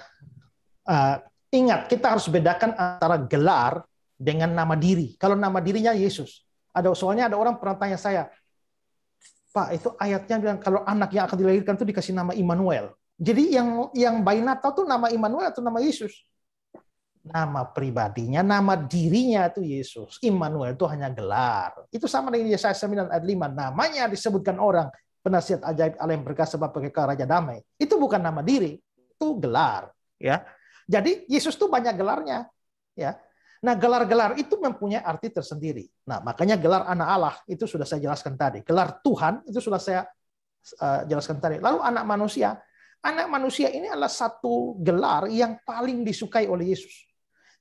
Uh, ingat, kita harus bedakan antara gelar dengan nama diri. Kalau nama dirinya Yesus, ada soalnya ada orang pernah tanya saya, Pak, itu ayatnya bilang kalau anak yang akan dilahirkan itu dikasih nama Immanuel. Jadi yang yang bayi Natal tuh nama Immanuel atau nama Yesus? nama pribadinya, nama dirinya itu Yesus. Immanuel itu hanya gelar. Itu sama dengan Yesaya 9 ayat 5. Namanya disebutkan orang, penasihat ajaib Allah yang berkas sebab perkara raja damai. Itu bukan nama diri, itu gelar, ya. Jadi Yesus itu banyak gelarnya, ya. Nah, gelar-gelar itu mempunyai arti tersendiri. Nah, makanya gelar anak Allah itu sudah saya jelaskan tadi. Gelar Tuhan itu sudah saya uh, jelaskan tadi. Lalu anak manusia, anak manusia ini adalah satu gelar yang paling disukai oleh Yesus.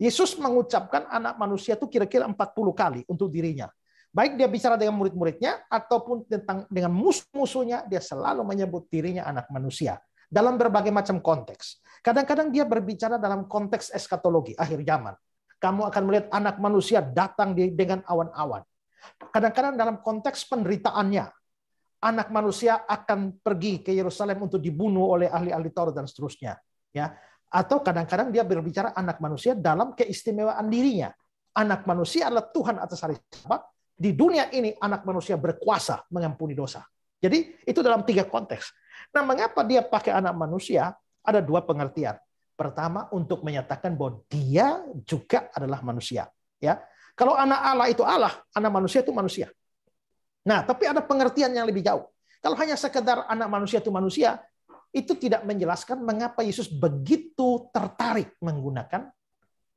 Yesus mengucapkan anak manusia itu kira-kira 40 kali untuk dirinya. Baik dia bicara dengan murid-muridnya ataupun tentang dengan musuh-musuhnya, dia selalu menyebut dirinya anak manusia dalam berbagai macam konteks. Kadang-kadang dia berbicara dalam konteks eskatologi akhir zaman. Kamu akan melihat anak manusia datang dengan awan-awan. Kadang-kadang dalam konteks penderitaannya, anak manusia akan pergi ke Yerusalem untuk dibunuh oleh ahli-ahli Taurat dan seterusnya. Ya, atau kadang-kadang dia berbicara anak manusia dalam keistimewaan dirinya. Anak manusia adalah Tuhan atas hari sabat. Di dunia ini anak manusia berkuasa mengampuni dosa. Jadi itu dalam tiga konteks. Nah mengapa dia pakai anak manusia? Ada dua pengertian. Pertama untuk menyatakan bahwa dia juga adalah manusia. Ya, Kalau anak Allah itu Allah, anak manusia itu manusia. Nah tapi ada pengertian yang lebih jauh. Kalau hanya sekedar anak manusia itu manusia, itu tidak menjelaskan mengapa Yesus begitu tertarik menggunakan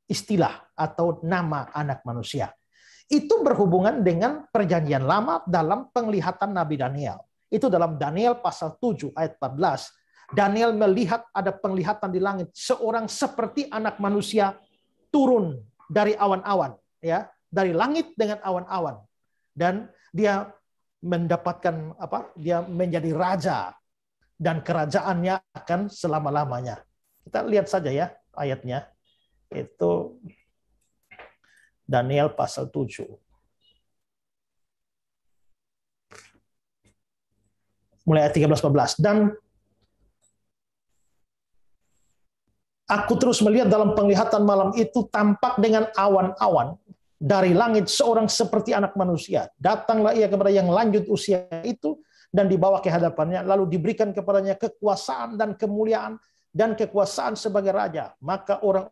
istilah atau nama anak manusia. Itu berhubungan dengan perjanjian lama dalam penglihatan Nabi Daniel. Itu dalam Daniel pasal 7 ayat 14. Daniel melihat ada penglihatan di langit seorang seperti anak manusia turun dari awan-awan ya, dari langit dengan awan-awan. Dan dia mendapatkan apa? Dia menjadi raja dan kerajaannya akan selama-lamanya. Kita lihat saja ya ayatnya. Itu Daniel pasal 7. Mulai ayat 13 14 dan Aku terus melihat dalam penglihatan malam itu tampak dengan awan-awan dari langit seorang seperti anak manusia. Datanglah ia kepada yang lanjut usia itu dan dibawa ke hadapannya lalu diberikan kepadanya kekuasaan dan kemuliaan dan kekuasaan sebagai raja maka orang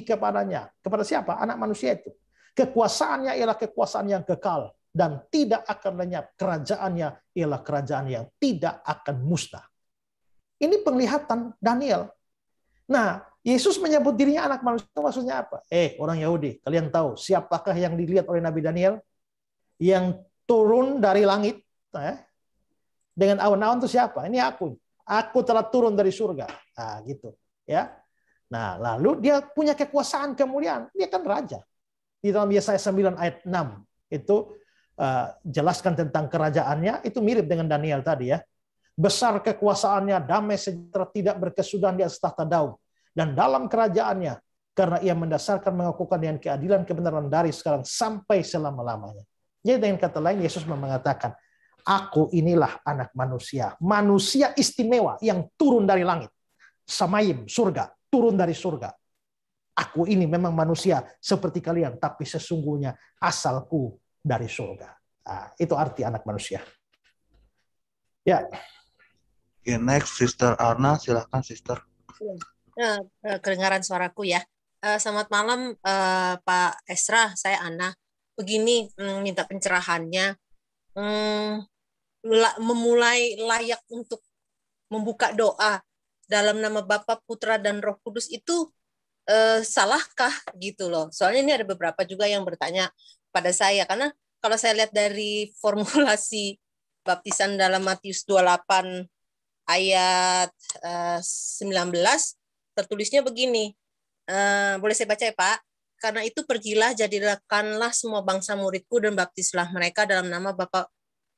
kepadanya kepada siapa anak manusia itu kekuasaannya ialah kekuasaan yang kekal dan tidak akan lenyap kerajaannya ialah kerajaan yang tidak akan musnah ini penglihatan Daniel nah Yesus menyebut dirinya anak manusia maksudnya apa? Eh, orang Yahudi, kalian tahu siapakah yang dilihat oleh Nabi Daniel? yang turun dari langit eh, dengan awan-awan itu siapa? Ini aku. Aku telah turun dari surga. Nah, gitu. Ya. Nah, lalu dia punya kekuasaan kemuliaan. Dia kan raja. Di dalam Yesaya 9 ayat 6 itu uh, jelaskan tentang kerajaannya itu mirip dengan Daniel tadi ya. Besar kekuasaannya, damai sejahtera tidak berkesudahan di atas tahta Daud dan dalam kerajaannya karena ia mendasarkan mengakukan dengan keadilan kebenaran dari sekarang sampai selama-lamanya. Jadi dengan kata lain Yesus mengatakan, aku inilah anak manusia. Manusia istimewa yang turun dari langit. samaim, surga, turun dari surga. Aku ini memang manusia seperti kalian, tapi sesungguhnya asalku dari surga. Nah, itu arti anak manusia. Ya. Okay, next, Sister Arna, silahkan Sister. Iya. Eh, kedengaran suaraku ya. Eh, selamat malam eh, Pak Esra, saya Anna begini mm, minta pencerahannya mm, memulai layak untuk membuka doa dalam nama Bapa Putra dan Roh Kudus itu eh, salahkah gitu loh soalnya ini ada beberapa juga yang bertanya pada saya karena kalau saya lihat dari formulasi baptisan dalam Matius 28 ayat eh, 19 tertulisnya begini eh, boleh saya baca ya Pak karena itu pergilah jadikanlah semua bangsa muridku dan baptislah mereka dalam nama Bapa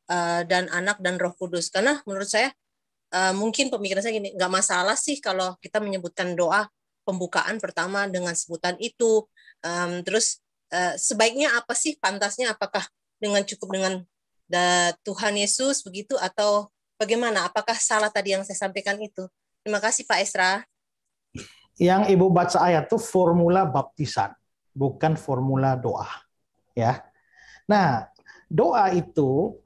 uh, dan Anak dan Roh Kudus. Karena menurut saya uh, mungkin pemikiran saya gini, nggak masalah sih kalau kita menyebutkan doa pembukaan pertama dengan sebutan itu. Um, terus uh, sebaiknya apa sih pantasnya? Apakah dengan cukup dengan da, Tuhan Yesus begitu atau bagaimana? Apakah salah tadi yang saya sampaikan itu? Terima kasih Pak Esra. Yang Ibu baca ayat itu formula baptisan bukan formula doa. Ya. Nah, doa itu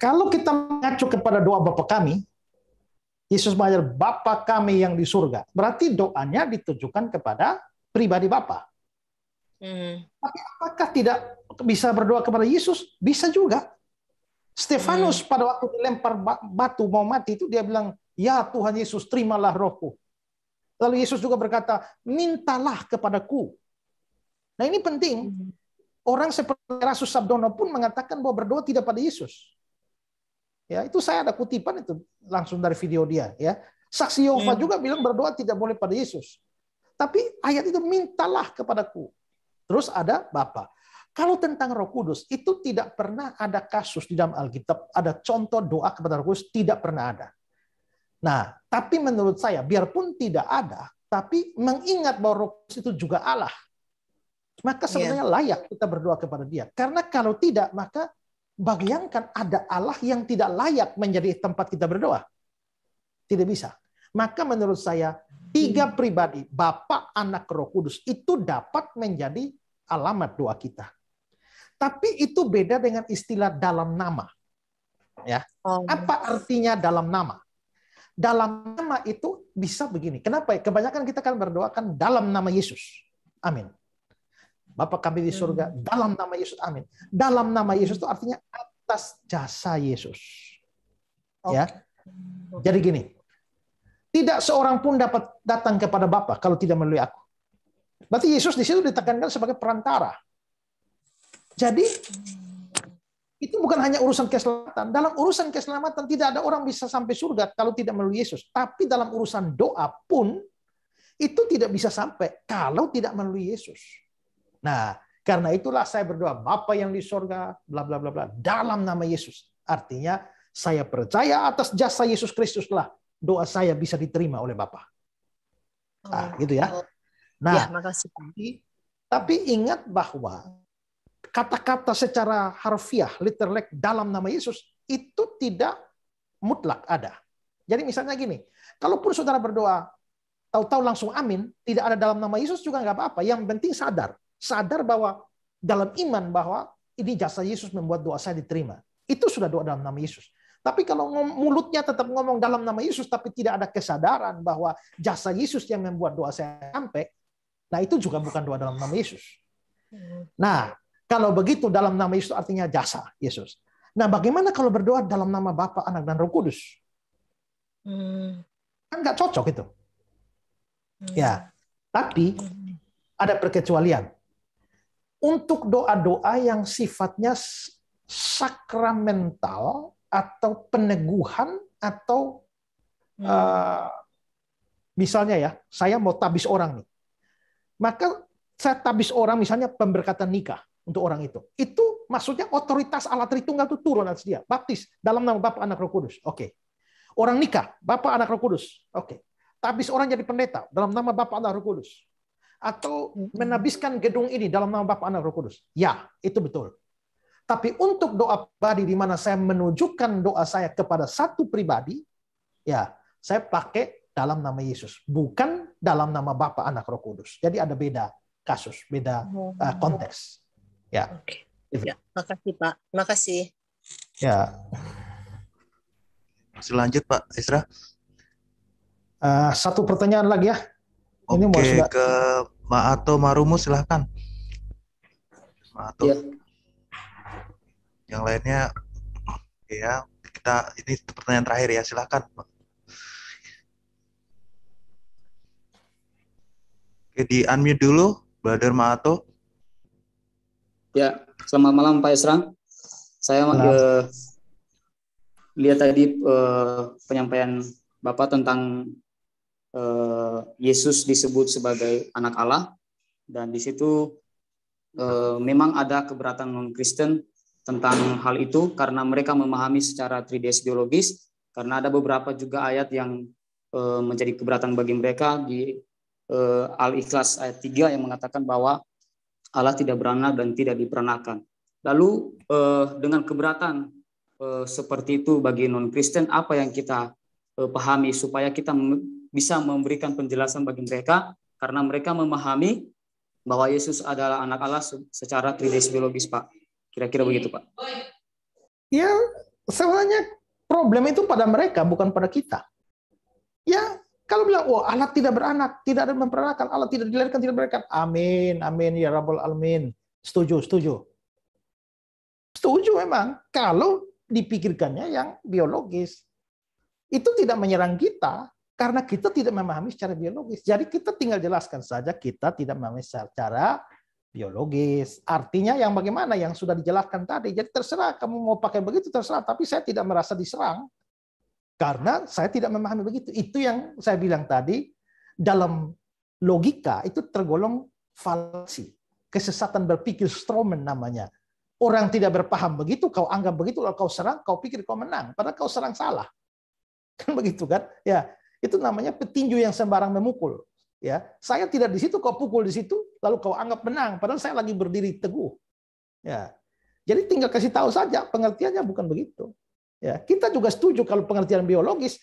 kalau kita mengacu kepada doa Bapa kami, Yesus mengajar Bapa kami yang di surga. Berarti doanya ditujukan kepada pribadi Bapa. Hmm. Tapi apakah tidak bisa berdoa kepada Yesus? Bisa juga. Stefanus hmm. pada waktu dilempar batu mau mati itu dia bilang, "Ya Tuhan Yesus, terimalah rohku." Lalu Yesus juga berkata, mintalah kepadaku. Nah ini penting. Hmm. Orang seperti Rasul Sabdono pun mengatakan bahwa berdoa tidak pada Yesus. Ya, itu saya ada kutipan itu langsung dari video dia. Ya, Saksi Yehova hmm. juga bilang berdoa tidak boleh pada Yesus. Tapi ayat itu mintalah kepadaku. Terus ada Bapa. Kalau tentang Roh Kudus itu tidak pernah ada kasus di dalam Alkitab ada contoh doa kepada Roh Kudus tidak pernah ada. Nah, tapi menurut saya, biarpun tidak ada, tapi mengingat bahwa Roh Kudus itu juga Allah, maka iya. sebenarnya layak kita berdoa kepada Dia. Karena kalau tidak, maka bayangkan ada Allah yang tidak layak menjadi tempat kita berdoa. Tidak bisa. Maka menurut saya, tiga pribadi, Bapak, Anak, Roh Kudus, itu dapat menjadi alamat doa kita. Tapi itu beda dengan istilah dalam nama. Ya. Oh. Apa artinya dalam nama? dalam nama itu bisa begini. Kenapa? Kebanyakan kita kan berdoakan dalam nama Yesus. Amin. Bapak kami di surga, hmm. dalam nama Yesus, amin. Dalam nama Yesus itu artinya atas jasa Yesus. Okay. Ya. Jadi gini, tidak seorang pun dapat datang kepada Bapa kalau tidak melalui aku. Berarti Yesus di situ ditekankan sebagai perantara. Jadi itu bukan hanya urusan keselamatan. Dalam urusan keselamatan tidak ada orang bisa sampai surga kalau tidak melalui Yesus. Tapi dalam urusan doa pun itu tidak bisa sampai kalau tidak melalui Yesus. Nah, karena itulah saya berdoa Bapa yang di surga, bla bla bla bla dalam nama Yesus. Artinya saya percaya atas jasa Yesus Kristuslah doa saya bisa diterima oleh Bapa. Nah, gitu ya. Oh. Nah, ya, makasih. Tapi, tapi ingat bahwa kata-kata secara harfiah, literlek dalam nama Yesus itu tidak mutlak ada. Jadi misalnya gini, kalaupun saudara berdoa, tahu-tahu langsung amin, tidak ada dalam nama Yesus juga nggak apa-apa. Yang penting sadar, sadar bahwa dalam iman bahwa ini jasa Yesus membuat doa saya diterima. Itu sudah doa dalam nama Yesus. Tapi kalau mulutnya tetap ngomong dalam nama Yesus, tapi tidak ada kesadaran bahwa jasa Yesus yang membuat doa saya sampai, nah itu juga bukan doa dalam nama Yesus. Nah, kalau begitu dalam nama Yesus artinya jasa Yesus. Nah, bagaimana kalau berdoa dalam nama Bapa, Anak dan Roh Kudus? Hmm. Kan nggak cocok itu. Hmm. Ya, tapi hmm. ada perkecualian. Untuk doa-doa yang sifatnya sakramental atau peneguhan atau hmm. uh, misalnya ya, saya mau tabis orang nih. Maka saya tabis orang misalnya pemberkatan nikah untuk orang itu. Itu maksudnya otoritas Allah Tritunggal itu turun atas dia. Baptis dalam nama Bapa Anak Roh Kudus. Oke. Okay. Orang nikah, Bapa Anak Roh Kudus. Oke. Okay. Tabis orang jadi pendeta dalam nama Bapa Anak Roh Kudus. Atau menabiskan gedung ini dalam nama Bapa Anak Roh Kudus. Ya, itu betul. Tapi untuk doa pribadi di mana saya menunjukkan doa saya kepada satu pribadi, ya, saya pakai dalam nama Yesus, bukan dalam nama Bapa Anak Roh Kudus. Jadi ada beda kasus, beda oh. eh, konteks. Ya. Oke. Ya, makasih Pak. Makasih. Ya. Masih lanjut Pak Isra. Uh, eh, satu pertanyaan lagi ya. Ini Oke, mau sudah... ke Maato Marumu silahkan. Maato. Ya. Yang lainnya ya kita ini pertanyaan terakhir ya silahkan. Oke, di unmute dulu, Brother Maato. Ya, selamat malam Pak Esra. Saya uh, lihat tadi uh, penyampaian Bapak tentang uh, Yesus disebut sebagai anak Allah dan di situ uh, memang ada keberatan non Kristen tentang hal itu karena mereka memahami secara trides biologis karena ada beberapa juga ayat yang uh, menjadi keberatan bagi mereka di uh, Al-Ikhlas ayat 3 yang mengatakan bahwa Allah tidak beranak dan tidak diperanakan. Lalu eh, dengan keberatan eh, seperti itu bagi non-Kristen, apa yang kita eh, pahami supaya kita bisa memberikan penjelasan bagi mereka karena mereka memahami bahwa Yesus adalah anak Allah secara tridis biologis, Pak. Kira-kira begitu, Pak. Ya, sebenarnya problem itu pada mereka, bukan pada kita. Ya, kalau bilang, wah oh, Allah tidak beranak, tidak ada memperanakan, Allah tidak dilahirkan, tidak berikan. Amin, amin, ya Rabbul Alamin. Setuju, setuju. Setuju memang. Kalau dipikirkannya yang biologis. Itu tidak menyerang kita, karena kita tidak memahami secara biologis. Jadi kita tinggal jelaskan saja kita tidak memahami secara biologis. Artinya yang bagaimana yang sudah dijelaskan tadi. Jadi terserah kamu mau pakai begitu terserah, tapi saya tidak merasa diserang. Karena saya tidak memahami begitu. Itu yang saya bilang tadi, dalam logika itu tergolong falsi. Kesesatan berpikir Stroman namanya. Orang tidak berpaham begitu, kau anggap begitu, kalau kau serang, kau pikir kau menang. Padahal kau serang salah. Kan begitu kan? Ya, itu namanya petinju yang sembarang memukul. Ya, saya tidak di situ, kau pukul di situ, lalu kau anggap menang. Padahal saya lagi berdiri teguh. Ya, jadi tinggal kasih tahu saja pengertiannya bukan begitu. Ya, kita juga setuju kalau pengertian biologis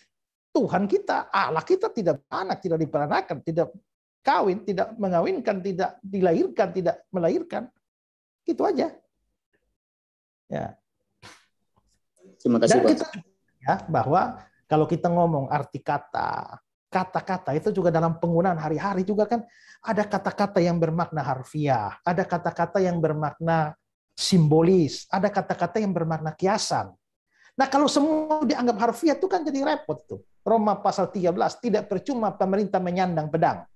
Tuhan kita, Allah kita tidak anak, tidak diperanakan, tidak kawin, tidak mengawinkan, tidak dilahirkan, tidak melahirkan. itu aja. Ya. Terima kasih, Dan kita ya bahwa kalau kita ngomong arti kata, kata-kata itu juga dalam penggunaan hari-hari juga kan ada kata-kata yang bermakna harfiah, ada kata-kata yang bermakna simbolis, ada kata-kata yang bermakna kiasan. Nah, kalau semua dianggap harfiah itu kan jadi repot tuh. Roma pasal 13, tidak percuma pemerintah menyandang pedang.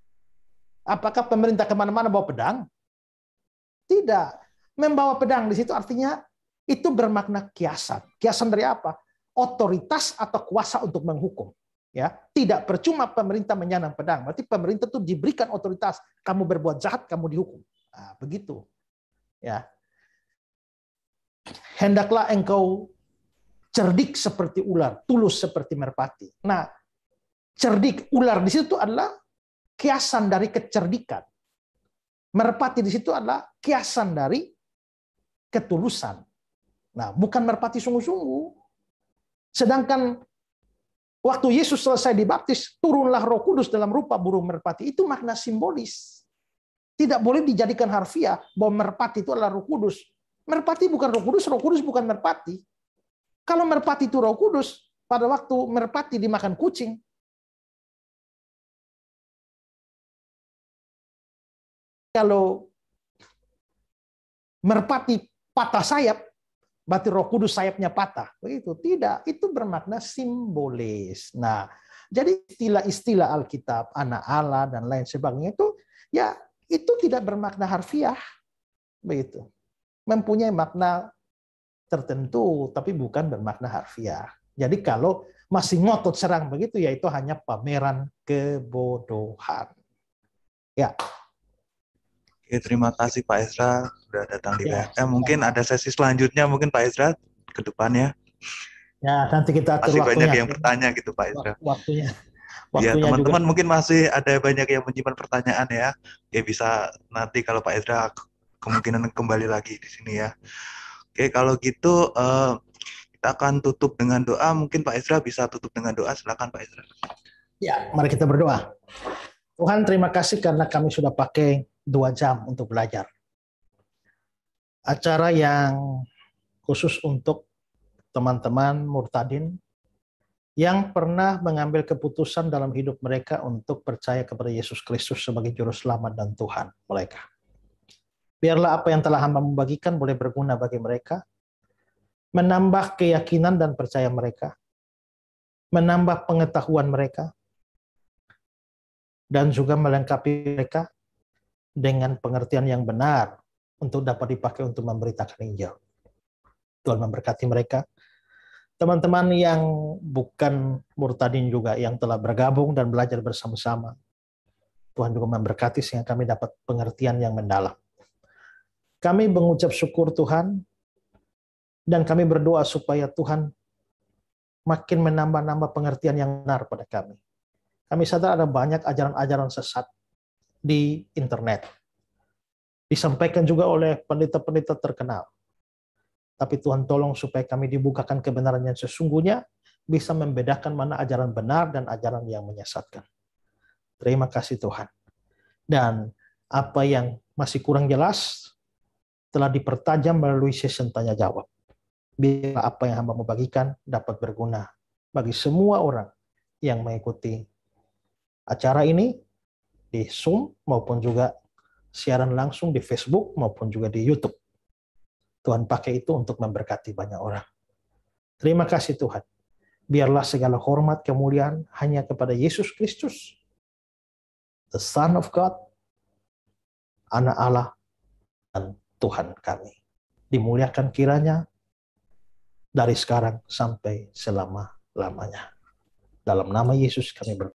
Apakah pemerintah kemana-mana bawa pedang? Tidak. Membawa pedang di situ artinya itu bermakna kiasan. Kiasan dari apa? Otoritas atau kuasa untuk menghukum. Ya, tidak percuma pemerintah menyandang pedang. Berarti pemerintah itu diberikan otoritas. Kamu berbuat jahat, kamu dihukum. Nah, begitu. Ya. Hendaklah engkau cerdik seperti ular, tulus seperti merpati. Nah, cerdik ular di situ adalah kiasan dari kecerdikan. Merpati di situ adalah kiasan dari ketulusan. Nah, bukan merpati sungguh-sungguh. Sedangkan waktu Yesus selesai dibaptis, turunlah Roh Kudus dalam rupa burung merpati. Itu makna simbolis. Tidak boleh dijadikan harfiah bahwa merpati itu adalah Roh Kudus. Merpati bukan Roh Kudus, Roh Kudus bukan merpati. Kalau merpati itu roh kudus, pada waktu merpati dimakan kucing, kalau merpati patah sayap, berarti roh kudus sayapnya patah. Begitu. Tidak, itu bermakna simbolis. Nah, jadi istilah-istilah Alkitab, anak Allah, dan lain sebagainya itu, ya itu tidak bermakna harfiah. Begitu. Mempunyai makna tertentu, tapi bukan bermakna harfiah. Jadi kalau masih ngotot serang begitu, yaitu hanya pameran kebodohan. Ya. Oke, terima kasih Pak Ezra sudah datang di ya, BFM. Mungkin ada sesi selanjutnya, mungkin Pak Ezra ke depannya. Ya, nanti kita atur masih waktunya. banyak yang bertanya gitu Pak Ezra. Waktunya. Iya, waktunya ya teman-teman mungkin masih ada banyak yang menyimpan pertanyaan ya. Ya bisa nanti kalau Pak Ezra kemungkinan kembali lagi di sini ya. Oke, kalau gitu uh, kita akan tutup dengan doa. Mungkin Pak Ezra bisa tutup dengan doa. Silakan Pak Ezra. Ya, mari kita berdoa. Tuhan, terima kasih karena kami sudah pakai dua jam untuk belajar. Acara yang khusus untuk teman-teman murtadin yang pernah mengambil keputusan dalam hidup mereka untuk percaya kepada Yesus Kristus sebagai juru selamat dan Tuhan mereka. Biarlah apa yang telah hamba membagikan boleh berguna bagi mereka, menambah keyakinan dan percaya mereka, menambah pengetahuan mereka, dan juga melengkapi mereka dengan pengertian yang benar untuk dapat dipakai untuk memberitakan Injil. Tuhan memberkati mereka. Teman-teman yang bukan murtadin juga yang telah bergabung dan belajar bersama-sama. Tuhan juga memberkati sehingga kami dapat pengertian yang mendalam. Kami mengucap syukur Tuhan dan kami berdoa supaya Tuhan makin menambah-nambah pengertian yang benar pada kami. Kami sadar ada banyak ajaran-ajaran sesat di internet. Disampaikan juga oleh pendeta-pendeta terkenal. Tapi Tuhan tolong supaya kami dibukakan kebenaran yang sesungguhnya, bisa membedakan mana ajaran benar dan ajaran yang menyesatkan. Terima kasih Tuhan. Dan apa yang masih kurang jelas, telah dipertajam melalui sesi tanya jawab. Biar apa yang hamba mau bagikan dapat berguna bagi semua orang yang mengikuti acara ini di Zoom maupun juga siaran langsung di Facebook maupun juga di YouTube. Tuhan pakai itu untuk memberkati banyak orang. Terima kasih Tuhan. Biarlah segala hormat kemuliaan hanya kepada Yesus Kristus, the Son of God, anak Allah, dan Tuhan kami. Dimuliakan kiranya dari sekarang sampai selama-lamanya. Dalam nama Yesus kami berdoa.